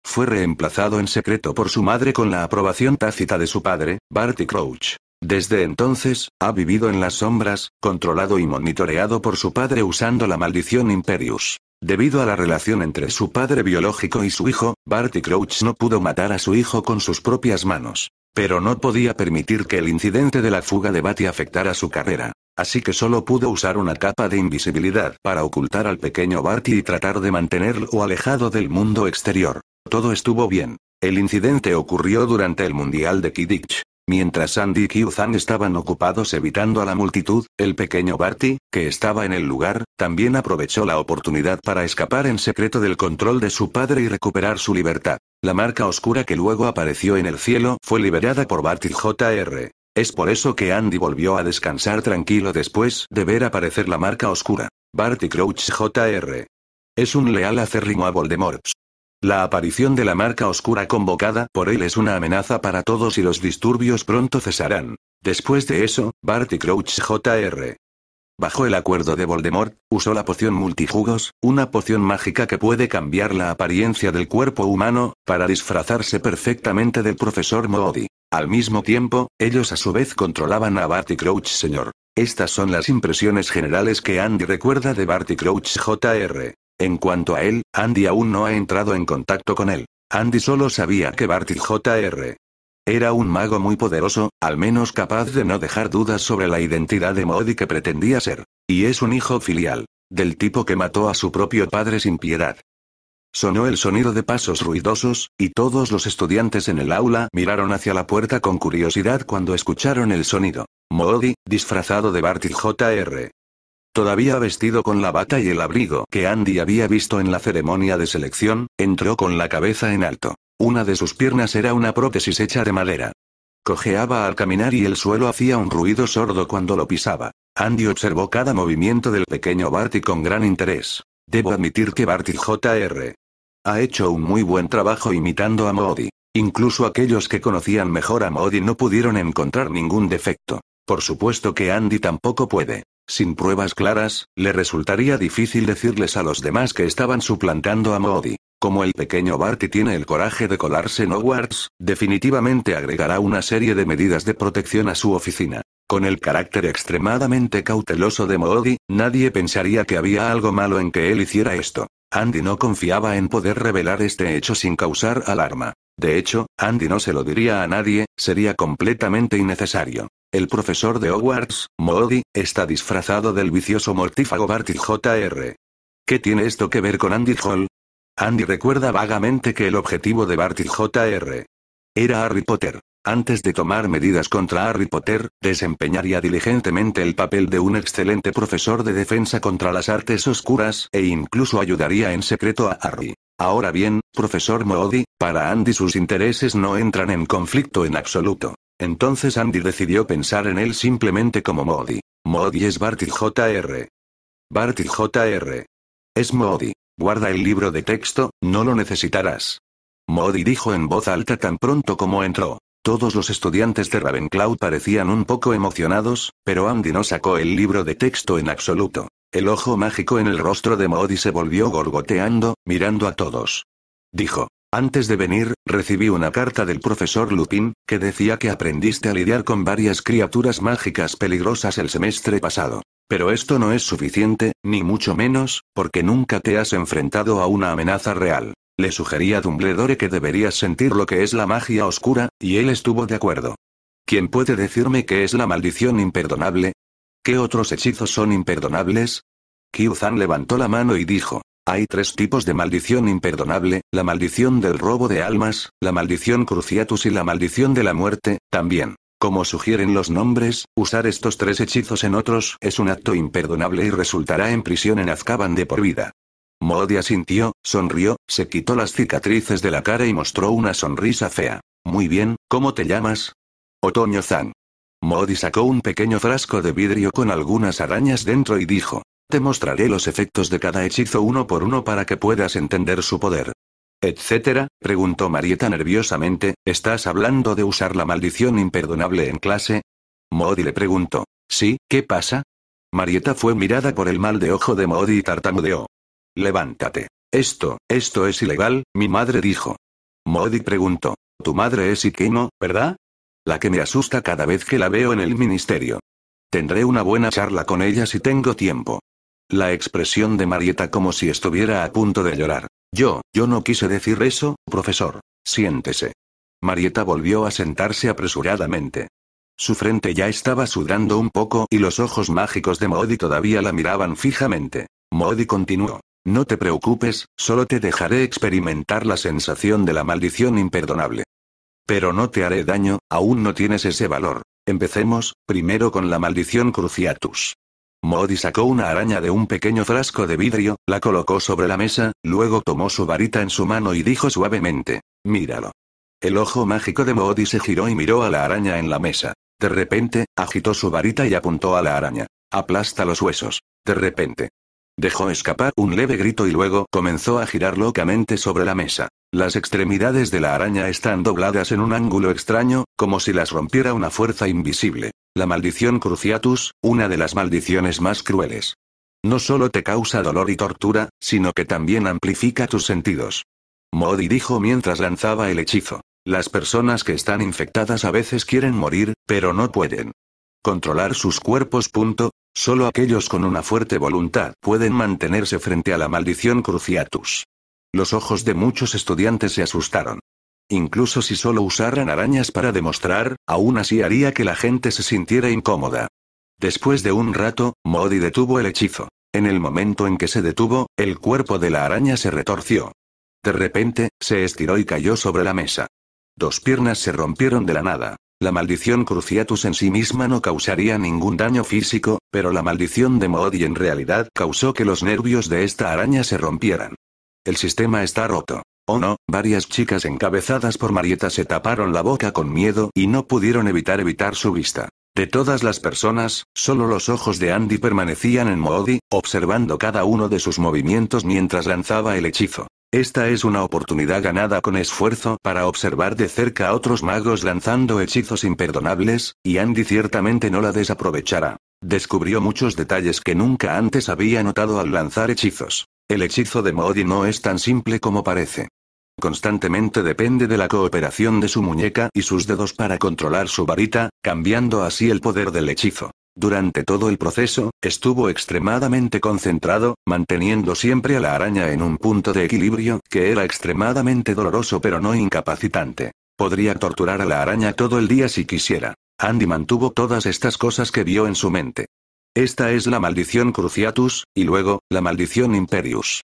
Fue reemplazado en secreto por su madre con la aprobación tácita de su padre, Barty Crouch. Desde entonces, ha vivido en las sombras, controlado y monitoreado por su padre usando la maldición Imperius. Debido a la relación entre su padre biológico y su hijo, Barty Crouch no pudo matar a su hijo con sus propias manos. Pero no podía permitir que el incidente de la fuga de Barty afectara su carrera. Así que solo pudo usar una capa de invisibilidad para ocultar al pequeño Barty y tratar de mantenerlo alejado del mundo exterior. Todo estuvo bien. El incidente ocurrió durante el Mundial de Kidditch. Mientras Andy y Kyuzan estaban ocupados evitando a la multitud, el pequeño Barty, que estaba en el lugar, también aprovechó la oportunidad para escapar en secreto del control de su padre y recuperar su libertad. La marca oscura que luego apareció en el cielo fue liberada por Barty Jr. Es por eso que Andy volvió a descansar tranquilo después de ver aparecer la marca oscura. Barty Crouch Jr. Es un leal acérrimo a Voldemort. La aparición de la marca oscura convocada por él es una amenaza para todos y los disturbios pronto cesarán. Después de eso, Barty Crouch Jr. Bajo el acuerdo de Voldemort, usó la poción multijugos, una poción mágica que puede cambiar la apariencia del cuerpo humano, para disfrazarse perfectamente del profesor Moody. Al mismo tiempo, ellos a su vez controlaban a Barty Crouch Sr. Estas son las impresiones generales que Andy recuerda de Barty Crouch Jr. En cuanto a él, Andy aún no ha entrado en contacto con él. Andy solo sabía que Barty Jr. Era un mago muy poderoso, al menos capaz de no dejar dudas sobre la identidad de modi que pretendía ser. Y es un hijo filial. Del tipo que mató a su propio padre sin piedad. Sonó el sonido de pasos ruidosos, y todos los estudiantes en el aula miraron hacia la puerta con curiosidad cuando escucharon el sonido. Modi, disfrazado de Barty Jr. Todavía vestido con la bata y el abrigo que Andy había visto en la ceremonia de selección, entró con la cabeza en alto. Una de sus piernas era una prótesis hecha de madera. Cojeaba al caminar y el suelo hacía un ruido sordo cuando lo pisaba. Andy observó cada movimiento del pequeño Barty con gran interés. Debo admitir que Barty Jr. ha hecho un muy buen trabajo imitando a Modi. Incluso aquellos que conocían mejor a Modi no pudieron encontrar ningún defecto. Por supuesto que Andy tampoco puede. Sin pruebas claras, le resultaría difícil decirles a los demás que estaban suplantando a Modi. Como el pequeño Barty tiene el coraje de colarse en Hogwarts, definitivamente agregará una serie de medidas de protección a su oficina. Con el carácter extremadamente cauteloso de Moody, nadie pensaría que había algo malo en que él hiciera esto. Andy no confiaba en poder revelar este hecho sin causar alarma. De hecho, Andy no se lo diría a nadie, sería completamente innecesario. El profesor de Hogwarts, Moody, está disfrazado del vicioso mortífago Barty Jr. ¿Qué tiene esto que ver con Andy Hall? Andy recuerda vagamente que el objetivo de Barty Jr. era Harry Potter. Antes de tomar medidas contra Harry Potter, desempeñaría diligentemente el papel de un excelente profesor de defensa contra las artes oscuras e incluso ayudaría en secreto a Harry. Ahora bien, profesor Moody, para Andy sus intereses no entran en conflicto en absoluto. Entonces Andy decidió pensar en él simplemente como Modi. Modi es Barty Jr. Barty Jr. Es Modi. Guarda el libro de texto, no lo necesitarás. Modi dijo en voz alta tan pronto como entró. Todos los estudiantes de Ravenclaw parecían un poco emocionados, pero Andy no sacó el libro de texto en absoluto. El ojo mágico en el rostro de Modi se volvió gorgoteando, mirando a todos. Dijo, antes de venir, recibí una carta del profesor Lupin, que decía que aprendiste a lidiar con varias criaturas mágicas peligrosas el semestre pasado. Pero esto no es suficiente, ni mucho menos, porque nunca te has enfrentado a una amenaza real. Le sugería a Dumbledore que deberías sentir lo que es la magia oscura, y él estuvo de acuerdo. ¿Quién puede decirme qué es la maldición imperdonable? ¿Qué otros hechizos son imperdonables? Kyuzan levantó la mano y dijo, hay tres tipos de maldición imperdonable, la maldición del robo de almas, la maldición cruciatus y la maldición de la muerte, también. Como sugieren los nombres, usar estos tres hechizos en otros es un acto imperdonable y resultará en prisión en Azkaban de por vida. Modi asintió, sonrió, se quitó las cicatrices de la cara y mostró una sonrisa fea. Muy bien, ¿cómo te llamas? Otoño Zan. Modi sacó un pequeño frasco de vidrio con algunas arañas dentro y dijo, te mostraré los efectos de cada hechizo uno por uno para que puedas entender su poder. ¿Etcétera? preguntó Marieta nerviosamente, ¿estás hablando de usar la maldición imperdonable en clase? Modi le preguntó. Sí, ¿qué pasa? Marieta fue mirada por el mal de ojo de Modi y tartamudeó. Levántate. Esto, esto es ilegal, mi madre dijo. Modi preguntó. Tu madre es Ikeno, ¿verdad? La que me asusta cada vez que la veo en el ministerio. Tendré una buena charla con ella si tengo tiempo. La expresión de Marieta como si estuviera a punto de llorar. Yo, yo no quise decir eso, profesor. Siéntese. Marieta volvió a sentarse apresuradamente. Su frente ya estaba sudando un poco y los ojos mágicos de Moody todavía la miraban fijamente. Moody continuó. No te preocupes, solo te dejaré experimentar la sensación de la maldición imperdonable. Pero no te haré daño, aún no tienes ese valor. Empecemos, primero con la maldición cruciatus. Moody sacó una araña de un pequeño frasco de vidrio, la colocó sobre la mesa, luego tomó su varita en su mano y dijo suavemente, míralo. El ojo mágico de Moody se giró y miró a la araña en la mesa. De repente, agitó su varita y apuntó a la araña. Aplasta los huesos. De repente. Dejó escapar un leve grito y luego comenzó a girar locamente sobre la mesa. Las extremidades de la araña están dobladas en un ángulo extraño, como si las rompiera una fuerza invisible. La maldición Cruciatus, una de las maldiciones más crueles. No solo te causa dolor y tortura, sino que también amplifica tus sentidos. Modi dijo mientras lanzaba el hechizo. Las personas que están infectadas a veces quieren morir, pero no pueden. Controlar sus cuerpos. Punto. Solo aquellos con una fuerte voluntad pueden mantenerse frente a la maldición Cruciatus. Los ojos de muchos estudiantes se asustaron. Incluso si solo usaran arañas para demostrar, aún así haría que la gente se sintiera incómoda. Después de un rato, Modi detuvo el hechizo. En el momento en que se detuvo, el cuerpo de la araña se retorció. De repente, se estiró y cayó sobre la mesa. Dos piernas se rompieron de la nada. La maldición Cruciatus en sí misma no causaría ningún daño físico, pero la maldición de Modi en realidad causó que los nervios de esta araña se rompieran. El sistema está roto. Oh no, varias chicas encabezadas por Marieta se taparon la boca con miedo y no pudieron evitar evitar su vista. De todas las personas, solo los ojos de Andy permanecían en Moody, observando cada uno de sus movimientos mientras lanzaba el hechizo. Esta es una oportunidad ganada con esfuerzo para observar de cerca a otros magos lanzando hechizos imperdonables, y Andy ciertamente no la desaprovechará. Descubrió muchos detalles que nunca antes había notado al lanzar hechizos. El hechizo de Moody no es tan simple como parece. Constantemente depende de la cooperación de su muñeca y sus dedos para controlar su varita, cambiando así el poder del hechizo. Durante todo el proceso, estuvo extremadamente concentrado, manteniendo siempre a la araña en un punto de equilibrio, que era extremadamente doloroso pero no incapacitante. Podría torturar a la araña todo el día si quisiera. Andy mantuvo todas estas cosas que vio en su mente. Esta es la maldición Cruciatus, y luego, la maldición Imperius.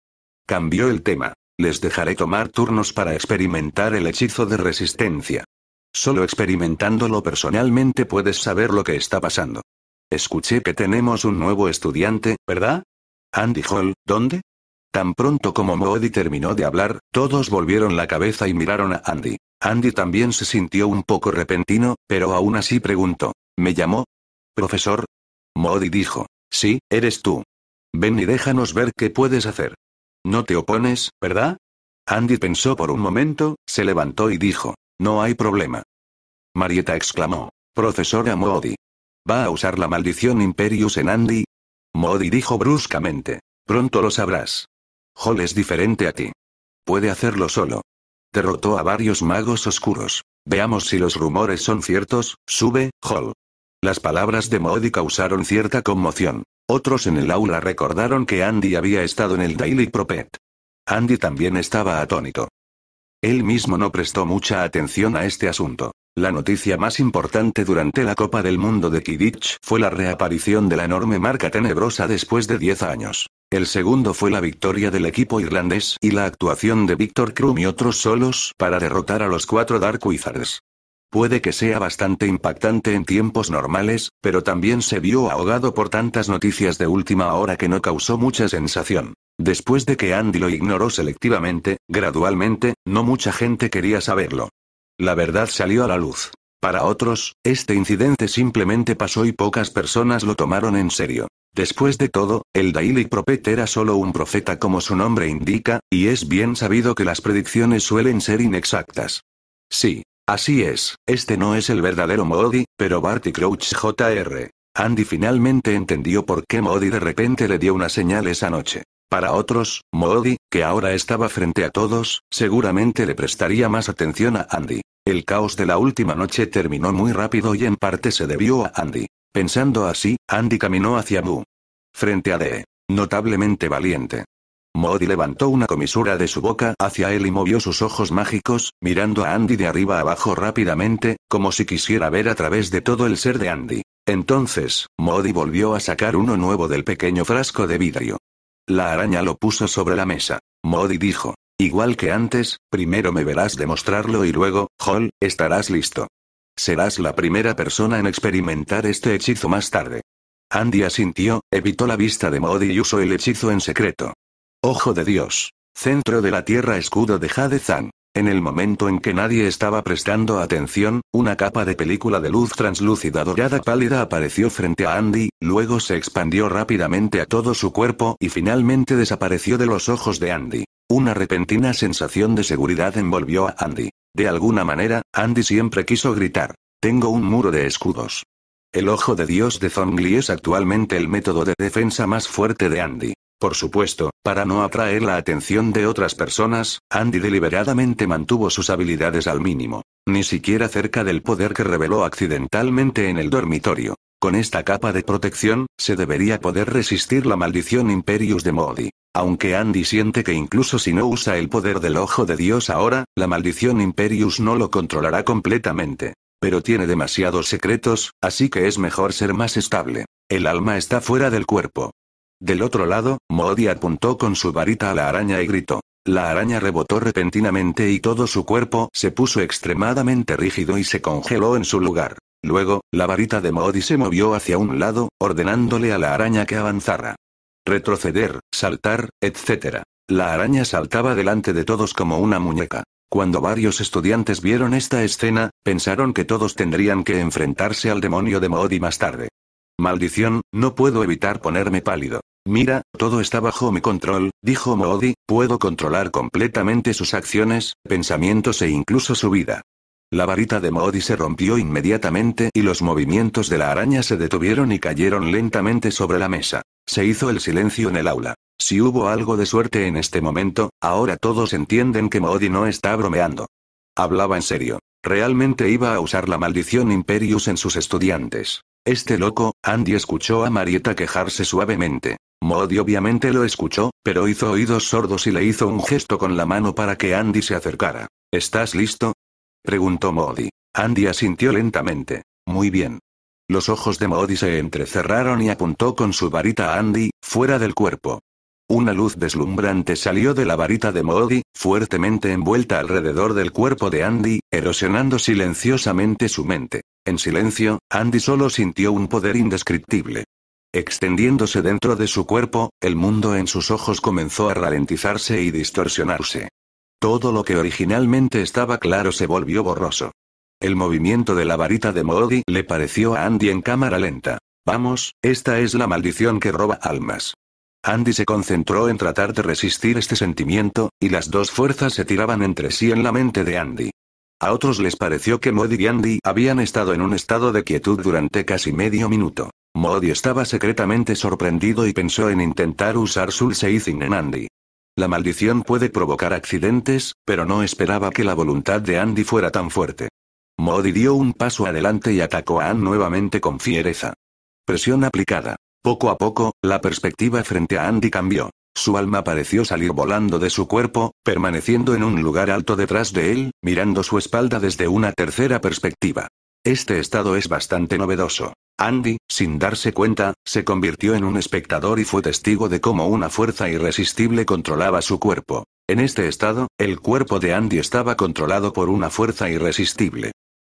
Cambió el tema. Les dejaré tomar turnos para experimentar el hechizo de resistencia. Solo experimentándolo personalmente puedes saber lo que está pasando. Escuché que tenemos un nuevo estudiante, ¿verdad? Andy Hall, ¿dónde? Tan pronto como Moody terminó de hablar, todos volvieron la cabeza y miraron a Andy. Andy también se sintió un poco repentino, pero aún así preguntó. ¿Me llamó? Profesor, Modi dijo. Sí, eres tú. Ven y déjanos ver qué puedes hacer. No te opones, ¿verdad? Andy pensó por un momento, se levantó y dijo. No hay problema. Marieta exclamó. Profesora Modi, ¿Va a usar la maldición Imperius en Andy? Modi dijo bruscamente. Pronto lo sabrás. Hall es diferente a ti. Puede hacerlo solo. Derrotó a varios magos oscuros. Veamos si los rumores son ciertos, sube, Hall. Las palabras de Moody causaron cierta conmoción. Otros en el aula recordaron que Andy había estado en el Daily Prophet. Andy también estaba atónito. Él mismo no prestó mucha atención a este asunto. La noticia más importante durante la Copa del Mundo de Kidditch fue la reaparición de la enorme marca tenebrosa después de 10 años. El segundo fue la victoria del equipo irlandés y la actuación de Víctor Krum y otros solos para derrotar a los cuatro Dark Wizards. Puede que sea bastante impactante en tiempos normales, pero también se vio ahogado por tantas noticias de última hora que no causó mucha sensación. Después de que Andy lo ignoró selectivamente, gradualmente, no mucha gente quería saberlo. La verdad salió a la luz. Para otros, este incidente simplemente pasó y pocas personas lo tomaron en serio. Después de todo, el Daily Prophet era solo un profeta como su nombre indica, y es bien sabido que las predicciones suelen ser inexactas. Sí, Así es, este no es el verdadero Modi, pero Barty Crouch Jr. Andy finalmente entendió por qué Modi de repente le dio una señal esa noche. Para otros, Modi, que ahora estaba frente a todos, seguramente le prestaría más atención a Andy. El caos de la última noche terminó muy rápido y en parte se debió a Andy. Pensando así, Andy caminó hacia Mu. Frente a D. Notablemente valiente. Modi levantó una comisura de su boca hacia él y movió sus ojos mágicos, mirando a Andy de arriba abajo rápidamente, como si quisiera ver a través de todo el ser de Andy. Entonces, Modi volvió a sacar uno nuevo del pequeño frasco de vidrio. La araña lo puso sobre la mesa. Modi dijo, igual que antes, primero me verás demostrarlo y luego, Hall, estarás listo. Serás la primera persona en experimentar este hechizo más tarde. Andy asintió, evitó la vista de Modi y usó el hechizo en secreto. Ojo de Dios. Centro de la Tierra escudo de Jade En el momento en que nadie estaba prestando atención, una capa de película de luz translúcida dorada pálida apareció frente a Andy, luego se expandió rápidamente a todo su cuerpo y finalmente desapareció de los ojos de Andy. Una repentina sensación de seguridad envolvió a Andy. De alguna manera, Andy siempre quiso gritar. Tengo un muro de escudos. El ojo de Dios de Zongli es actualmente el método de defensa más fuerte de Andy. Por supuesto, para no atraer la atención de otras personas, Andy deliberadamente mantuvo sus habilidades al mínimo. Ni siquiera cerca del poder que reveló accidentalmente en el dormitorio. Con esta capa de protección, se debería poder resistir la maldición Imperius de Modi. Aunque Andy siente que incluso si no usa el poder del ojo de Dios ahora, la maldición Imperius no lo controlará completamente. Pero tiene demasiados secretos, así que es mejor ser más estable. El alma está fuera del cuerpo. Del otro lado, Moody apuntó con su varita a la araña y gritó. La araña rebotó repentinamente y todo su cuerpo se puso extremadamente rígido y se congeló en su lugar. Luego, la varita de Moody se movió hacia un lado, ordenándole a la araña que avanzara. Retroceder, saltar, etc. La araña saltaba delante de todos como una muñeca. Cuando varios estudiantes vieron esta escena, pensaron que todos tendrían que enfrentarse al demonio de Moody más tarde. Maldición, no puedo evitar ponerme pálido. Mira, todo está bajo mi control, dijo Moody, puedo controlar completamente sus acciones, pensamientos e incluso su vida. La varita de Moody se rompió inmediatamente y los movimientos de la araña se detuvieron y cayeron lentamente sobre la mesa. Se hizo el silencio en el aula. Si hubo algo de suerte en este momento, ahora todos entienden que Moody no está bromeando. Hablaba en serio. Realmente iba a usar la maldición Imperius en sus estudiantes. Este loco, Andy escuchó a Marieta quejarse suavemente. Modi obviamente lo escuchó, pero hizo oídos sordos y le hizo un gesto con la mano para que Andy se acercara. ¿Estás listo? preguntó Modi. Andy asintió lentamente. Muy bien. Los ojos de Modi se entrecerraron y apuntó con su varita a Andy, fuera del cuerpo. Una luz deslumbrante salió de la varita de Modi, fuertemente envuelta alrededor del cuerpo de Andy, erosionando silenciosamente su mente. En silencio, Andy solo sintió un poder indescriptible. Extendiéndose dentro de su cuerpo, el mundo en sus ojos comenzó a ralentizarse y distorsionarse. Todo lo que originalmente estaba claro se volvió borroso. El movimiento de la varita de Moody le pareció a Andy en cámara lenta. Vamos, esta es la maldición que roba almas. Andy se concentró en tratar de resistir este sentimiento, y las dos fuerzas se tiraban entre sí en la mente de Andy. A otros les pareció que Modi y Andy habían estado en un estado de quietud durante casi medio minuto. Modi estaba secretamente sorprendido y pensó en intentar usar Soul en Andy. La maldición puede provocar accidentes, pero no esperaba que la voluntad de Andy fuera tan fuerte. Modi dio un paso adelante y atacó a Ann nuevamente con fiereza. Presión aplicada. Poco a poco, la perspectiva frente a Andy cambió. Su alma pareció salir volando de su cuerpo, permaneciendo en un lugar alto detrás de él, mirando su espalda desde una tercera perspectiva. Este estado es bastante novedoso. Andy, sin darse cuenta, se convirtió en un espectador y fue testigo de cómo una fuerza irresistible controlaba su cuerpo. En este estado, el cuerpo de Andy estaba controlado por una fuerza irresistible.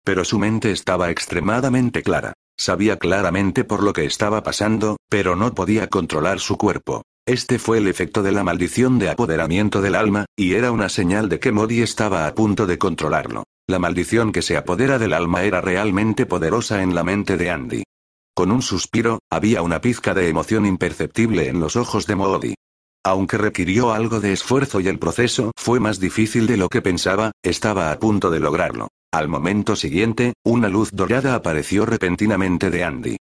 Pero su mente estaba extremadamente clara. Sabía claramente por lo que estaba pasando, pero no podía controlar su cuerpo. Este fue el efecto de la maldición de apoderamiento del alma, y era una señal de que Modi estaba a punto de controlarlo. La maldición que se apodera del alma era realmente poderosa en la mente de Andy. Con un suspiro, había una pizca de emoción imperceptible en los ojos de Modi. Aunque requirió algo de esfuerzo y el proceso fue más difícil de lo que pensaba, estaba a punto de lograrlo. Al momento siguiente, una luz dorada apareció repentinamente de Andy.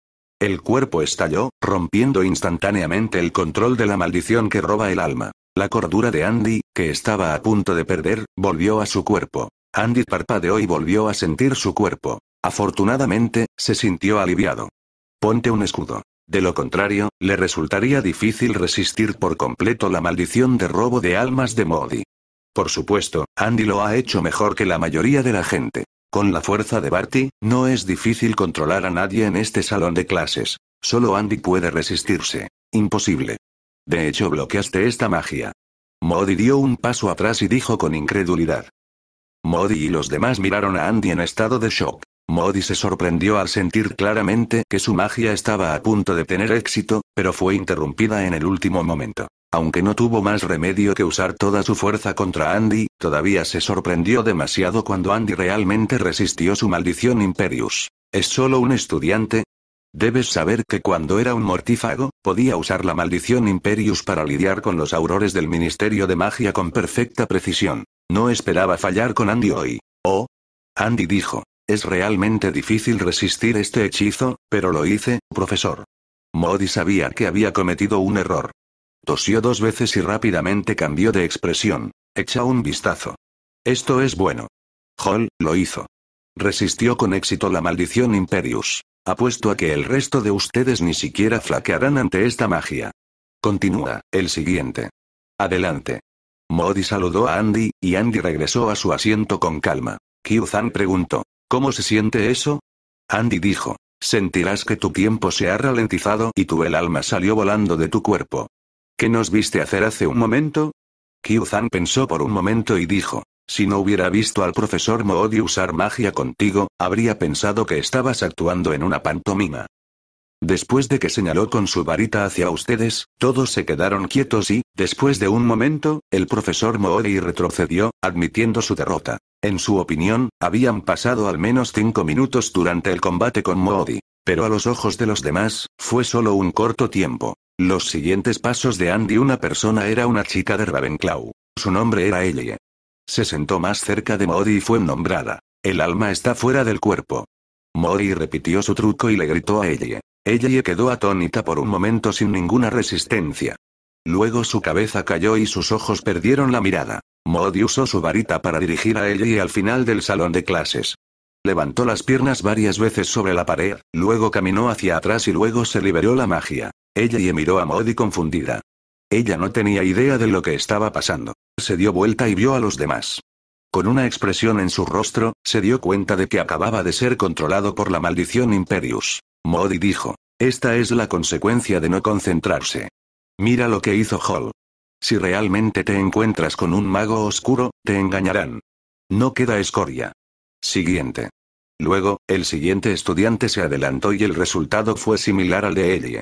El cuerpo estalló, rompiendo instantáneamente el control de la maldición que roba el alma. La cordura de Andy, que estaba a punto de perder, volvió a su cuerpo. Andy parpadeó y volvió a sentir su cuerpo. Afortunadamente, se sintió aliviado. Ponte un escudo. De lo contrario, le resultaría difícil resistir por completo la maldición de robo de almas de Modi. Por supuesto, Andy lo ha hecho mejor que la mayoría de la gente. Con la fuerza de Barty, no es difícil controlar a nadie en este salón de clases. Solo Andy puede resistirse. Imposible. De hecho, bloqueaste esta magia. Modi dio un paso atrás y dijo con incredulidad. Modi y los demás miraron a Andy en estado de shock. Modi se sorprendió al sentir claramente que su magia estaba a punto de tener éxito, pero fue interrumpida en el último momento. Aunque no tuvo más remedio que usar toda su fuerza contra Andy, todavía se sorprendió demasiado cuando Andy realmente resistió su maldición Imperius. ¿Es solo un estudiante? Debes saber que cuando era un mortífago, podía usar la maldición Imperius para lidiar con los aurores del Ministerio de Magia con perfecta precisión. No esperaba fallar con Andy hoy. Oh. Andy dijo. Es realmente difícil resistir este hechizo, pero lo hice, profesor. Modi sabía que había cometido un error. Tosió dos veces y rápidamente cambió de expresión. Echa un vistazo. Esto es bueno. Hall, lo hizo. Resistió con éxito la maldición Imperius. Apuesto a que el resto de ustedes ni siquiera flaquearán ante esta magia. Continúa, el siguiente. Adelante. Modi saludó a Andy, y Andy regresó a su asiento con calma. kyu preguntó, ¿cómo se siente eso? Andy dijo, sentirás que tu tiempo se ha ralentizado y tu el alma salió volando de tu cuerpo. ¿Qué nos viste hacer hace un momento? kyu pensó por un momento y dijo. Si no hubiera visto al profesor Moody usar magia contigo, habría pensado que estabas actuando en una pantomima. Después de que señaló con su varita hacia ustedes, todos se quedaron quietos y, después de un momento, el profesor Moody retrocedió, admitiendo su derrota. En su opinión, habían pasado al menos cinco minutos durante el combate con Moody. Pero a los ojos de los demás, fue solo un corto tiempo. Los siguientes pasos de Andy una persona era una chica de Ravenclaw. Su nombre era Ellie. Se sentó más cerca de Modi y fue nombrada. El alma está fuera del cuerpo. Modi repitió su truco y le gritó a Ellie. Ellie quedó atónita por un momento sin ninguna resistencia. Luego su cabeza cayó y sus ojos perdieron la mirada. Modi usó su varita para dirigir a Ellie al final del salón de clases. Levantó las piernas varias veces sobre la pared, luego caminó hacia atrás y luego se liberó la magia. Ella y miró a Modi confundida. Ella no tenía idea de lo que estaba pasando. Se dio vuelta y vio a los demás. Con una expresión en su rostro, se dio cuenta de que acababa de ser controlado por la maldición Imperius. Modi dijo, esta es la consecuencia de no concentrarse. Mira lo que hizo Hall. Si realmente te encuentras con un mago oscuro, te engañarán. No queda escoria. Siguiente. Luego, el siguiente estudiante se adelantó y el resultado fue similar al de Ellie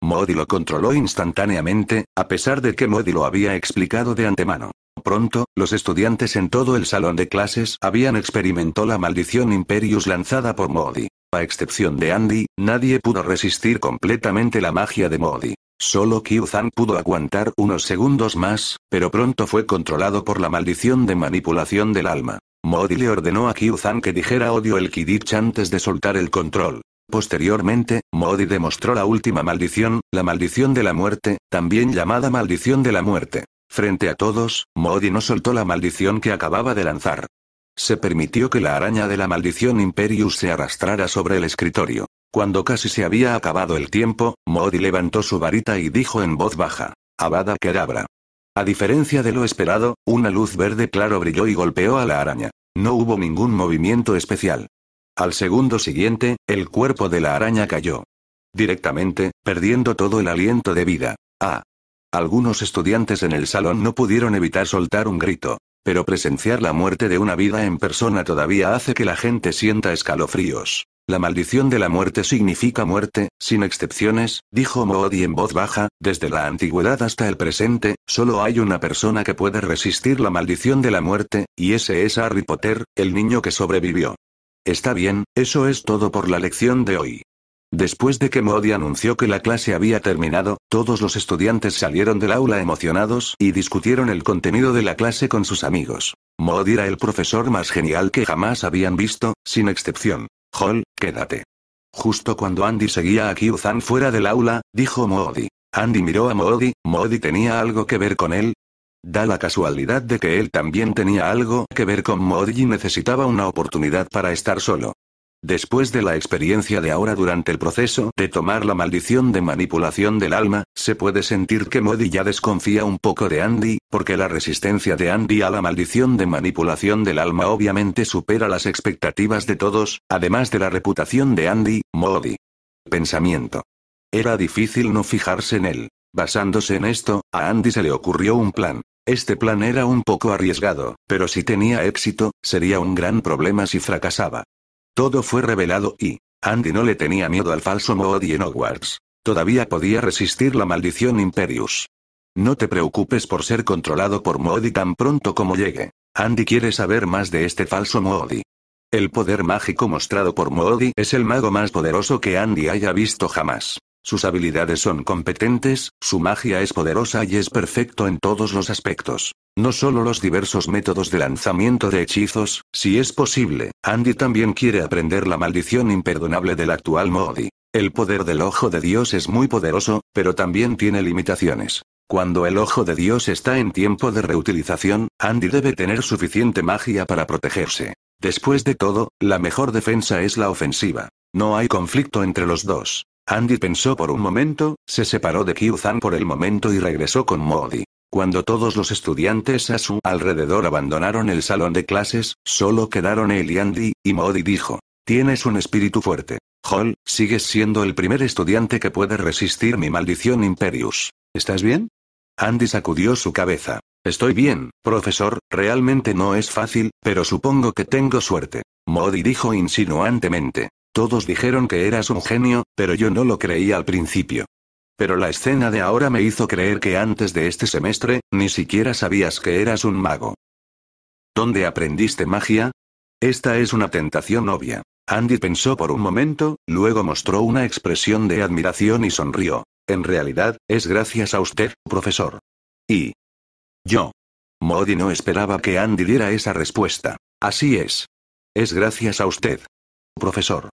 Modi lo controló instantáneamente, a pesar de que Modi lo había explicado de antemano. Pronto, los estudiantes en todo el salón de clases habían experimentado la maldición Imperius lanzada por Modi. A excepción de Andy, nadie pudo resistir completamente la magia de Modi. Solo qiu pudo aguantar unos segundos más, pero pronto fue controlado por la maldición de manipulación del alma. Modi le ordenó a qiu que dijera odio el Kidich antes de soltar el control. Posteriormente, Modi demostró la última maldición, la maldición de la muerte, también llamada maldición de la muerte. Frente a todos, Modi no soltó la maldición que acababa de lanzar. Se permitió que la araña de la maldición Imperius se arrastrara sobre el escritorio. Cuando casi se había acabado el tiempo, Modi levantó su varita y dijo en voz baja: Abada Kedabra. A diferencia de lo esperado, una luz verde claro brilló y golpeó a la araña. No hubo ningún movimiento especial. Al segundo siguiente, el cuerpo de la araña cayó. Directamente, perdiendo todo el aliento de vida. Ah. Algunos estudiantes en el salón no pudieron evitar soltar un grito. Pero presenciar la muerte de una vida en persona todavía hace que la gente sienta escalofríos. La maldición de la muerte significa muerte, sin excepciones, dijo Moody en voz baja, desde la antigüedad hasta el presente, solo hay una persona que puede resistir la maldición de la muerte, y ese es Harry Potter, el niño que sobrevivió. Está bien, eso es todo por la lección de hoy. Después de que Moody anunció que la clase había terminado, todos los estudiantes salieron del aula emocionados y discutieron el contenido de la clase con sus amigos. Moody era el profesor más genial que jamás habían visto, sin excepción. Hall, quédate. Justo cuando Andy seguía a Kyuzan fuera del aula, dijo Modi. Andy miró a Modi. Modi tenía algo que ver con él? Da la casualidad de que él también tenía algo que ver con Modi y necesitaba una oportunidad para estar solo. Después de la experiencia de ahora durante el proceso de tomar la maldición de manipulación del alma, se puede sentir que Modi ya desconfía un poco de Andy, porque la resistencia de Andy a la maldición de manipulación del alma obviamente supera las expectativas de todos, además de la reputación de Andy, Modi. Pensamiento. Era difícil no fijarse en él. Basándose en esto, a Andy se le ocurrió un plan. Este plan era un poco arriesgado, pero si tenía éxito, sería un gran problema si fracasaba. Todo fue revelado y, Andy no le tenía miedo al falso Moody en Hogwarts. Todavía podía resistir la maldición Imperius. No te preocupes por ser controlado por Moody tan pronto como llegue. Andy quiere saber más de este falso Moody. El poder mágico mostrado por Moody es el mago más poderoso que Andy haya visto jamás. Sus habilidades son competentes, su magia es poderosa y es perfecto en todos los aspectos. No solo los diversos métodos de lanzamiento de hechizos, si es posible, Andy también quiere aprender la maldición imperdonable del actual Modi. El poder del ojo de Dios es muy poderoso, pero también tiene limitaciones. Cuando el ojo de Dios está en tiempo de reutilización, Andy debe tener suficiente magia para protegerse. Después de todo, la mejor defensa es la ofensiva. No hay conflicto entre los dos. Andy pensó por un momento, se separó de kyu por el momento y regresó con Modi. Cuando todos los estudiantes a su alrededor abandonaron el salón de clases, solo quedaron él y Andy, y Modi dijo, Tienes un espíritu fuerte. Hall, sigues siendo el primer estudiante que puede resistir mi maldición Imperius. ¿Estás bien? Andy sacudió su cabeza. Estoy bien, profesor, realmente no es fácil, pero supongo que tengo suerte. Modi dijo insinuantemente. Todos dijeron que eras un genio, pero yo no lo creía al principio. Pero la escena de ahora me hizo creer que antes de este semestre, ni siquiera sabías que eras un mago. ¿Dónde aprendiste magia? Esta es una tentación obvia. Andy pensó por un momento, luego mostró una expresión de admiración y sonrió. En realidad, es gracias a usted, profesor. Y... Yo. Modi no esperaba que Andy diera esa respuesta. Así es. Es gracias a usted. Profesor.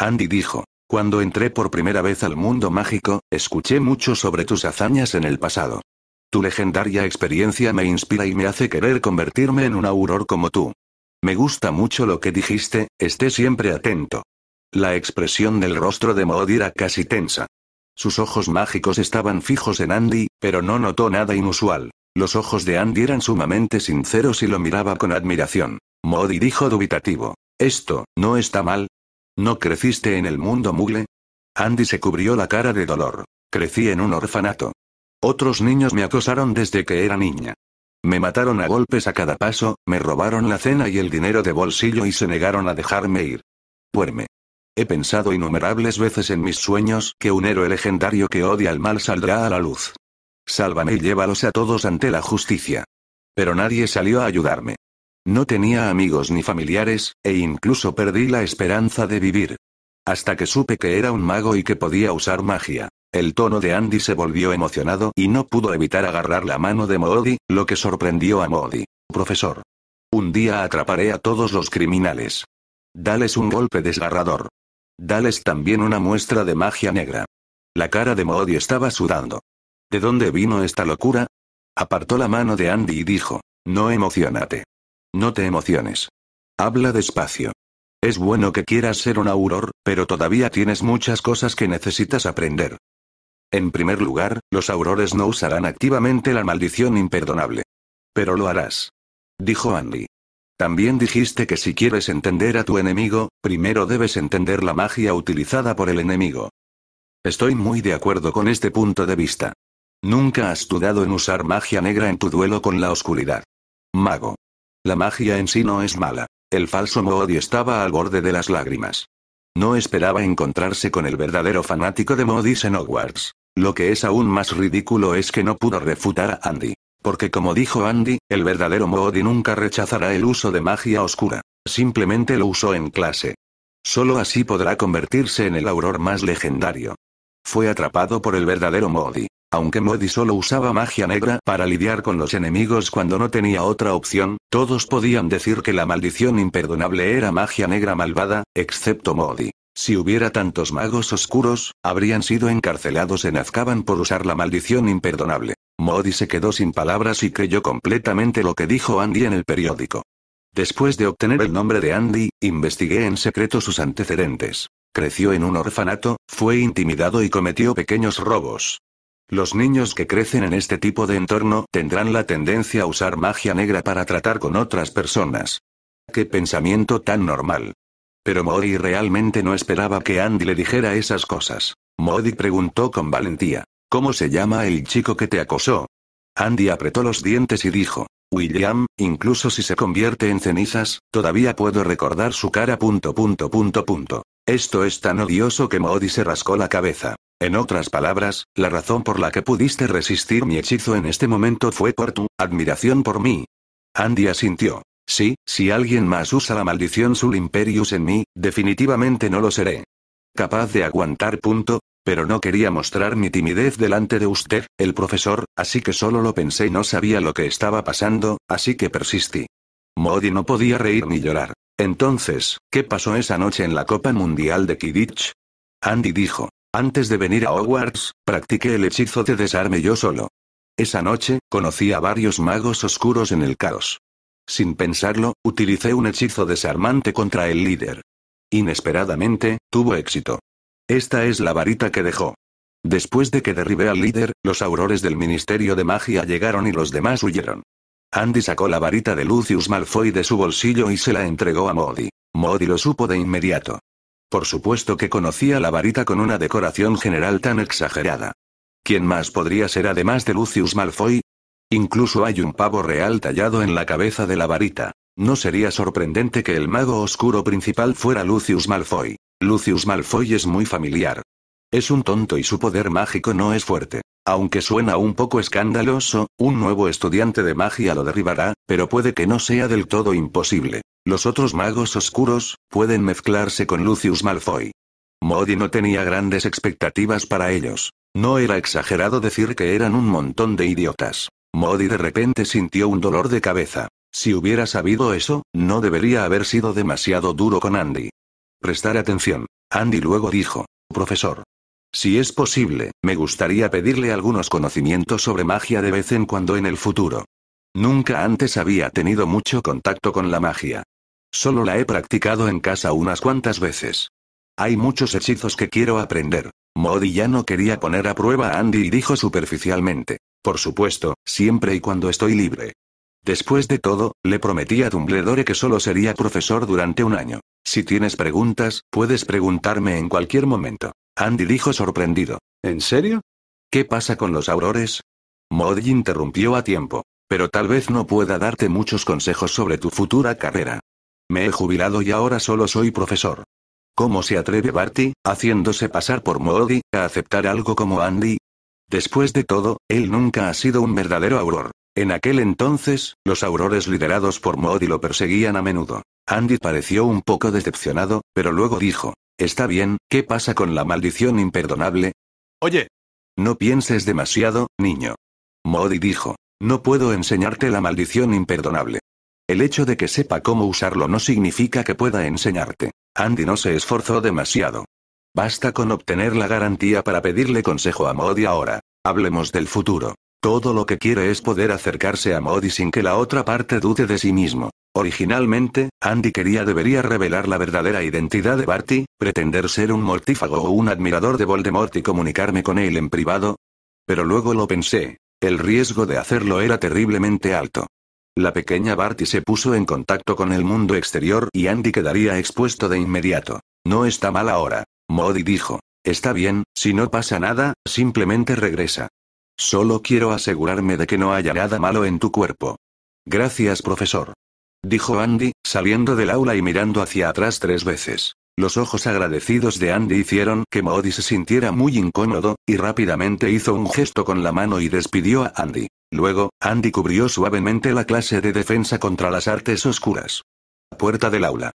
Andy dijo. Cuando entré por primera vez al mundo mágico, escuché mucho sobre tus hazañas en el pasado. Tu legendaria experiencia me inspira y me hace querer convertirme en un auror como tú. Me gusta mucho lo que dijiste, esté siempre atento. La expresión del rostro de Maud era casi tensa. Sus ojos mágicos estaban fijos en Andy, pero no notó nada inusual. Los ojos de Andy eran sumamente sinceros y lo miraba con admiración. Modi dijo dubitativo. Esto, no está mal, ¿No creciste en el mundo mugle? Andy se cubrió la cara de dolor. Crecí en un orfanato. Otros niños me acosaron desde que era niña. Me mataron a golpes a cada paso, me robaron la cena y el dinero de bolsillo y se negaron a dejarme ir. Duerme. He pensado innumerables veces en mis sueños que un héroe legendario que odia al mal saldrá a la luz. Sálvame y llévalos a todos ante la justicia. Pero nadie salió a ayudarme. No tenía amigos ni familiares, e incluso perdí la esperanza de vivir. Hasta que supe que era un mago y que podía usar magia. El tono de Andy se volvió emocionado y no pudo evitar agarrar la mano de Moody, lo que sorprendió a Moody. Profesor. Un día atraparé a todos los criminales. Dales un golpe desgarrador. Dales también una muestra de magia negra. La cara de Moody estaba sudando. ¿De dónde vino esta locura? Apartó la mano de Andy y dijo, no emocionate. No te emociones. Habla despacio. Es bueno que quieras ser un auror, pero todavía tienes muchas cosas que necesitas aprender. En primer lugar, los aurores no usarán activamente la maldición imperdonable. Pero lo harás. Dijo Andy. También dijiste que si quieres entender a tu enemigo, primero debes entender la magia utilizada por el enemigo. Estoy muy de acuerdo con este punto de vista. Nunca has dudado en usar magia negra en tu duelo con la oscuridad. Mago. La magia en sí no es mala. El falso Moody estaba al borde de las lágrimas. No esperaba encontrarse con el verdadero fanático de Modi en Hogwarts. Lo que es aún más ridículo es que no pudo refutar a Andy. Porque como dijo Andy, el verdadero Moody nunca rechazará el uso de magia oscura. Simplemente lo usó en clase. Solo así podrá convertirse en el auror más legendario. Fue atrapado por el verdadero Moody. Aunque Modi solo usaba magia negra para lidiar con los enemigos cuando no tenía otra opción, todos podían decir que la maldición imperdonable era magia negra malvada, excepto Modi. Si hubiera tantos magos oscuros, habrían sido encarcelados en Azkaban por usar la maldición imperdonable. Modi se quedó sin palabras y creyó completamente lo que dijo Andy en el periódico. Después de obtener el nombre de Andy, investigué en secreto sus antecedentes. Creció en un orfanato, fue intimidado y cometió pequeños robos. Los niños que crecen en este tipo de entorno tendrán la tendencia a usar magia negra para tratar con otras personas. Qué pensamiento tan normal. Pero Mori realmente no esperaba que Andy le dijera esas cosas. Modi preguntó con valentía, ¿cómo se llama el chico que te acosó? Andy apretó los dientes y dijo, William, incluso si se convierte en cenizas, todavía puedo recordar su cara. Esto es tan odioso que Modi se rascó la cabeza. En otras palabras, la razón por la que pudiste resistir mi hechizo en este momento fue por tu admiración por mí. Andy asintió. Sí, si alguien más usa la maldición Sul Imperius en mí, definitivamente no lo seré. Capaz de aguantar punto, pero no quería mostrar mi timidez delante de usted, el profesor, así que solo lo pensé y no sabía lo que estaba pasando, así que persistí. Modi no podía reír ni llorar. Entonces, ¿qué pasó esa noche en la Copa Mundial de Kidditch? Andy dijo. Antes de venir a Hogwarts, practiqué el hechizo de desarme yo solo. Esa noche, conocí a varios magos oscuros en el caos. Sin pensarlo, utilicé un hechizo desarmante contra el líder. Inesperadamente, tuvo éxito. Esta es la varita que dejó. Después de que derribé al líder, los aurores del Ministerio de Magia llegaron y los demás huyeron. Andy sacó la varita de Lucius Malfoy de su bolsillo y se la entregó a Modi. Modi lo supo de inmediato. Por supuesto que conocía la varita con una decoración general tan exagerada. ¿Quién más podría ser además de Lucius Malfoy? Incluso hay un pavo real tallado en la cabeza de la varita. No sería sorprendente que el mago oscuro principal fuera Lucius Malfoy. Lucius Malfoy es muy familiar. Es un tonto y su poder mágico no es fuerte. Aunque suena un poco escandaloso, un nuevo estudiante de magia lo derribará, pero puede que no sea del todo imposible. Los otros magos oscuros, pueden mezclarse con Lucius Malfoy. Modi no tenía grandes expectativas para ellos. No era exagerado decir que eran un montón de idiotas. Modi de repente sintió un dolor de cabeza. Si hubiera sabido eso, no debería haber sido demasiado duro con Andy. Prestar atención. Andy luego dijo, Profesor. Si es posible, me gustaría pedirle algunos conocimientos sobre magia de vez en cuando en el futuro. Nunca antes había tenido mucho contacto con la magia. Solo la he practicado en casa unas cuantas veces. Hay muchos hechizos que quiero aprender. Modi ya no quería poner a prueba a Andy y dijo superficialmente. Por supuesto, siempre y cuando estoy libre. Después de todo, le prometí a Dumbledore que solo sería profesor durante un año. Si tienes preguntas, puedes preguntarme en cualquier momento. Andy dijo sorprendido. ¿En serio? ¿Qué pasa con los aurores? Modi interrumpió a tiempo. Pero tal vez no pueda darte muchos consejos sobre tu futura carrera. Me he jubilado y ahora solo soy profesor. ¿Cómo se atreve Barty, haciéndose pasar por Moody, a aceptar algo como Andy? Después de todo, él nunca ha sido un verdadero auror. En aquel entonces, los aurores liderados por Moody lo perseguían a menudo. Andy pareció un poco decepcionado, pero luego dijo, Está bien, ¿qué pasa con la maldición imperdonable? Oye. No pienses demasiado, niño. Moody dijo, No puedo enseñarte la maldición imperdonable. El hecho de que sepa cómo usarlo no significa que pueda enseñarte. Andy no se esforzó demasiado. Basta con obtener la garantía para pedirle consejo a Modi ahora. Hablemos del futuro. Todo lo que quiere es poder acercarse a Modi sin que la otra parte dude de sí mismo. Originalmente, Andy quería debería revelar la verdadera identidad de Barty, pretender ser un mortífago o un admirador de Voldemort y comunicarme con él en privado. Pero luego lo pensé. El riesgo de hacerlo era terriblemente alto. La pequeña Barty se puso en contacto con el mundo exterior y Andy quedaría expuesto de inmediato. No está mal ahora. Modi dijo. Está bien, si no pasa nada, simplemente regresa. Solo quiero asegurarme de que no haya nada malo en tu cuerpo. Gracias, profesor. Dijo Andy, saliendo del aula y mirando hacia atrás tres veces. Los ojos agradecidos de Andy hicieron que Moody se sintiera muy incómodo, y rápidamente hizo un gesto con la mano y despidió a Andy. Luego, Andy cubrió suavemente la clase de defensa contra las artes oscuras. La Puerta del aula.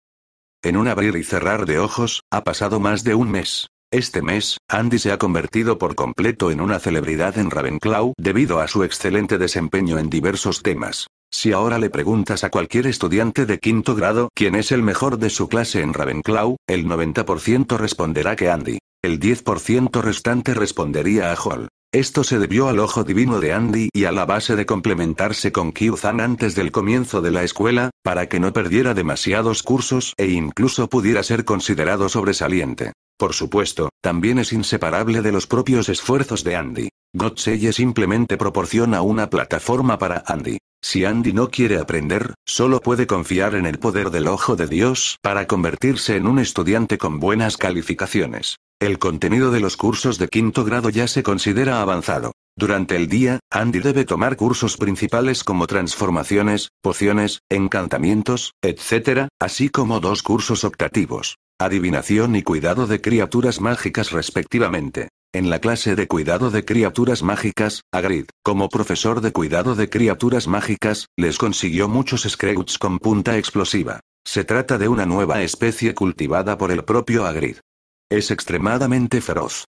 En un abrir y cerrar de ojos, ha pasado más de un mes. Este mes, Andy se ha convertido por completo en una celebridad en Ravenclaw debido a su excelente desempeño en diversos temas. Si ahora le preguntas a cualquier estudiante de quinto grado quién es el mejor de su clase en Ravenclaw, el 90% responderá que Andy. El 10% restante respondería a Hall. Esto se debió al ojo divino de Andy y a la base de complementarse con Q-Zan antes del comienzo de la escuela, para que no perdiera demasiados cursos e incluso pudiera ser considerado sobresaliente. Por supuesto, también es inseparable de los propios esfuerzos de Andy. Godseye simplemente proporciona una plataforma para Andy. Si Andy no quiere aprender, solo puede confiar en el poder del ojo de Dios para convertirse en un estudiante con buenas calificaciones. El contenido de los cursos de quinto grado ya se considera avanzado. Durante el día, Andy debe tomar cursos principales como transformaciones, pociones, encantamientos, etc., así como dos cursos optativos, adivinación y cuidado de criaturas mágicas respectivamente. En la clase de cuidado de criaturas mágicas, Agrid, como profesor de cuidado de criaturas mágicas, les consiguió muchos Screuts con punta explosiva. Se trata de una nueva especie cultivada por el propio Agrid. Es extremadamente feroz.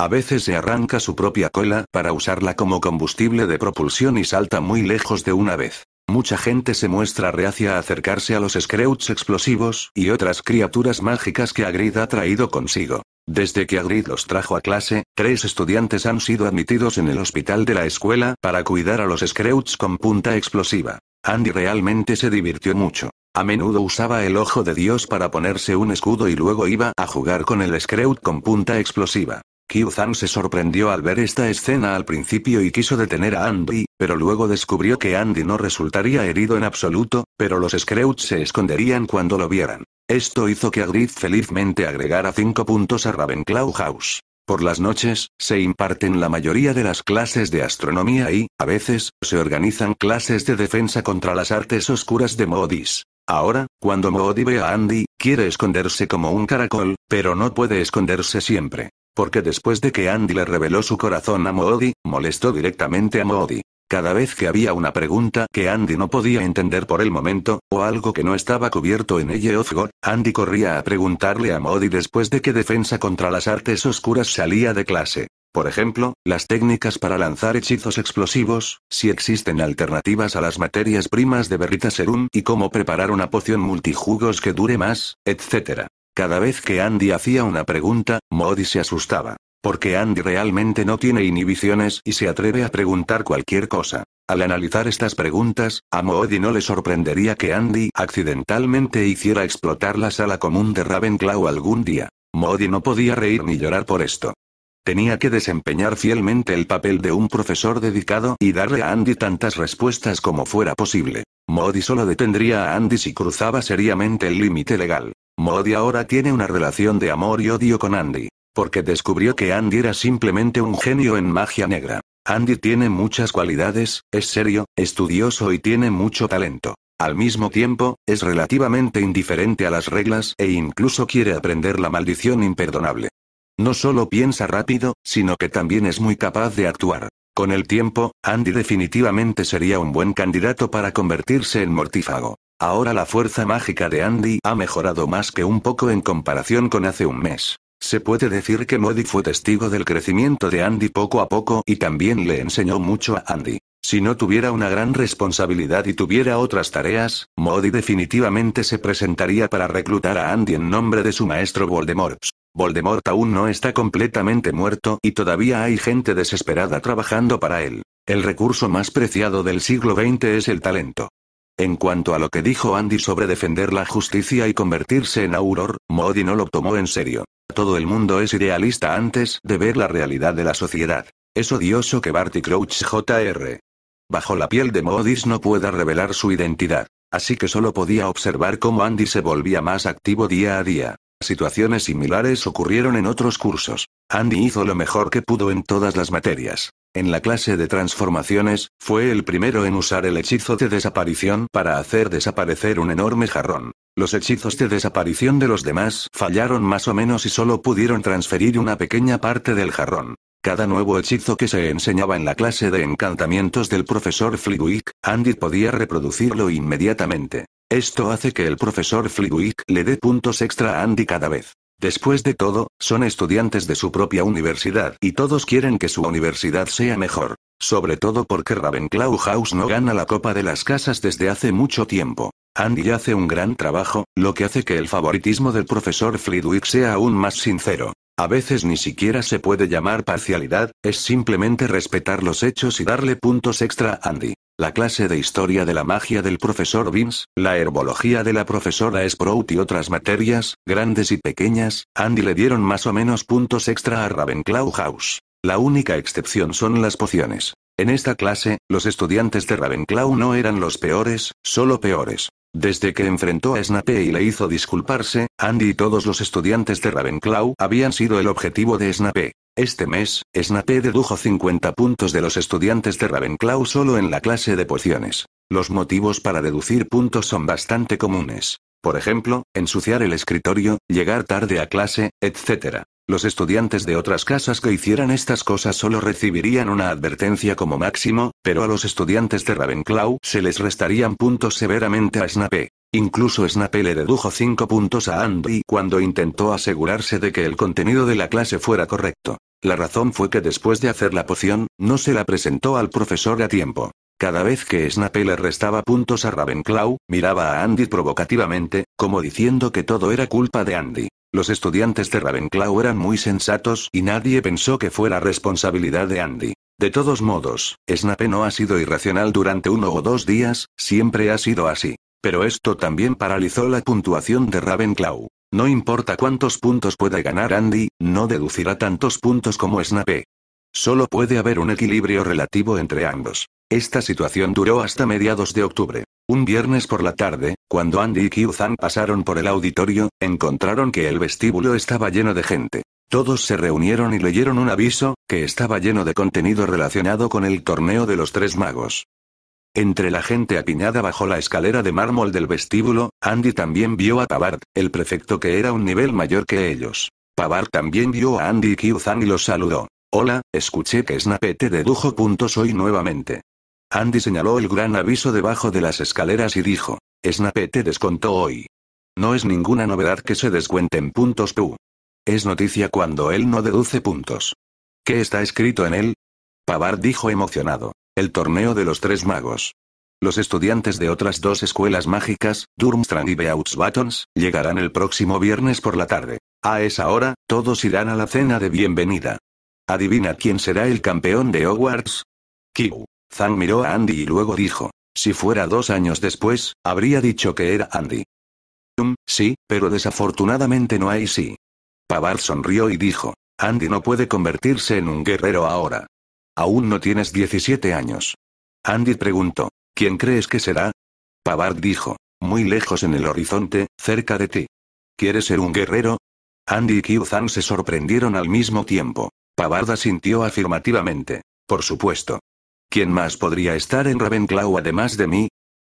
A veces se arranca su propia cola para usarla como combustible de propulsión y salta muy lejos de una vez. Mucha gente se muestra reacia a acercarse a los Screuts explosivos y otras criaturas mágicas que Agrid ha traído consigo. Desde que Agrid los trajo a clase, tres estudiantes han sido admitidos en el hospital de la escuela para cuidar a los Scrouts con punta explosiva. Andy realmente se divirtió mucho. A menudo usaba el ojo de Dios para ponerse un escudo y luego iba a jugar con el Scrout con punta explosiva kyu se sorprendió al ver esta escena al principio y quiso detener a Andy, pero luego descubrió que Andy no resultaría herido en absoluto, pero los Scrooge se esconderían cuando lo vieran. Esto hizo que Agrid felizmente agregara 5 puntos a Ravenclaw House. Por las noches, se imparten la mayoría de las clases de astronomía y, a veces, se organizan clases de defensa contra las artes oscuras de Modis. Ahora, cuando Moody ve a Andy, quiere esconderse como un caracol, pero no puede esconderse siempre. Porque después de que Andy le reveló su corazón a Modi, molestó directamente a Moody. Cada vez que había una pregunta que Andy no podía entender por el momento, o algo que no estaba cubierto en ella of Andy corría a preguntarle a Modi después de que Defensa contra las Artes Oscuras salía de clase. Por ejemplo, las técnicas para lanzar hechizos explosivos, si existen alternativas a las materias primas de Berrita Serum y cómo preparar una poción multijugos que dure más, etc. Cada vez que Andy hacía una pregunta, Moody se asustaba. Porque Andy realmente no tiene inhibiciones y se atreve a preguntar cualquier cosa. Al analizar estas preguntas, a Moody no le sorprendería que Andy accidentalmente hiciera explotar la sala común de Ravenclaw algún día. Moody no podía reír ni llorar por esto. Tenía que desempeñar fielmente el papel de un profesor dedicado y darle a Andy tantas respuestas como fuera posible. Modi solo detendría a Andy si cruzaba seriamente el límite legal. Modi ahora tiene una relación de amor y odio con Andy. Porque descubrió que Andy era simplemente un genio en magia negra. Andy tiene muchas cualidades, es serio, estudioso y tiene mucho talento. Al mismo tiempo, es relativamente indiferente a las reglas e incluso quiere aprender la maldición imperdonable. No solo piensa rápido, sino que también es muy capaz de actuar. Con el tiempo, Andy definitivamente sería un buen candidato para convertirse en mortífago. Ahora la fuerza mágica de Andy ha mejorado más que un poco en comparación con hace un mes. Se puede decir que Modi fue testigo del crecimiento de Andy poco a poco y también le enseñó mucho a Andy. Si no tuviera una gran responsabilidad y tuviera otras tareas, Modi definitivamente se presentaría para reclutar a Andy en nombre de su maestro Voldemort. Voldemort aún no está completamente muerto y todavía hay gente desesperada trabajando para él. El recurso más preciado del siglo XX es el talento. En cuanto a lo que dijo Andy sobre defender la justicia y convertirse en auror, Modi no lo tomó en serio. Todo el mundo es idealista antes de ver la realidad de la sociedad. Es odioso que Barty Crouch Jr. Bajo la piel de Modis no pueda revelar su identidad, así que solo podía observar cómo Andy se volvía más activo día a día. Situaciones similares ocurrieron en otros cursos. Andy hizo lo mejor que pudo en todas las materias, en la clase de transformaciones, fue el primero en usar el hechizo de desaparición para hacer desaparecer un enorme jarrón. Los hechizos de desaparición de los demás fallaron más o menos y solo pudieron transferir una pequeña parte del jarrón. Cada nuevo hechizo que se enseñaba en la clase de encantamientos del profesor Flidwick, Andy podía reproducirlo inmediatamente. Esto hace que el profesor Flidwick le dé puntos extra a Andy cada vez Después de todo, son estudiantes de su propia universidad y todos quieren que su universidad sea mejor. Sobre todo porque Ravenclaw House no gana la Copa de las Casas desde hace mucho tiempo. Andy hace un gran trabajo, lo que hace que el favoritismo del profesor Flitwick sea aún más sincero. A veces ni siquiera se puede llamar parcialidad, es simplemente respetar los hechos y darle puntos extra a Andy. La clase de historia de la magia del profesor Vince, la herbología de la profesora Sprout y otras materias, grandes y pequeñas, Andy le dieron más o menos puntos extra a Ravenclaw House. La única excepción son las pociones. En esta clase, los estudiantes de Ravenclaw no eran los peores, solo peores. Desde que enfrentó a Snape y le hizo disculparse, Andy y todos los estudiantes de Ravenclaw habían sido el objetivo de Snape. Este mes, Snape dedujo 50 puntos de los estudiantes de Ravenclaw solo en la clase de pociones. Los motivos para deducir puntos son bastante comunes. Por ejemplo, ensuciar el escritorio, llegar tarde a clase, etc. Los estudiantes de otras casas que hicieran estas cosas solo recibirían una advertencia como máximo, pero a los estudiantes de Ravenclaw se les restarían puntos severamente a Snape. Incluso Snape le dedujo 5 puntos a Andy cuando intentó asegurarse de que el contenido de la clase fuera correcto. La razón fue que después de hacer la poción, no se la presentó al profesor a tiempo. Cada vez que Snape le restaba puntos a Ravenclaw, miraba a Andy provocativamente, como diciendo que todo era culpa de Andy. Los estudiantes de Ravenclaw eran muy sensatos y nadie pensó que fuera responsabilidad de Andy. De todos modos, Snape no ha sido irracional durante uno o dos días, siempre ha sido así. Pero esto también paralizó la puntuación de Ravenclaw. No importa cuántos puntos pueda ganar Andy, no deducirá tantos puntos como Snape. Solo puede haber un equilibrio relativo entre ambos. Esta situación duró hasta mediados de octubre. Un viernes por la tarde, cuando Andy y Kyuzan pasaron por el auditorio, encontraron que el vestíbulo estaba lleno de gente. Todos se reunieron y leyeron un aviso, que estaba lleno de contenido relacionado con el torneo de los tres magos. Entre la gente apiñada bajo la escalera de mármol del vestíbulo, Andy también vio a Pavard, el prefecto que era un nivel mayor que ellos. Pavard también vio a Andy y Kyuzan y los saludó. Hola, escuché que Snapete dedujo puntos hoy nuevamente. Andy señaló el gran aviso debajo de las escaleras y dijo, Snape te descontó hoy. No es ninguna novedad que se descuenten puntos tú. Es noticia cuando él no deduce puntos. ¿Qué está escrito en él? Pavar dijo emocionado. El torneo de los tres magos. Los estudiantes de otras dos escuelas mágicas, Durmstrang y Beauxbatons, llegarán el próximo viernes por la tarde. A esa hora, todos irán a la cena de bienvenida. Adivina quién será el campeón de Hogwarts. Kiu. Zhang miró a Andy y luego dijo. Si fuera dos años después, habría dicho que era Andy. Um, sí, pero desafortunadamente no hay sí. Pavard sonrió y dijo. Andy no puede convertirse en un guerrero ahora. Aún no tienes 17 años. Andy preguntó. ¿Quién crees que será? Pavard dijo. Muy lejos en el horizonte, cerca de ti. ¿Quieres ser un guerrero? Andy y Kyuzan se sorprendieron al mismo tiempo. Pavard asintió afirmativamente. Por supuesto. ¿Quién más podría estar en Ravenclaw además de mí?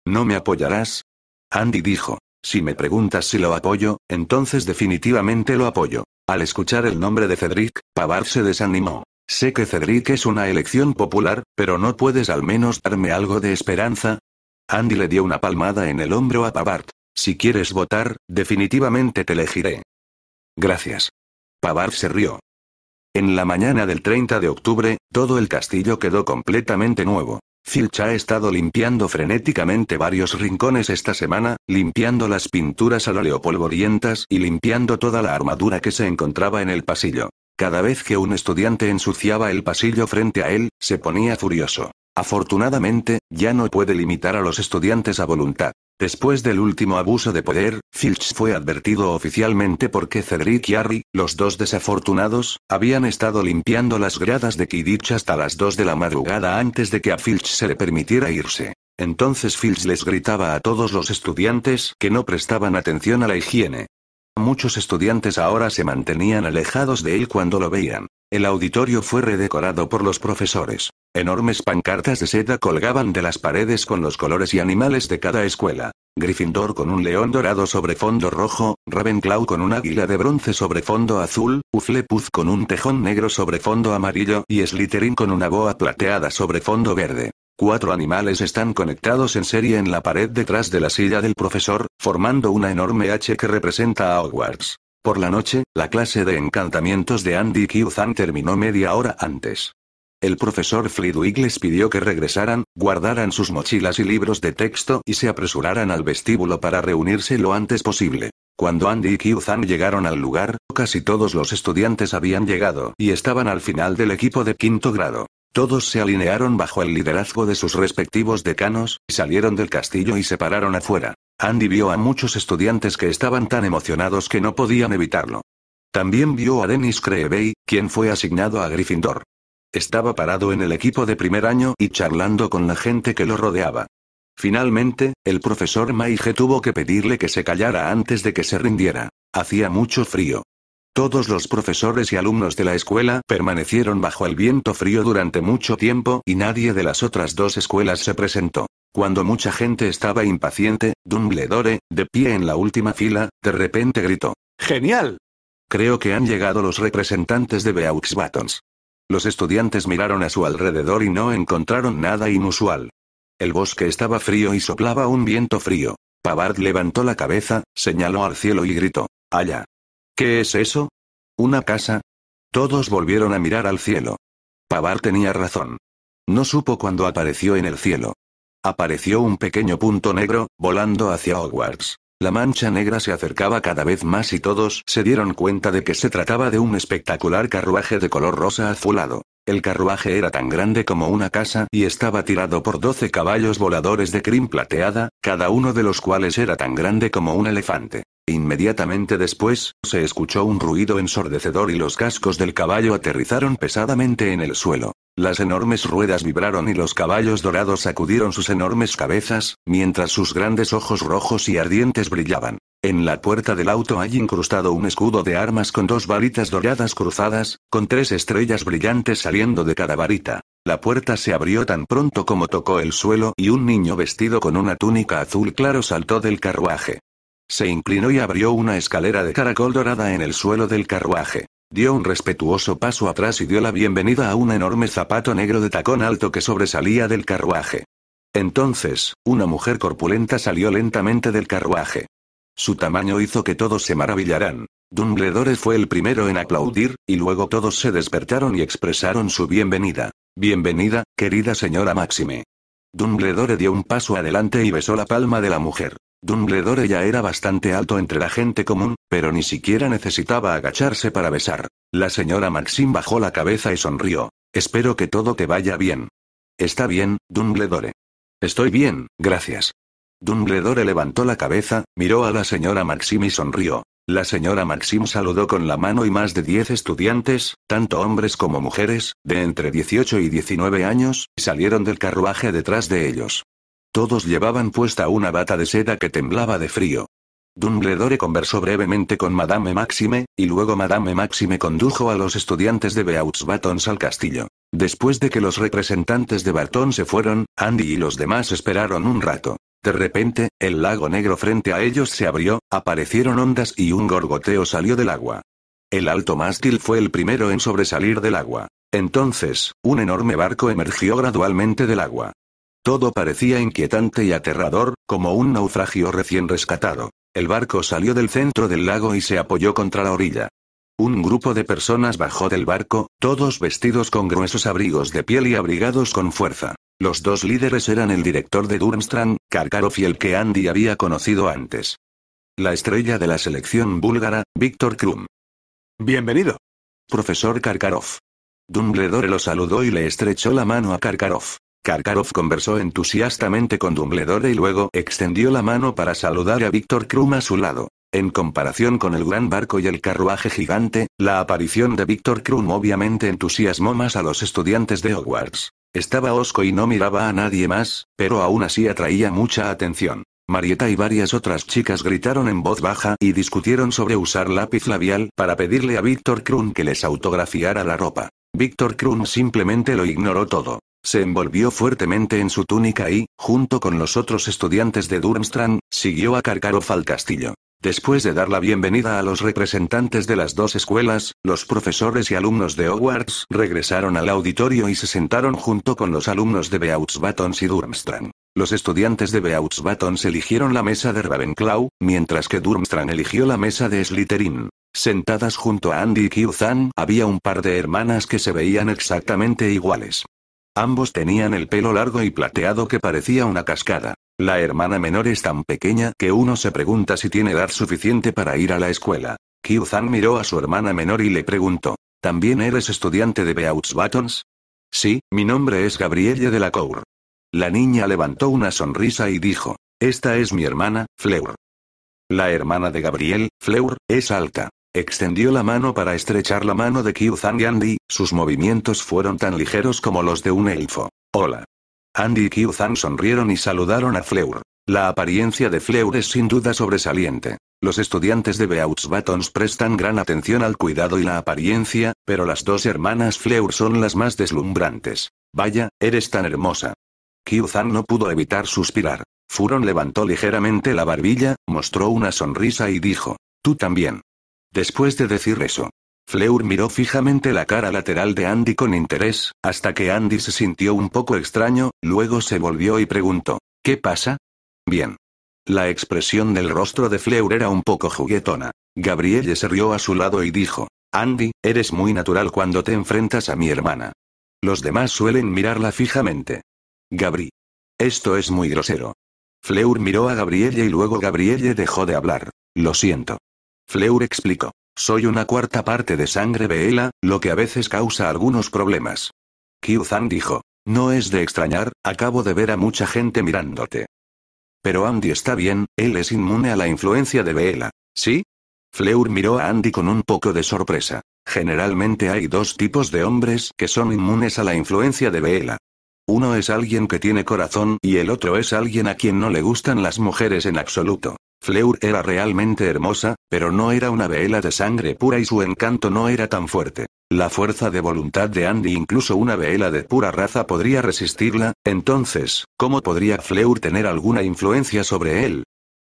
¿No me apoyarás? Andy dijo. Si me preguntas si lo apoyo, entonces definitivamente lo apoyo. Al escuchar el nombre de Cedric, Pavard se desanimó. Sé que Cedric es una elección popular, pero ¿no puedes al menos darme algo de esperanza? Andy le dio una palmada en el hombro a Pavard. Si quieres votar, definitivamente te elegiré. Gracias. Pavard se rió. En la mañana del 30 de octubre, todo el castillo quedó completamente nuevo. Filch ha estado limpiando frenéticamente varios rincones esta semana, limpiando las pinturas a la leopolvorientas y limpiando toda la armadura que se encontraba en el pasillo. Cada vez que un estudiante ensuciaba el pasillo frente a él, se ponía furioso. Afortunadamente, ya no puede limitar a los estudiantes a voluntad. Después del último abuso de poder, Filch fue advertido oficialmente porque Cedric y Harry, los dos desafortunados, habían estado limpiando las gradas de Kidditch hasta las 2 de la madrugada antes de que a Filch se le permitiera irse. Entonces Filch les gritaba a todos los estudiantes que no prestaban atención a la higiene. Muchos estudiantes ahora se mantenían alejados de él cuando lo veían. El auditorio fue redecorado por los profesores. Enormes pancartas de seda colgaban de las paredes con los colores y animales de cada escuela. Gryffindor con un león dorado sobre fondo rojo, Ravenclaw con un águila de bronce sobre fondo azul, Hufflepuff con un tejón negro sobre fondo amarillo y Slytherin con una boa plateada sobre fondo verde. Cuatro animales están conectados en serie en la pared detrás de la silla del profesor, formando una enorme H que representa a Hogwarts. Por la noche, la clase de encantamientos de Andy Kyuzan terminó media hora antes. El profesor Flitwick les pidió que regresaran, guardaran sus mochilas y libros de texto y se apresuraran al vestíbulo para reunirse lo antes posible. Cuando Andy y Kyuzan llegaron al lugar, casi todos los estudiantes habían llegado y estaban al final del equipo de quinto grado. Todos se alinearon bajo el liderazgo de sus respectivos decanos, salieron del castillo y se pararon afuera. Andy vio a muchos estudiantes que estaban tan emocionados que no podían evitarlo. También vio a Dennis Creevey, quien fue asignado a Gryffindor. Estaba parado en el equipo de primer año y charlando con la gente que lo rodeaba. Finalmente, el profesor Maige tuvo que pedirle que se callara antes de que se rindiera. Hacía mucho frío. Todos los profesores y alumnos de la escuela permanecieron bajo el viento frío durante mucho tiempo y nadie de las otras dos escuelas se presentó. Cuando mucha gente estaba impaciente, Dumbledore, de pie en la última fila, de repente gritó: ¡Genial! Creo que han llegado los representantes de Beaux Los estudiantes miraron a su alrededor y no encontraron nada inusual. El bosque estaba frío y soplaba un viento frío. Pavard levantó la cabeza, señaló al cielo y gritó: ¡Allá! ¿Qué es eso? ¿Una casa? Todos volvieron a mirar al cielo. Pavar tenía razón. No supo cuándo apareció en el cielo. Apareció un pequeño punto negro, volando hacia Hogwarts. La mancha negra se acercaba cada vez más y todos se dieron cuenta de que se trataba de un espectacular carruaje de color rosa azulado. El carruaje era tan grande como una casa y estaba tirado por doce caballos voladores de crin plateada, cada uno de los cuales era tan grande como un elefante. Inmediatamente después, se escuchó un ruido ensordecedor y los cascos del caballo aterrizaron pesadamente en el suelo. Las enormes ruedas vibraron y los caballos dorados sacudieron sus enormes cabezas, mientras sus grandes ojos rojos y ardientes brillaban. En la puerta del auto hay incrustado un escudo de armas con dos varitas doradas cruzadas, con tres estrellas brillantes saliendo de cada varita. La puerta se abrió tan pronto como tocó el suelo y un niño vestido con una túnica azul claro saltó del carruaje. Se inclinó y abrió una escalera de caracol dorada en el suelo del carruaje. Dio un respetuoso paso atrás y dio la bienvenida a un enorme zapato negro de tacón alto que sobresalía del carruaje. Entonces, una mujer corpulenta salió lentamente del carruaje. Su tamaño hizo que todos se maravillaran. Dumbledore fue el primero en aplaudir, y luego todos se despertaron y expresaron su bienvenida. Bienvenida, querida señora Máxime. Dumbledore dio un paso adelante y besó la palma de la mujer. Dumbledore ya era bastante alto entre la gente común, pero ni siquiera necesitaba agacharse para besar. La señora Maxim bajó la cabeza y sonrió. Espero que todo te vaya bien. Está bien, Dumbledore. Estoy bien, gracias. Dumbledore levantó la cabeza, miró a la señora Maxim y sonrió. La señora Maxim saludó con la mano y más de diez estudiantes, tanto hombres como mujeres, de entre 18 y 19 años, salieron del carruaje detrás de ellos. Todos llevaban puesta una bata de seda que temblaba de frío. Dumbledore conversó brevemente con Madame Maxime, y luego Madame Maxime condujo a los estudiantes de Beouts Batons al castillo. Después de que los representantes de Barton se fueron, Andy y los demás esperaron un rato. De repente, el lago negro frente a ellos se abrió, aparecieron ondas y un gorgoteo salió del agua. El alto mástil fue el primero en sobresalir del agua. Entonces, un enorme barco emergió gradualmente del agua. Todo parecía inquietante y aterrador, como un naufragio recién rescatado. El barco salió del centro del lago y se apoyó contra la orilla. Un grupo de personas bajó del barco, todos vestidos con gruesos abrigos de piel y abrigados con fuerza. Los dos líderes eran el director de Durmstrang, Karkarov y el que Andy había conocido antes. La estrella de la selección búlgara, Víctor Krum. Bienvenido. Profesor Karkarov. Dumbledore lo saludó y le estrechó la mano a Karkarov. Karkarov conversó entusiastamente con Dumbledore y luego extendió la mano para saludar a Víctor Krum a su lado. En comparación con el gran barco y el carruaje gigante, la aparición de Víctor Krum obviamente entusiasmó más a los estudiantes de Hogwarts. Estaba osco y no miraba a nadie más, pero aún así atraía mucha atención. Marieta y varias otras chicas gritaron en voz baja y discutieron sobre usar lápiz labial para pedirle a Víctor Krum que les autografiara la ropa. Víctor Krum simplemente lo ignoró todo. Se envolvió fuertemente en su túnica y, junto con los otros estudiantes de Durmstrang, siguió a Karkarov al castillo. Después de dar la bienvenida a los representantes de las dos escuelas, los profesores y alumnos de Hogwarts regresaron al auditorio y se sentaron junto con los alumnos de Beauxbatons y Durmstrang. Los estudiantes de Beauxbatons eligieron la mesa de Ravenclaw, mientras que Durmstrang eligió la mesa de Slytherin. Sentadas junto a Andy y había un par de hermanas que se veían exactamente iguales. Ambos tenían el pelo largo y plateado que parecía una cascada. La hermana menor es tan pequeña que uno se pregunta si tiene edad suficiente para ir a la escuela. kyu miró a su hermana menor y le preguntó, ¿también eres estudiante de Beouts Buttons? Sí, mi nombre es Gabrielle de la Cour. La niña levantó una sonrisa y dijo, esta es mi hermana, Fleur. La hermana de Gabriel, Fleur, es alta, Extendió la mano para estrechar la mano de Q-Zhang y Andy, sus movimientos fueron tan ligeros como los de un elfo. Hola. Andy y Q-Zhang sonrieron y saludaron a Fleur. La apariencia de Fleur es sin duda sobresaliente. Los estudiantes de Beauts prestan gran atención al cuidado y la apariencia, pero las dos hermanas Fleur son las más deslumbrantes. Vaya, eres tan hermosa. Kyuzan no pudo evitar suspirar. Furon levantó ligeramente la barbilla, mostró una sonrisa y dijo, Tú también. Después de decir eso, Fleur miró fijamente la cara lateral de Andy con interés, hasta que Andy se sintió un poco extraño, luego se volvió y preguntó, ¿qué pasa? Bien. La expresión del rostro de Fleur era un poco juguetona. Gabrielle se rió a su lado y dijo, Andy, eres muy natural cuando te enfrentas a mi hermana. Los demás suelen mirarla fijamente. Gabri. Esto es muy grosero. Fleur miró a Gabrielle y luego Gabrielle dejó de hablar. Lo siento. Fleur explicó. Soy una cuarta parte de sangre Vela, lo que a veces causa algunos problemas. Kyuzan dijo. No es de extrañar, acabo de ver a mucha gente mirándote. Pero Andy está bien, él es inmune a la influencia de Vela. ¿Sí? Fleur miró a Andy con un poco de sorpresa. Generalmente hay dos tipos de hombres que son inmunes a la influencia de Vela. Uno es alguien que tiene corazón y el otro es alguien a quien no le gustan las mujeres en absoluto. Fleur era realmente hermosa, pero no era una vela de sangre pura y su encanto no era tan fuerte. La fuerza de voluntad de Andy incluso una vela de pura raza podría resistirla, entonces, ¿cómo podría Fleur tener alguna influencia sobre él?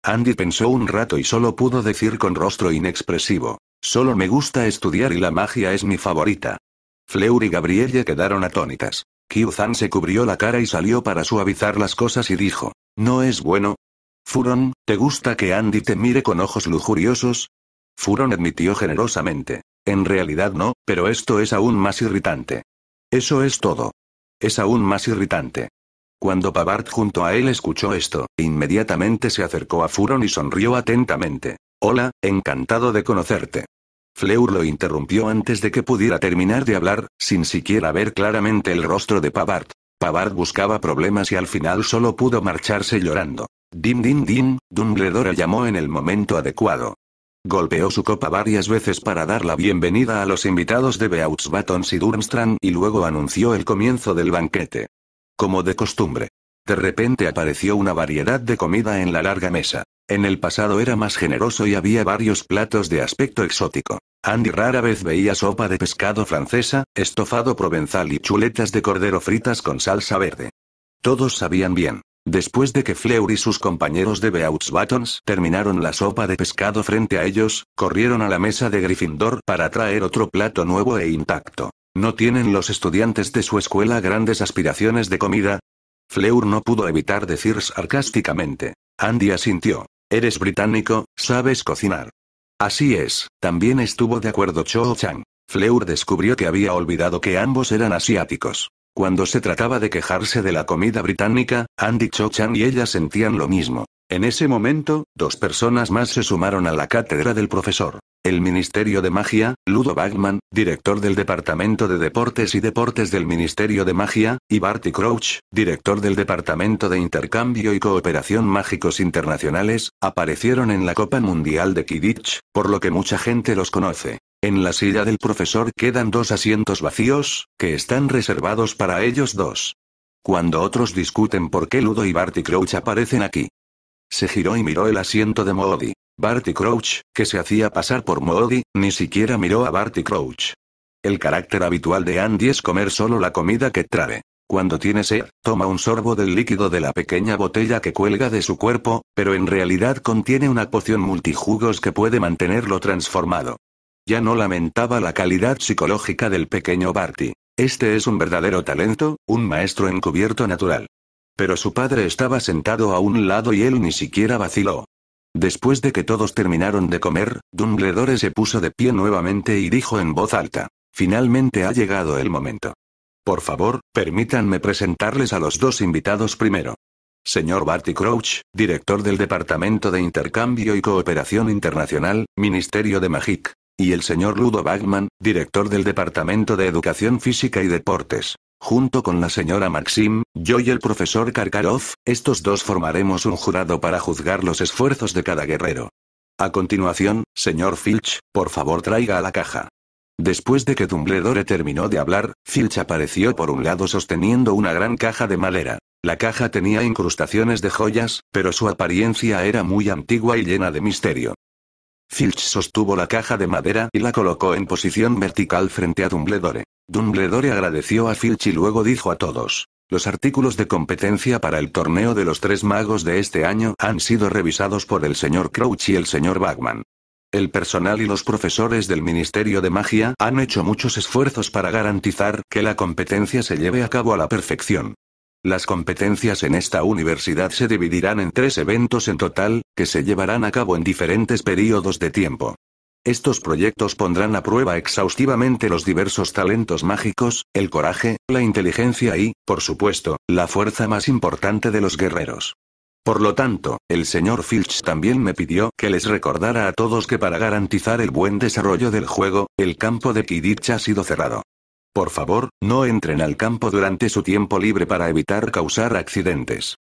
Andy pensó un rato y solo pudo decir con rostro inexpresivo. Solo me gusta estudiar y la magia es mi favorita. Fleur y Gabrielle quedaron atónitas. Kyuzan se cubrió la cara y salió para suavizar las cosas y dijo. No es bueno, Furon, ¿te gusta que Andy te mire con ojos lujuriosos? Furon admitió generosamente. En realidad no, pero esto es aún más irritante. Eso es todo. Es aún más irritante. Cuando Pavard junto a él escuchó esto, inmediatamente se acercó a Furon y sonrió atentamente. Hola, encantado de conocerte. Fleur lo interrumpió antes de que pudiera terminar de hablar, sin siquiera ver claramente el rostro de Pavard. Pavard buscaba problemas y al final solo pudo marcharse llorando. Din din din, Dumbledore llamó en el momento adecuado. Golpeó su copa varias veces para dar la bienvenida a los invitados de Beauts Batons y Durmstrang y luego anunció el comienzo del banquete. Como de costumbre. De repente apareció una variedad de comida en la larga mesa. En el pasado era más generoso y había varios platos de aspecto exótico. Andy rara vez veía sopa de pescado francesa, estofado provenzal y chuletas de cordero fritas con salsa verde. Todos sabían bien. Después de que Fleur y sus compañeros de Beauts Buttons terminaron la sopa de pescado frente a ellos, corrieron a la mesa de Gryffindor para traer otro plato nuevo e intacto. ¿No tienen los estudiantes de su escuela grandes aspiraciones de comida? Fleur no pudo evitar decir sarcásticamente. Andy asintió. Eres británico, sabes cocinar. Así es, también estuvo de acuerdo Cho Chang. Fleur descubrió que había olvidado que ambos eran asiáticos. Cuando se trataba de quejarse de la comida británica, Andy Cho y ella sentían lo mismo. En ese momento, dos personas más se sumaron a la cátedra del profesor. El Ministerio de Magia, Ludo Bagman, director del Departamento de Deportes y Deportes del Ministerio de Magia, y Barty Crouch, director del Departamento de Intercambio y Cooperación Mágicos Internacionales, aparecieron en la Copa Mundial de Kidditch, por lo que mucha gente los conoce. En la silla del profesor quedan dos asientos vacíos, que están reservados para ellos dos. Cuando otros discuten por qué Ludo y Barty Crouch aparecen aquí. Se giró y miró el asiento de Moody. Barty Crouch, que se hacía pasar por Moody, ni siquiera miró a Barty Crouch. El carácter habitual de Andy es comer solo la comida que trae. Cuando tiene sed, toma un sorbo del líquido de la pequeña botella que cuelga de su cuerpo, pero en realidad contiene una poción multijugos que puede mantenerlo transformado. Ya no lamentaba la calidad psicológica del pequeño Barty. Este es un verdadero talento, un maestro encubierto natural. Pero su padre estaba sentado a un lado y él ni siquiera vaciló. Después de que todos terminaron de comer, Dumbledore se puso de pie nuevamente y dijo en voz alta. Finalmente ha llegado el momento. Por favor, permítanme presentarles a los dos invitados primero. Señor Barty Crouch, director del Departamento de Intercambio y Cooperación Internacional, Ministerio de Magic y el señor Ludo Bagman, director del Departamento de Educación Física y Deportes. Junto con la señora Maxim, yo y el profesor Karkarov, estos dos formaremos un jurado para juzgar los esfuerzos de cada guerrero. A continuación, señor Filch, por favor traiga a la caja. Después de que Dumbledore terminó de hablar, Filch apareció por un lado sosteniendo una gran caja de madera. La caja tenía incrustaciones de joyas, pero su apariencia era muy antigua y llena de misterio. Filch sostuvo la caja de madera y la colocó en posición vertical frente a Dumbledore. Dumbledore agradeció a Filch y luego dijo a todos. Los artículos de competencia para el torneo de los tres magos de este año han sido revisados por el señor Crouch y el señor Bagman. El personal y los profesores del Ministerio de Magia han hecho muchos esfuerzos para garantizar que la competencia se lleve a cabo a la perfección. Las competencias en esta universidad se dividirán en tres eventos en total, que se llevarán a cabo en diferentes periodos de tiempo. Estos proyectos pondrán a prueba exhaustivamente los diversos talentos mágicos, el coraje, la inteligencia y, por supuesto, la fuerza más importante de los guerreros. Por lo tanto, el señor Filch también me pidió que les recordara a todos que para garantizar el buen desarrollo del juego, el campo de Quidditch ha sido cerrado. Por favor, no entren al campo durante su tiempo libre para evitar causar accidentes.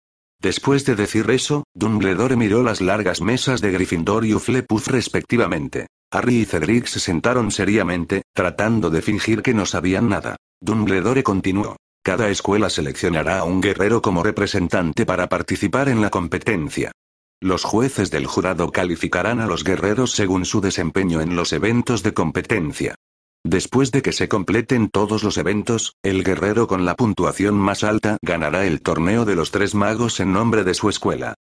Después de decir eso, Dumbledore miró las largas mesas de Gryffindor y Uflepuff respectivamente. Harry y Cedric se sentaron seriamente, tratando de fingir que no sabían nada. Dumbledore continuó. Cada escuela seleccionará a un guerrero como representante para participar en la competencia. Los jueces del jurado calificarán a los guerreros según su desempeño en los eventos de competencia. Después de que se completen todos los eventos, el guerrero con la puntuación más alta ganará el torneo de los tres magos en nombre de su escuela.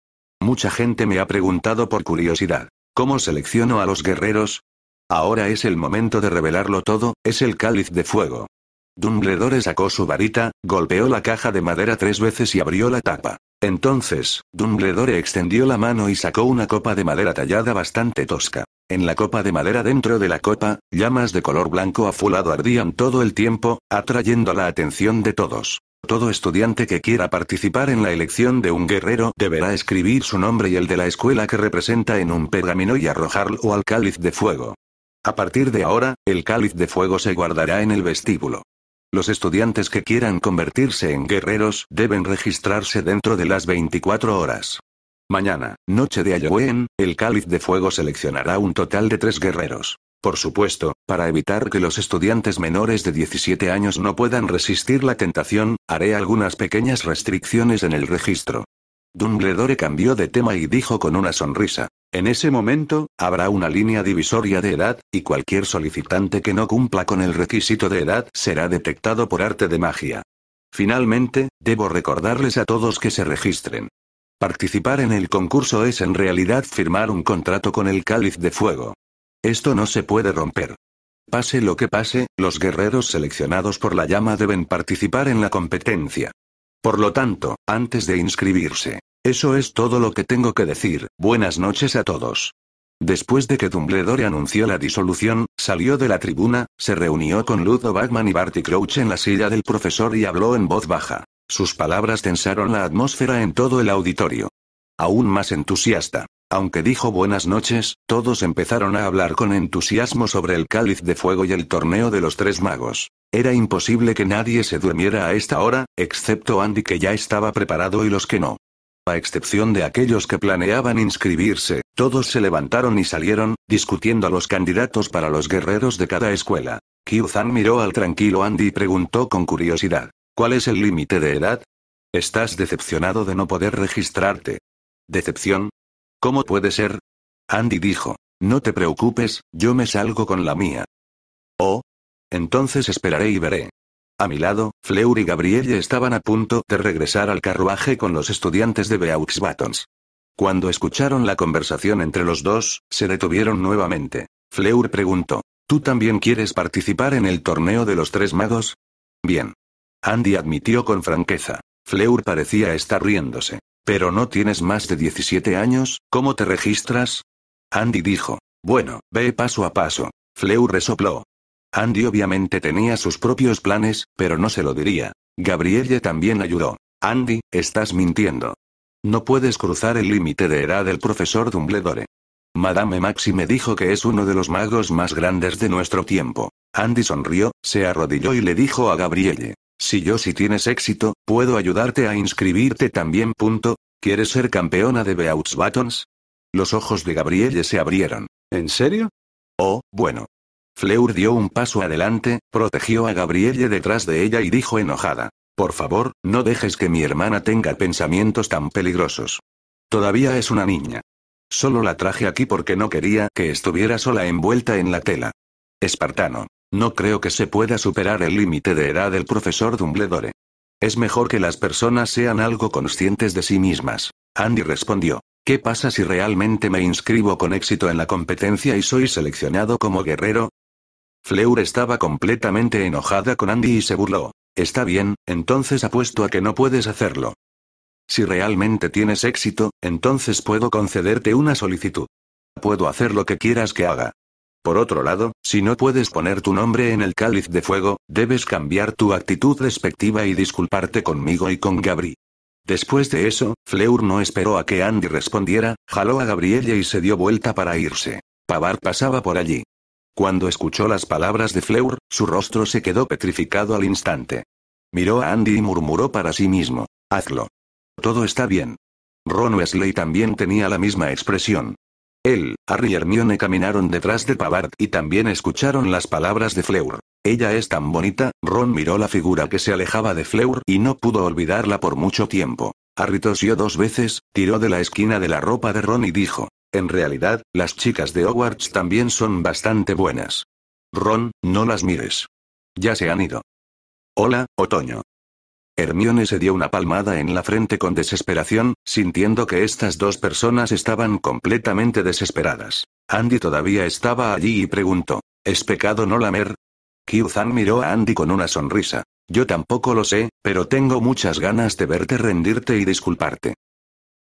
Mucha gente me ha preguntado por curiosidad, ¿cómo selecciono a los guerreros? Ahora es el momento de revelarlo todo, es el cáliz de fuego. Dumbledore sacó su varita, golpeó la caja de madera tres veces y abrió la tapa. Entonces, Dumbledore extendió la mano y sacó una copa de madera tallada bastante tosca. En la copa de madera dentro de la copa, llamas de color blanco afulado ardían todo el tiempo, atrayendo la atención de todos. Todo estudiante que quiera participar en la elección de un guerrero deberá escribir su nombre y el de la escuela que representa en un pergamino y arrojarlo al cáliz de fuego. A partir de ahora, el cáliz de fuego se guardará en el vestíbulo. Los estudiantes que quieran convertirse en guerreros deben registrarse dentro de las 24 horas. Mañana, noche de Halloween, el cáliz de fuego seleccionará un total de tres guerreros. Por supuesto, para evitar que los estudiantes menores de 17 años no puedan resistir la tentación, haré algunas pequeñas restricciones en el registro. Dumbledore cambió de tema y dijo con una sonrisa. En ese momento, habrá una línea divisoria de edad, y cualquier solicitante que no cumpla con el requisito de edad será detectado por arte de magia. Finalmente, debo recordarles a todos que se registren. Participar en el concurso es en realidad firmar un contrato con el cáliz de fuego. Esto no se puede romper. Pase lo que pase, los guerreros seleccionados por la llama deben participar en la competencia. Por lo tanto, antes de inscribirse. Eso es todo lo que tengo que decir, buenas noches a todos. Después de que Dumbledore anunció la disolución, salió de la tribuna, se reunió con Ludo Bagman y Barty Crouch en la silla del profesor y habló en voz baja. Sus palabras tensaron la atmósfera en todo el auditorio. Aún más entusiasta. Aunque dijo buenas noches, todos empezaron a hablar con entusiasmo sobre el cáliz de fuego y el torneo de los tres magos. Era imposible que nadie se durmiera a esta hora, excepto Andy que ya estaba preparado y los que no. A excepción de aquellos que planeaban inscribirse, todos se levantaron y salieron, discutiendo a los candidatos para los guerreros de cada escuela. kyu miró al tranquilo Andy y preguntó con curiosidad, ¿cuál es el límite de edad? Estás decepcionado de no poder registrarte. ¿Decepción? ¿Cómo puede ser? Andy dijo. No te preocupes, yo me salgo con la mía. Oh. Entonces esperaré y veré. A mi lado, Fleur y Gabrielle estaban a punto de regresar al carruaje con los estudiantes de Beaux Cuando escucharon la conversación entre los dos, se detuvieron nuevamente. Fleur preguntó, ¿Tú también quieres participar en el torneo de los tres magos? Bien. Andy admitió con franqueza. Fleur parecía estar riéndose. Pero no tienes más de 17 años, ¿cómo te registras? Andy dijo. Bueno, ve paso a paso. Fleur resopló. Andy obviamente tenía sus propios planes, pero no se lo diría. Gabrielle también ayudó. Andy, estás mintiendo. No puedes cruzar el límite de edad del profesor Dumbledore. Madame Maxi me dijo que es uno de los magos más grandes de nuestro tiempo. Andy sonrió, se arrodilló y le dijo a Gabrielle. Si yo si tienes éxito, puedo ayudarte a inscribirte también. ¿Quieres ser campeona de Beauts Buttons? Los ojos de Gabrielle se abrieron. ¿En serio? Oh, bueno. Fleur dio un paso adelante, protegió a Gabrielle detrás de ella y dijo enojada. Por favor, no dejes que mi hermana tenga pensamientos tan peligrosos. Todavía es una niña. Solo la traje aquí porque no quería que estuviera sola envuelta en la tela. Espartano. No creo que se pueda superar el límite de edad del profesor Dumbledore. Es mejor que las personas sean algo conscientes de sí mismas. Andy respondió. ¿Qué pasa si realmente me inscribo con éxito en la competencia y soy seleccionado como guerrero? Fleur estaba completamente enojada con Andy y se burló. Está bien, entonces apuesto a que no puedes hacerlo. Si realmente tienes éxito, entonces puedo concederte una solicitud. Puedo hacer lo que quieras que haga. Por otro lado, si no puedes poner tu nombre en el cáliz de fuego, debes cambiar tu actitud respectiva y disculparte conmigo y con Gabri. Después de eso, Fleur no esperó a que Andy respondiera, jaló a Gabriella y se dio vuelta para irse. Pavar pasaba por allí. Cuando escuchó las palabras de Fleur, su rostro se quedó petrificado al instante. Miró a Andy y murmuró para sí mismo, hazlo. Todo está bien. Ron Wesley también tenía la misma expresión. Él, Harry y Hermione caminaron detrás de Pavard y también escucharon las palabras de Fleur. Ella es tan bonita, Ron miró la figura que se alejaba de Fleur y no pudo olvidarla por mucho tiempo. Harry tosió dos veces, tiró de la esquina de la ropa de Ron y dijo, en realidad, las chicas de Hogwarts también son bastante buenas. Ron, no las mires. Ya se han ido. Hola, otoño. Hermione se dio una palmada en la frente con desesperación, sintiendo que estas dos personas estaban completamente desesperadas. Andy todavía estaba allí y preguntó, ¿es pecado no lamer? Kiu-Zan miró a Andy con una sonrisa. Yo tampoco lo sé, pero tengo muchas ganas de verte rendirte y disculparte.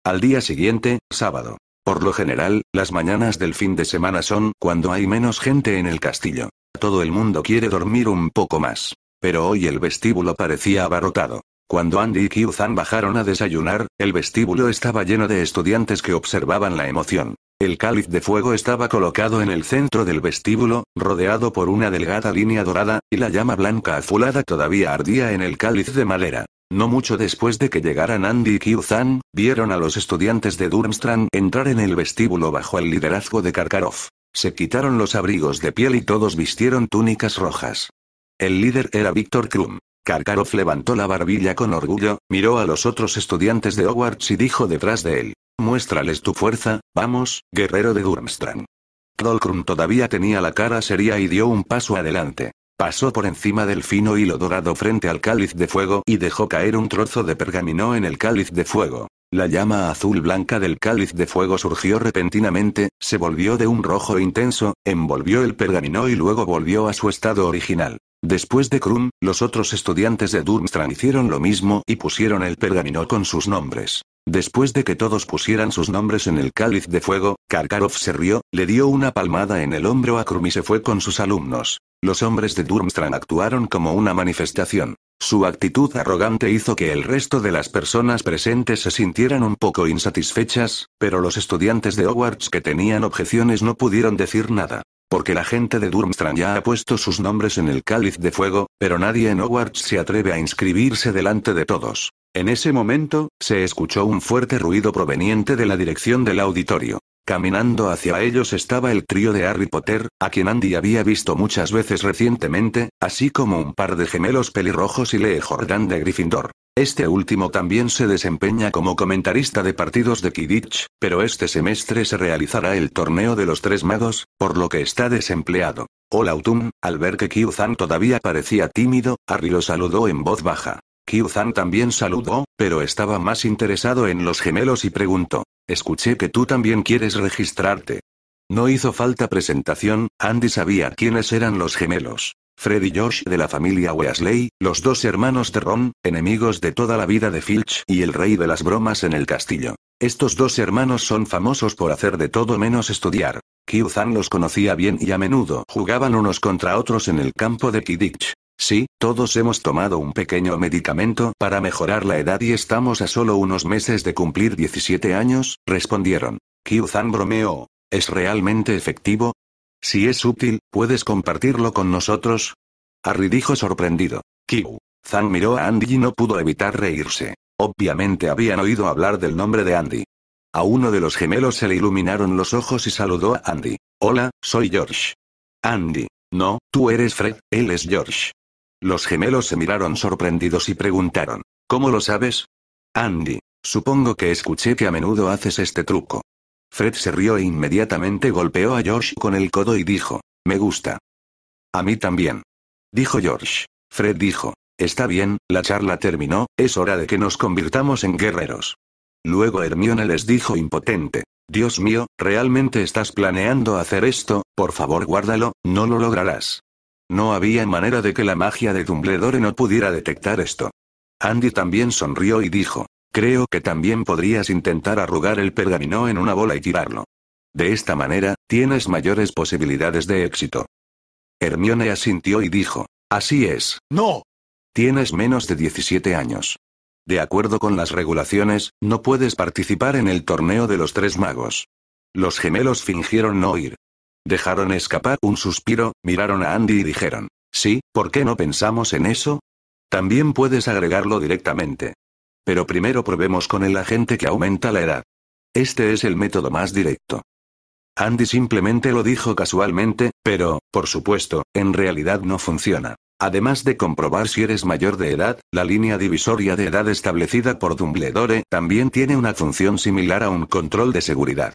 Al día siguiente, sábado. Por lo general, las mañanas del fin de semana son cuando hay menos gente en el castillo. Todo el mundo quiere dormir un poco más. Pero hoy el vestíbulo parecía abarrotado. Cuando Andy y Kyuzan bajaron a desayunar, el vestíbulo estaba lleno de estudiantes que observaban la emoción. El cáliz de fuego estaba colocado en el centro del vestíbulo, rodeado por una delgada línea dorada, y la llama blanca azulada todavía ardía en el cáliz de madera. No mucho después de que llegaran Andy y Kyuzan, vieron a los estudiantes de Durmstrang entrar en el vestíbulo bajo el liderazgo de karkarov Se quitaron los abrigos de piel y todos vistieron túnicas rojas. El líder era Víctor Krum. Karkarov levantó la barbilla con orgullo, miró a los otros estudiantes de Hogwarts y dijo detrás de él. Muéstrales tu fuerza, vamos, guerrero de Durmstrang. Krum todavía tenía la cara seria y dio un paso adelante. Pasó por encima del fino hilo dorado frente al cáliz de fuego y dejó caer un trozo de pergamino en el cáliz de fuego. La llama azul blanca del cáliz de fuego surgió repentinamente, se volvió de un rojo intenso, envolvió el pergamino y luego volvió a su estado original. Después de Krum, los otros estudiantes de Durmstrang hicieron lo mismo y pusieron el pergamino con sus nombres. Después de que todos pusieran sus nombres en el cáliz de fuego, Karkarov se rió, le dio una palmada en el hombro a Krum y se fue con sus alumnos. Los hombres de Durmstrang actuaron como una manifestación. Su actitud arrogante hizo que el resto de las personas presentes se sintieran un poco insatisfechas, pero los estudiantes de Hogwarts que tenían objeciones no pudieron decir nada porque la gente de Durmstrang ya ha puesto sus nombres en el cáliz de fuego, pero nadie en Hogwarts se atreve a inscribirse delante de todos. En ese momento, se escuchó un fuerte ruido proveniente de la dirección del auditorio. Caminando hacia ellos estaba el trío de Harry Potter, a quien Andy había visto muchas veces recientemente, así como un par de gemelos pelirrojos y Lee Jordan de Gryffindor. Este último también se desempeña como comentarista de partidos de Kidditch, pero este semestre se realizará el torneo de los tres magos, por lo que está desempleado. Hola Autumn, al ver que Kyuzan todavía parecía tímido, Harry lo saludó en voz baja. Kyuzan también saludó, pero estaba más interesado en los gemelos y preguntó. Escuché que tú también quieres registrarte. No hizo falta presentación, Andy sabía quiénes eran los gemelos. Fred y Josh de la familia Wesley, los dos hermanos de Ron, enemigos de toda la vida de Filch y el rey de las bromas en el castillo. Estos dos hermanos son famosos por hacer de todo menos estudiar. kiu los conocía bien y a menudo jugaban unos contra otros en el campo de Kidditch. Sí, todos hemos tomado un pequeño medicamento para mejorar la edad y estamos a solo unos meses de cumplir 17 años, respondieron. kyu zan bromeó. ¿Es realmente efectivo? Si es útil, ¿puedes compartirlo con nosotros? Harry dijo sorprendido. Kyu. Zan miró a Andy y no pudo evitar reírse. Obviamente habían oído hablar del nombre de Andy. A uno de los gemelos se le iluminaron los ojos y saludó a Andy. Hola, soy George. Andy. No, tú eres Fred, él es George. Los gemelos se miraron sorprendidos y preguntaron, ¿cómo lo sabes? Andy, supongo que escuché que a menudo haces este truco. Fred se rió e inmediatamente golpeó a George con el codo y dijo, me gusta. A mí también. Dijo George. Fred dijo, está bien, la charla terminó, es hora de que nos convirtamos en guerreros. Luego Hermione les dijo impotente, Dios mío, ¿realmente estás planeando hacer esto? Por favor guárdalo, no lo lograrás. No había manera de que la magia de Dumbledore no pudiera detectar esto. Andy también sonrió y dijo, creo que también podrías intentar arrugar el pergamino en una bola y tirarlo. De esta manera, tienes mayores posibilidades de éxito. Hermione asintió y dijo, así es. No. Tienes menos de 17 años. De acuerdo con las regulaciones, no puedes participar en el torneo de los tres magos. Los gemelos fingieron no ir. Dejaron escapar un suspiro, miraron a Andy y dijeron, sí, ¿por qué no pensamos en eso? También puedes agregarlo directamente. Pero primero probemos con el agente que aumenta la edad. Este es el método más directo. Andy simplemente lo dijo casualmente, pero, por supuesto, en realidad no funciona. Además de comprobar si eres mayor de edad, la línea divisoria de edad establecida por Dumbledore también tiene una función similar a un control de seguridad.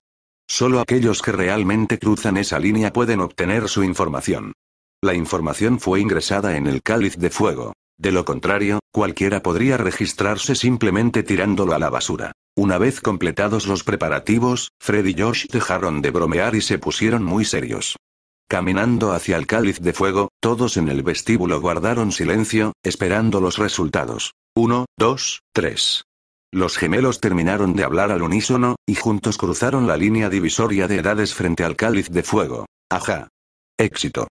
Solo aquellos que realmente cruzan esa línea pueden obtener su información. La información fue ingresada en el cáliz de fuego. De lo contrario, cualquiera podría registrarse simplemente tirándolo a la basura. Una vez completados los preparativos, Fred y Josh dejaron de bromear y se pusieron muy serios. Caminando hacia el cáliz de fuego, todos en el vestíbulo guardaron silencio, esperando los resultados. 1, 2, 3. Los gemelos terminaron de hablar al unísono, y juntos cruzaron la línea divisoria de edades frente al cáliz de fuego. Ajá. Éxito.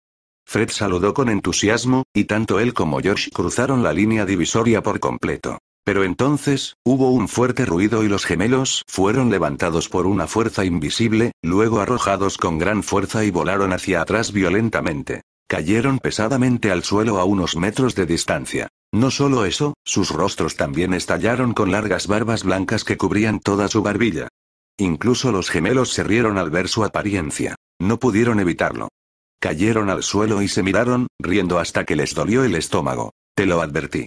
Fred saludó con entusiasmo, y tanto él como George cruzaron la línea divisoria por completo. Pero entonces, hubo un fuerte ruido y los gemelos fueron levantados por una fuerza invisible, luego arrojados con gran fuerza y volaron hacia atrás violentamente. Cayeron pesadamente al suelo a unos metros de distancia. No solo eso, sus rostros también estallaron con largas barbas blancas que cubrían toda su barbilla. Incluso los gemelos se rieron al ver su apariencia. No pudieron evitarlo. Cayeron al suelo y se miraron, riendo hasta que les dolió el estómago. Te lo advertí.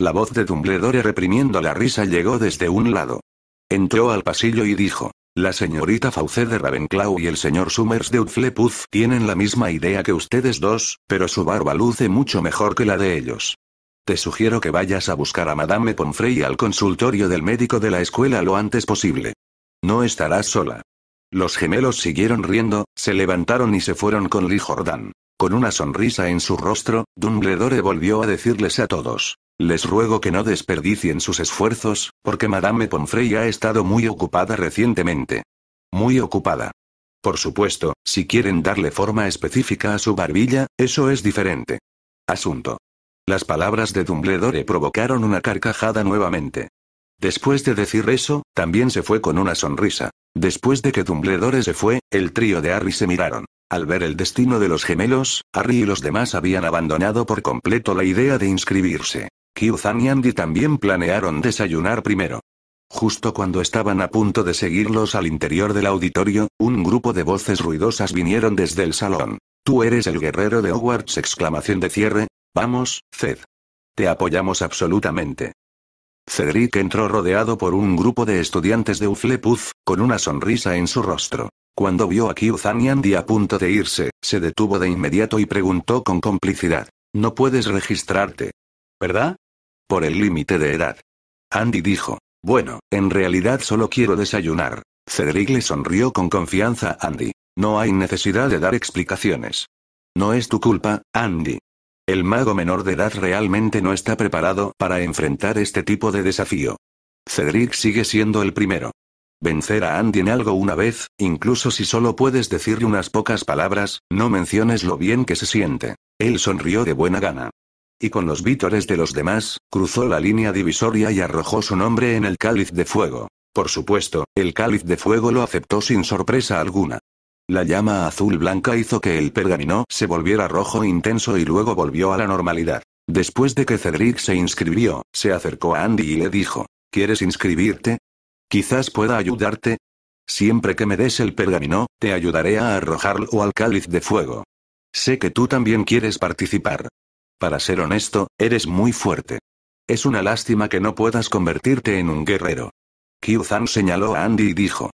La voz de Dumbledore reprimiendo la risa llegó desde un lado. Entró al pasillo y dijo, la señorita Faucé de Ravenclaw y el señor Summers de Utflepuff tienen la misma idea que ustedes dos, pero su barba luce mucho mejor que la de ellos. Te sugiero que vayas a buscar a Madame Pomfrey al consultorio del médico de la escuela lo antes posible. No estarás sola. Los gemelos siguieron riendo, se levantaron y se fueron con Lee Jordan. Con una sonrisa en su rostro, Dumbledore volvió a decirles a todos. Les ruego que no desperdicien sus esfuerzos, porque Madame Pomfrey ha estado muy ocupada recientemente. Muy ocupada. Por supuesto, si quieren darle forma específica a su barbilla, eso es diferente. Asunto. Las palabras de Dumbledore provocaron una carcajada nuevamente. Después de decir eso, también se fue con una sonrisa. Después de que Dumbledore se fue, el trío de Harry se miraron. Al ver el destino de los gemelos, Harry y los demás habían abandonado por completo la idea de inscribirse. Kyuzan y Andy también planearon desayunar primero. Justo cuando estaban a punto de seguirlos al interior del auditorio, un grupo de voces ruidosas vinieron desde el salón. Tú eres el guerrero de Hogwarts exclamación de cierre, Vamos, Zed. Te apoyamos absolutamente. Cedric entró rodeado por un grupo de estudiantes de Uflepuz, con una sonrisa en su rostro. Cuando vio a Kyu Andy a punto de irse, se detuvo de inmediato y preguntó con complicidad. No puedes registrarte. ¿Verdad? Por el límite de edad. Andy dijo. Bueno, en realidad solo quiero desayunar. Cedric le sonrió con confianza a Andy. No hay necesidad de dar explicaciones. No es tu culpa, Andy. El mago menor de edad realmente no está preparado para enfrentar este tipo de desafío. Cedric sigue siendo el primero. Vencer a Andy en algo una vez, incluso si solo puedes decirle unas pocas palabras, no menciones lo bien que se siente. Él sonrió de buena gana. Y con los vítores de los demás, cruzó la línea divisoria y arrojó su nombre en el cáliz de fuego. Por supuesto, el cáliz de fuego lo aceptó sin sorpresa alguna. La llama azul blanca hizo que el pergamino se volviera rojo intenso y luego volvió a la normalidad. Después de que Cedric se inscribió, se acercó a Andy y le dijo, ¿Quieres inscribirte? Quizás pueda ayudarte. Siempre que me des el pergamino, te ayudaré a arrojarlo al cáliz de fuego. Sé que tú también quieres participar. Para ser honesto, eres muy fuerte. Es una lástima que no puedas convertirte en un guerrero. Kyuzan señaló a Andy y dijo.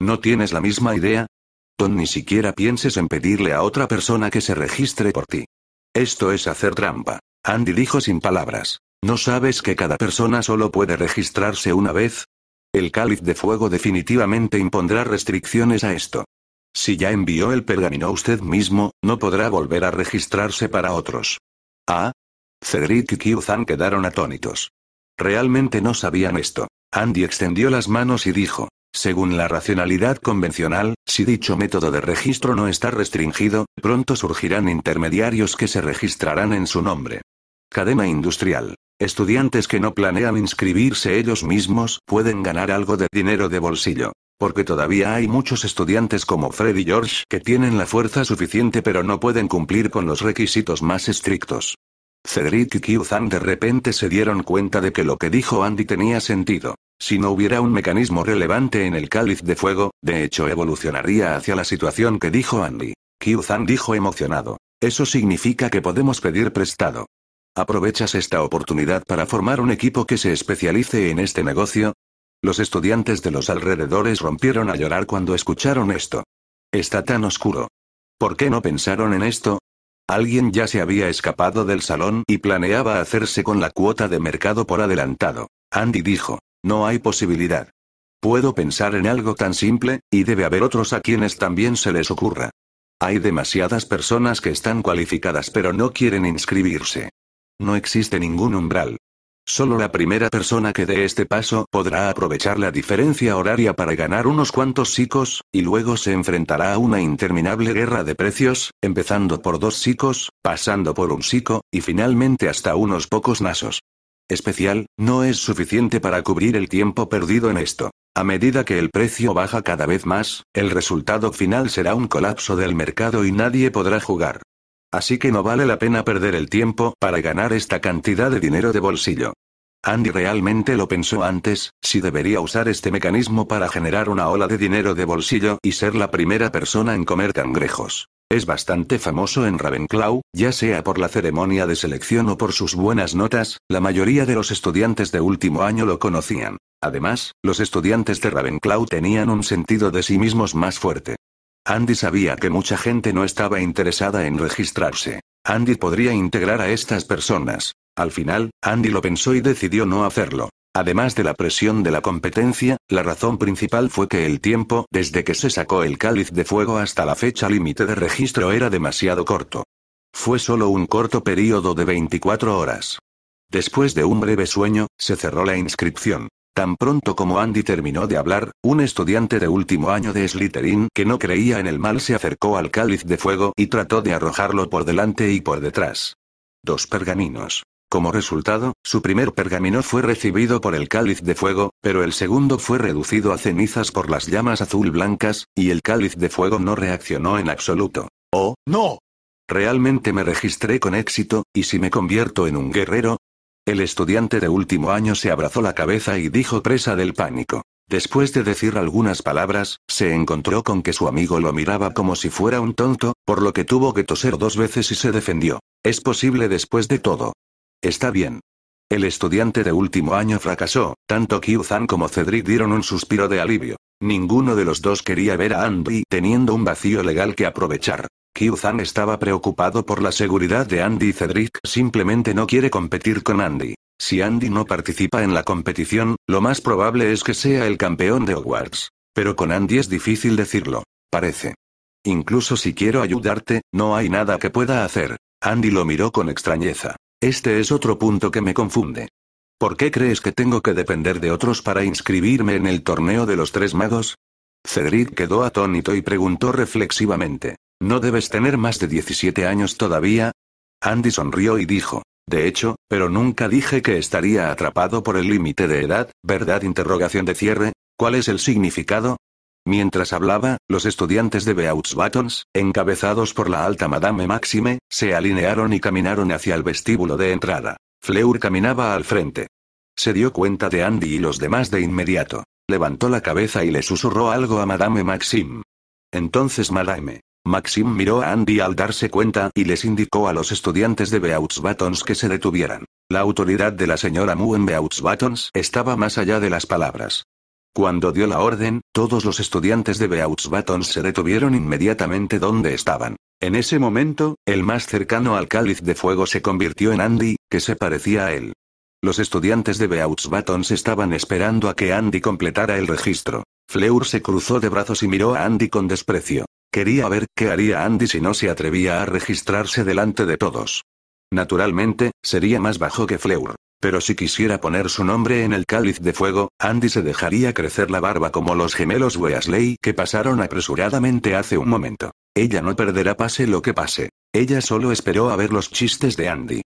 No tienes la misma idea, ni siquiera pienses en pedirle a otra persona que se registre por ti. Esto es hacer trampa. Andy dijo sin palabras. ¿No sabes que cada persona solo puede registrarse una vez? El cáliz de fuego definitivamente impondrá restricciones a esto. Si ya envió el pergamino usted mismo, no podrá volver a registrarse para otros. Ah. Cedric y Kyuzan quedaron atónitos. Realmente no sabían esto. Andy extendió las manos y dijo, según la racionalidad convencional, si dicho método de registro no está restringido, pronto surgirán intermediarios que se registrarán en su nombre. Cadena industrial. Estudiantes que no planean inscribirse ellos mismos pueden ganar algo de dinero de bolsillo. Porque todavía hay muchos estudiantes como Freddy George que tienen la fuerza suficiente pero no pueden cumplir con los requisitos más estrictos. Cedric y Q-Zan de repente se dieron cuenta de que lo que dijo Andy tenía sentido. Si no hubiera un mecanismo relevante en el cáliz de fuego, de hecho evolucionaría hacia la situación que dijo Andy. kyu dijo emocionado. Eso significa que podemos pedir prestado. ¿Aprovechas esta oportunidad para formar un equipo que se especialice en este negocio? Los estudiantes de los alrededores rompieron a llorar cuando escucharon esto. Está tan oscuro. ¿Por qué no pensaron en esto? Alguien ya se había escapado del salón y planeaba hacerse con la cuota de mercado por adelantado. Andy dijo. No hay posibilidad. Puedo pensar en algo tan simple, y debe haber otros a quienes también se les ocurra. Hay demasiadas personas que están cualificadas pero no quieren inscribirse. No existe ningún umbral. Solo la primera persona que dé este paso podrá aprovechar la diferencia horaria para ganar unos cuantos sicos, y luego se enfrentará a una interminable guerra de precios, empezando por dos sicos, pasando por un sico, y finalmente hasta unos pocos nasos especial, no es suficiente para cubrir el tiempo perdido en esto. A medida que el precio baja cada vez más, el resultado final será un colapso del mercado y nadie podrá jugar. Así que no vale la pena perder el tiempo para ganar esta cantidad de dinero de bolsillo. Andy realmente lo pensó antes, si debería usar este mecanismo para generar una ola de dinero de bolsillo y ser la primera persona en comer cangrejos. Es bastante famoso en Ravenclaw, ya sea por la ceremonia de selección o por sus buenas notas, la mayoría de los estudiantes de último año lo conocían. Además, los estudiantes de Ravenclaw tenían un sentido de sí mismos más fuerte. Andy sabía que mucha gente no estaba interesada en registrarse. Andy podría integrar a estas personas. Al final, Andy lo pensó y decidió no hacerlo. Además de la presión de la competencia, la razón principal fue que el tiempo desde que se sacó el cáliz de fuego hasta la fecha límite de registro era demasiado corto. Fue solo un corto periodo de 24 horas. Después de un breve sueño, se cerró la inscripción. Tan pronto como Andy terminó de hablar, un estudiante de último año de Slytherin que no creía en el mal se acercó al cáliz de fuego y trató de arrojarlo por delante y por detrás. Dos pergaminos. Como resultado, su primer pergamino fue recibido por el cáliz de fuego, pero el segundo fue reducido a cenizas por las llamas azul-blancas, y el cáliz de fuego no reaccionó en absoluto. ¡Oh, no! Realmente me registré con éxito, y si me convierto en un guerrero. El estudiante de último año se abrazó la cabeza y dijo presa del pánico. Después de decir algunas palabras, se encontró con que su amigo lo miraba como si fuera un tonto, por lo que tuvo que toser dos veces y se defendió. Es posible después de todo. Está bien. El estudiante de último año fracasó, tanto Kyuzan como Cedric dieron un suspiro de alivio. Ninguno de los dos quería ver a Andy teniendo un vacío legal que aprovechar. Kyuzan estaba preocupado por la seguridad de Andy Cedric simplemente no quiere competir con Andy. Si Andy no participa en la competición, lo más probable es que sea el campeón de Hogwarts. Pero con Andy es difícil decirlo. Parece. Incluso si quiero ayudarte, no hay nada que pueda hacer. Andy lo miró con extrañeza. Este es otro punto que me confunde. ¿Por qué crees que tengo que depender de otros para inscribirme en el torneo de los tres magos? Cedric quedó atónito y preguntó reflexivamente. ¿No debes tener más de 17 años todavía? Andy sonrió y dijo. De hecho, pero nunca dije que estaría atrapado por el límite de edad, ¿verdad? Interrogación de cierre. ¿Cuál es el significado? Mientras hablaba, los estudiantes de Beouts Buttons, encabezados por la alta Madame Maxime, se alinearon y caminaron hacia el vestíbulo de entrada. Fleur caminaba al frente. Se dio cuenta de Andy y los demás de inmediato. Levantó la cabeza y le susurró algo a Madame Maxime. Entonces Madame Maxime miró a Andy al darse cuenta y les indicó a los estudiantes de Beouts Buttons que se detuvieran. La autoridad de la señora Mu en Beouts Buttons estaba más allá de las palabras. Cuando dio la orden, todos los estudiantes de Beouts Buttons se detuvieron inmediatamente donde estaban. En ese momento, el más cercano al cáliz de fuego se convirtió en Andy, que se parecía a él. Los estudiantes de Beauxbatons Buttons estaban esperando a que Andy completara el registro. Fleur se cruzó de brazos y miró a Andy con desprecio. Quería ver qué haría Andy si no se atrevía a registrarse delante de todos. Naturalmente, sería más bajo que Fleur. Pero si quisiera poner su nombre en el cáliz de fuego, Andy se dejaría crecer la barba como los gemelos Weasley que pasaron apresuradamente hace un momento. Ella no perderá pase lo que pase. Ella solo esperó a ver los chistes de Andy.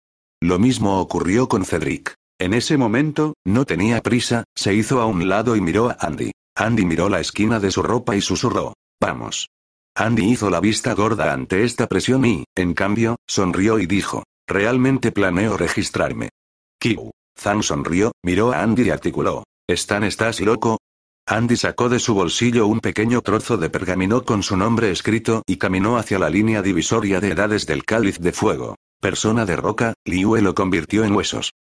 Lo mismo ocurrió con Cedric. En ese momento, no tenía prisa, se hizo a un lado y miró a Andy. Andy miró la esquina de su ropa y susurró. Vamos. Andy hizo la vista gorda ante esta presión y, en cambio, sonrió y dijo. Realmente planeo registrarme. Kiu. Zhang sonrió, miró a Andy y articuló. «¿Están estás loco? Andy sacó de su bolsillo un pequeño trozo de pergamino con su nombre escrito y caminó hacia la línea divisoria de edades del cáliz de fuego. Persona de roca, Liue lo convirtió en huesos.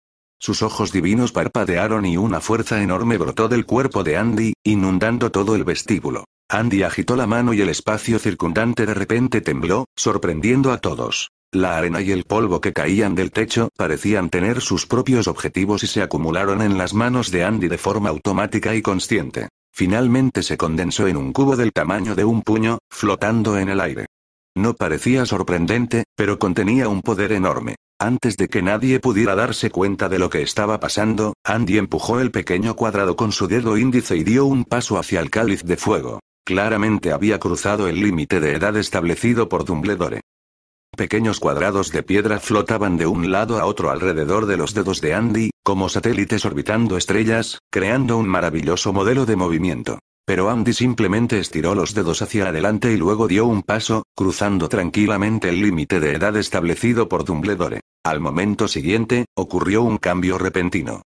Sus ojos divinos parpadearon y una fuerza enorme brotó del cuerpo de Andy, inundando todo el vestíbulo. Andy agitó la mano y el espacio circundante de repente tembló, sorprendiendo a todos. La arena y el polvo que caían del techo parecían tener sus propios objetivos y se acumularon en las manos de Andy de forma automática y consciente. Finalmente se condensó en un cubo del tamaño de un puño, flotando en el aire. No parecía sorprendente, pero contenía un poder enorme. Antes de que nadie pudiera darse cuenta de lo que estaba pasando, Andy empujó el pequeño cuadrado con su dedo índice y dio un paso hacia el cáliz de fuego. Claramente había cruzado el límite de edad establecido por Dumbledore. Pequeños cuadrados de piedra flotaban de un lado a otro alrededor de los dedos de Andy, como satélites orbitando estrellas, creando un maravilloso modelo de movimiento. Pero Andy simplemente estiró los dedos hacia adelante y luego dio un paso, cruzando tranquilamente el límite de edad establecido por Dumbledore. Al momento siguiente, ocurrió un cambio repentino.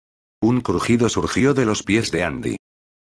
Un crujido surgió de los pies de Andy.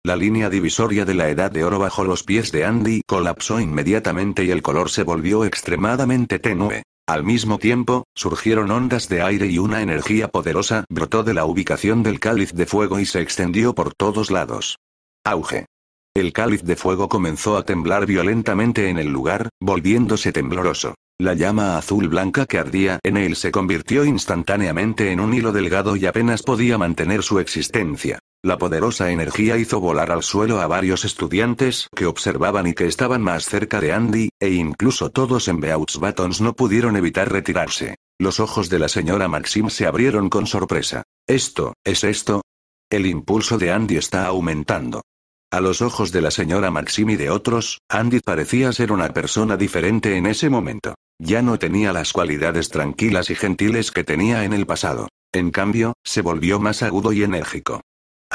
La línea divisoria de la edad de oro bajo los pies de Andy colapsó inmediatamente y el color se volvió extremadamente tenue. Al mismo tiempo, surgieron ondas de aire y una energía poderosa brotó de la ubicación del cáliz de fuego y se extendió por todos lados. Auge. El cáliz de fuego comenzó a temblar violentamente en el lugar, volviéndose tembloroso. La llama azul blanca que ardía en él se convirtió instantáneamente en un hilo delgado y apenas podía mantener su existencia. La poderosa energía hizo volar al suelo a varios estudiantes que observaban y que estaban más cerca de Andy, e incluso todos en Beauts Buttons no pudieron evitar retirarse. Los ojos de la señora Maxim se abrieron con sorpresa. ¿Esto, es esto? El impulso de Andy está aumentando. A los ojos de la señora Maxim y de otros, Andy parecía ser una persona diferente en ese momento. Ya no tenía las cualidades tranquilas y gentiles que tenía en el pasado. En cambio, se volvió más agudo y enérgico.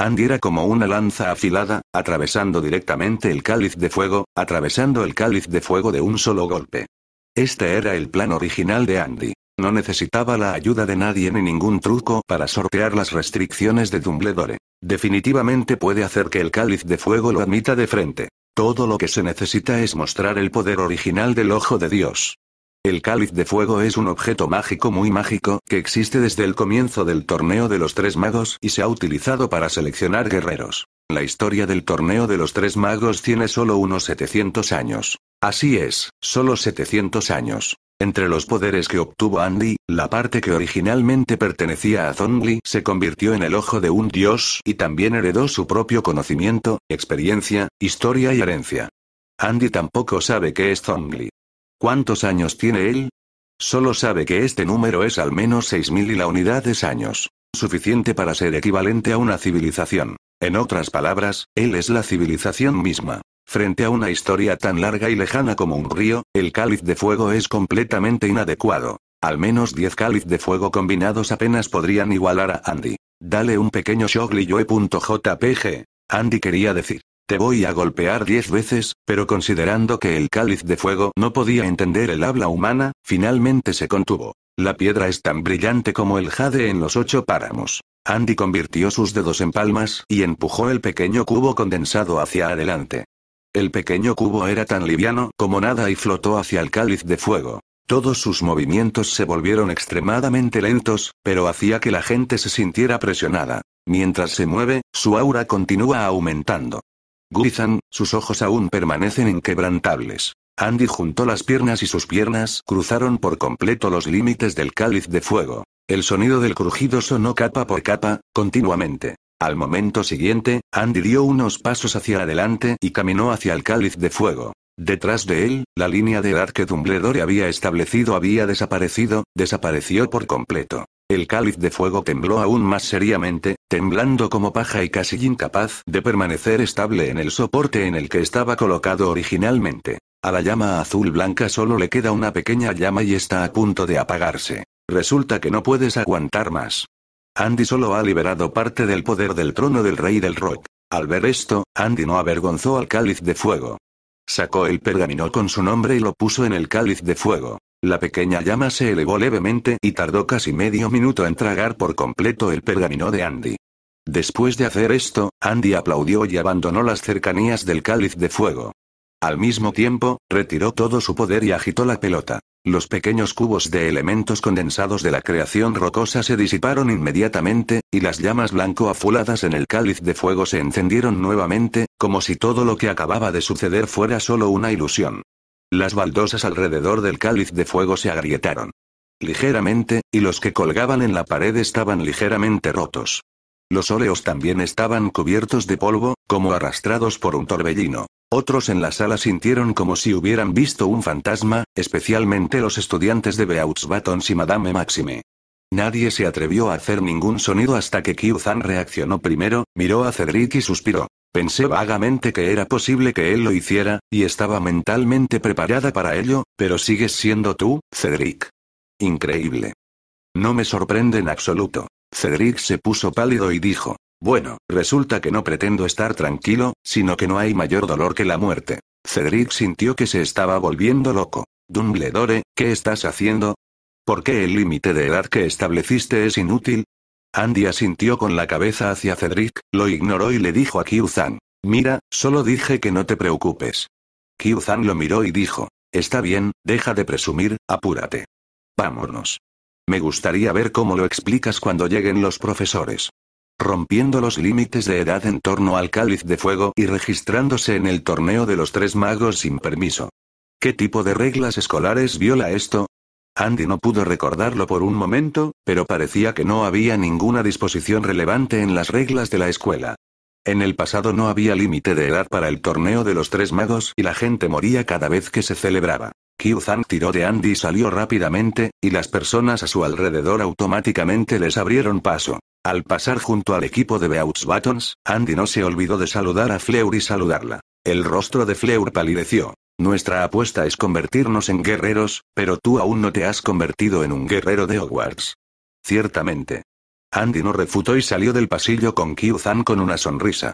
Andy era como una lanza afilada, atravesando directamente el cáliz de fuego, atravesando el cáliz de fuego de un solo golpe. Este era el plan original de Andy. No necesitaba la ayuda de nadie ni ningún truco para sortear las restricciones de Dumbledore. Definitivamente puede hacer que el cáliz de fuego lo admita de frente. Todo lo que se necesita es mostrar el poder original del ojo de Dios. El cáliz de fuego es un objeto mágico muy mágico, que existe desde el comienzo del torneo de los tres magos y se ha utilizado para seleccionar guerreros. La historia del torneo de los tres magos tiene solo unos 700 años. Así es, solo 700 años. Entre los poderes que obtuvo Andy, la parte que originalmente pertenecía a Zongli se convirtió en el ojo de un dios y también heredó su propio conocimiento, experiencia, historia y herencia. Andy tampoco sabe qué es Zongli. ¿Cuántos años tiene él? Solo sabe que este número es al menos 6.000 y la unidad es años, suficiente para ser equivalente a una civilización. En otras palabras, él es la civilización misma. Frente a una historia tan larga y lejana como un río, el cáliz de fuego es completamente inadecuado. Al menos 10 cáliz de fuego combinados apenas podrían igualar a Andy. Dale un pequeño shock yo.jpg. Andy quería decir. Te voy a golpear diez veces, pero considerando que el cáliz de fuego no podía entender el habla humana, finalmente se contuvo. La piedra es tan brillante como el jade en los ocho páramos. Andy convirtió sus dedos en palmas y empujó el pequeño cubo condensado hacia adelante. El pequeño cubo era tan liviano como nada y flotó hacia el cáliz de fuego. Todos sus movimientos se volvieron extremadamente lentos, pero hacía que la gente se sintiera presionada. Mientras se mueve, su aura continúa aumentando. Guizan, sus ojos aún permanecen inquebrantables. Andy juntó las piernas y sus piernas cruzaron por completo los límites del cáliz de fuego. El sonido del crujido sonó capa por capa, continuamente. Al momento siguiente, Andy dio unos pasos hacia adelante y caminó hacia el cáliz de fuego. Detrás de él, la línea de edad que Dumbledore había establecido había desaparecido, desapareció por completo. El cáliz de fuego tembló aún más seriamente, temblando como paja y casi incapaz de permanecer estable en el soporte en el que estaba colocado originalmente. A la llama azul blanca solo le queda una pequeña llama y está a punto de apagarse. Resulta que no puedes aguantar más. Andy solo ha liberado parte del poder del trono del rey del rock. Al ver esto, Andy no avergonzó al cáliz de fuego. Sacó el pergamino con su nombre y lo puso en el cáliz de fuego. La pequeña llama se elevó levemente y tardó casi medio minuto en tragar por completo el pergamino de Andy. Después de hacer esto, Andy aplaudió y abandonó las cercanías del cáliz de fuego. Al mismo tiempo, retiró todo su poder y agitó la pelota. Los pequeños cubos de elementos condensados de la creación rocosa se disiparon inmediatamente, y las llamas blanco afuladas en el cáliz de fuego se encendieron nuevamente, como si todo lo que acababa de suceder fuera solo una ilusión. Las baldosas alrededor del cáliz de fuego se agrietaron. Ligeramente, y los que colgaban en la pared estaban ligeramente rotos. Los óleos también estaban cubiertos de polvo, como arrastrados por un torbellino. Otros en la sala sintieron como si hubieran visto un fantasma, especialmente los estudiantes de Beouts Batons y Madame Maxime. Nadie se atrevió a hacer ningún sonido hasta que kiu reaccionó primero, miró a Cedric y suspiró. Pensé vagamente que era posible que él lo hiciera, y estaba mentalmente preparada para ello, pero sigues siendo tú, Cedric. Increíble. No me sorprende en absoluto. Cedric se puso pálido y dijo, bueno, resulta que no pretendo estar tranquilo, sino que no hay mayor dolor que la muerte. Cedric sintió que se estaba volviendo loco. Dumbledore, ¿qué estás haciendo? ¿Por qué el límite de edad que estableciste es inútil? Andy asintió con la cabeza hacia Cedric, lo ignoró y le dijo a Kiu-Zan. Mira, solo dije que no te preocupes. Kiu-Zan lo miró y dijo. Está bien, deja de presumir, apúrate. Vámonos. Me gustaría ver cómo lo explicas cuando lleguen los profesores. Rompiendo los límites de edad en torno al cáliz de fuego y registrándose en el torneo de los tres magos sin permiso. ¿Qué tipo de reglas escolares viola esto? Andy no pudo recordarlo por un momento, pero parecía que no había ninguna disposición relevante en las reglas de la escuela. En el pasado no había límite de edad para el torneo de los tres magos y la gente moría cada vez que se celebraba. Zhang tiró de Andy y salió rápidamente, y las personas a su alrededor automáticamente les abrieron paso. Al pasar junto al equipo de Beouts Buttons, Andy no se olvidó de saludar a Fleur y saludarla. El rostro de Fleur palideció. Nuestra apuesta es convertirnos en guerreros, pero tú aún no te has convertido en un guerrero de Hogwarts. Ciertamente. Andy no refutó y salió del pasillo con Kyu-Zan con una sonrisa.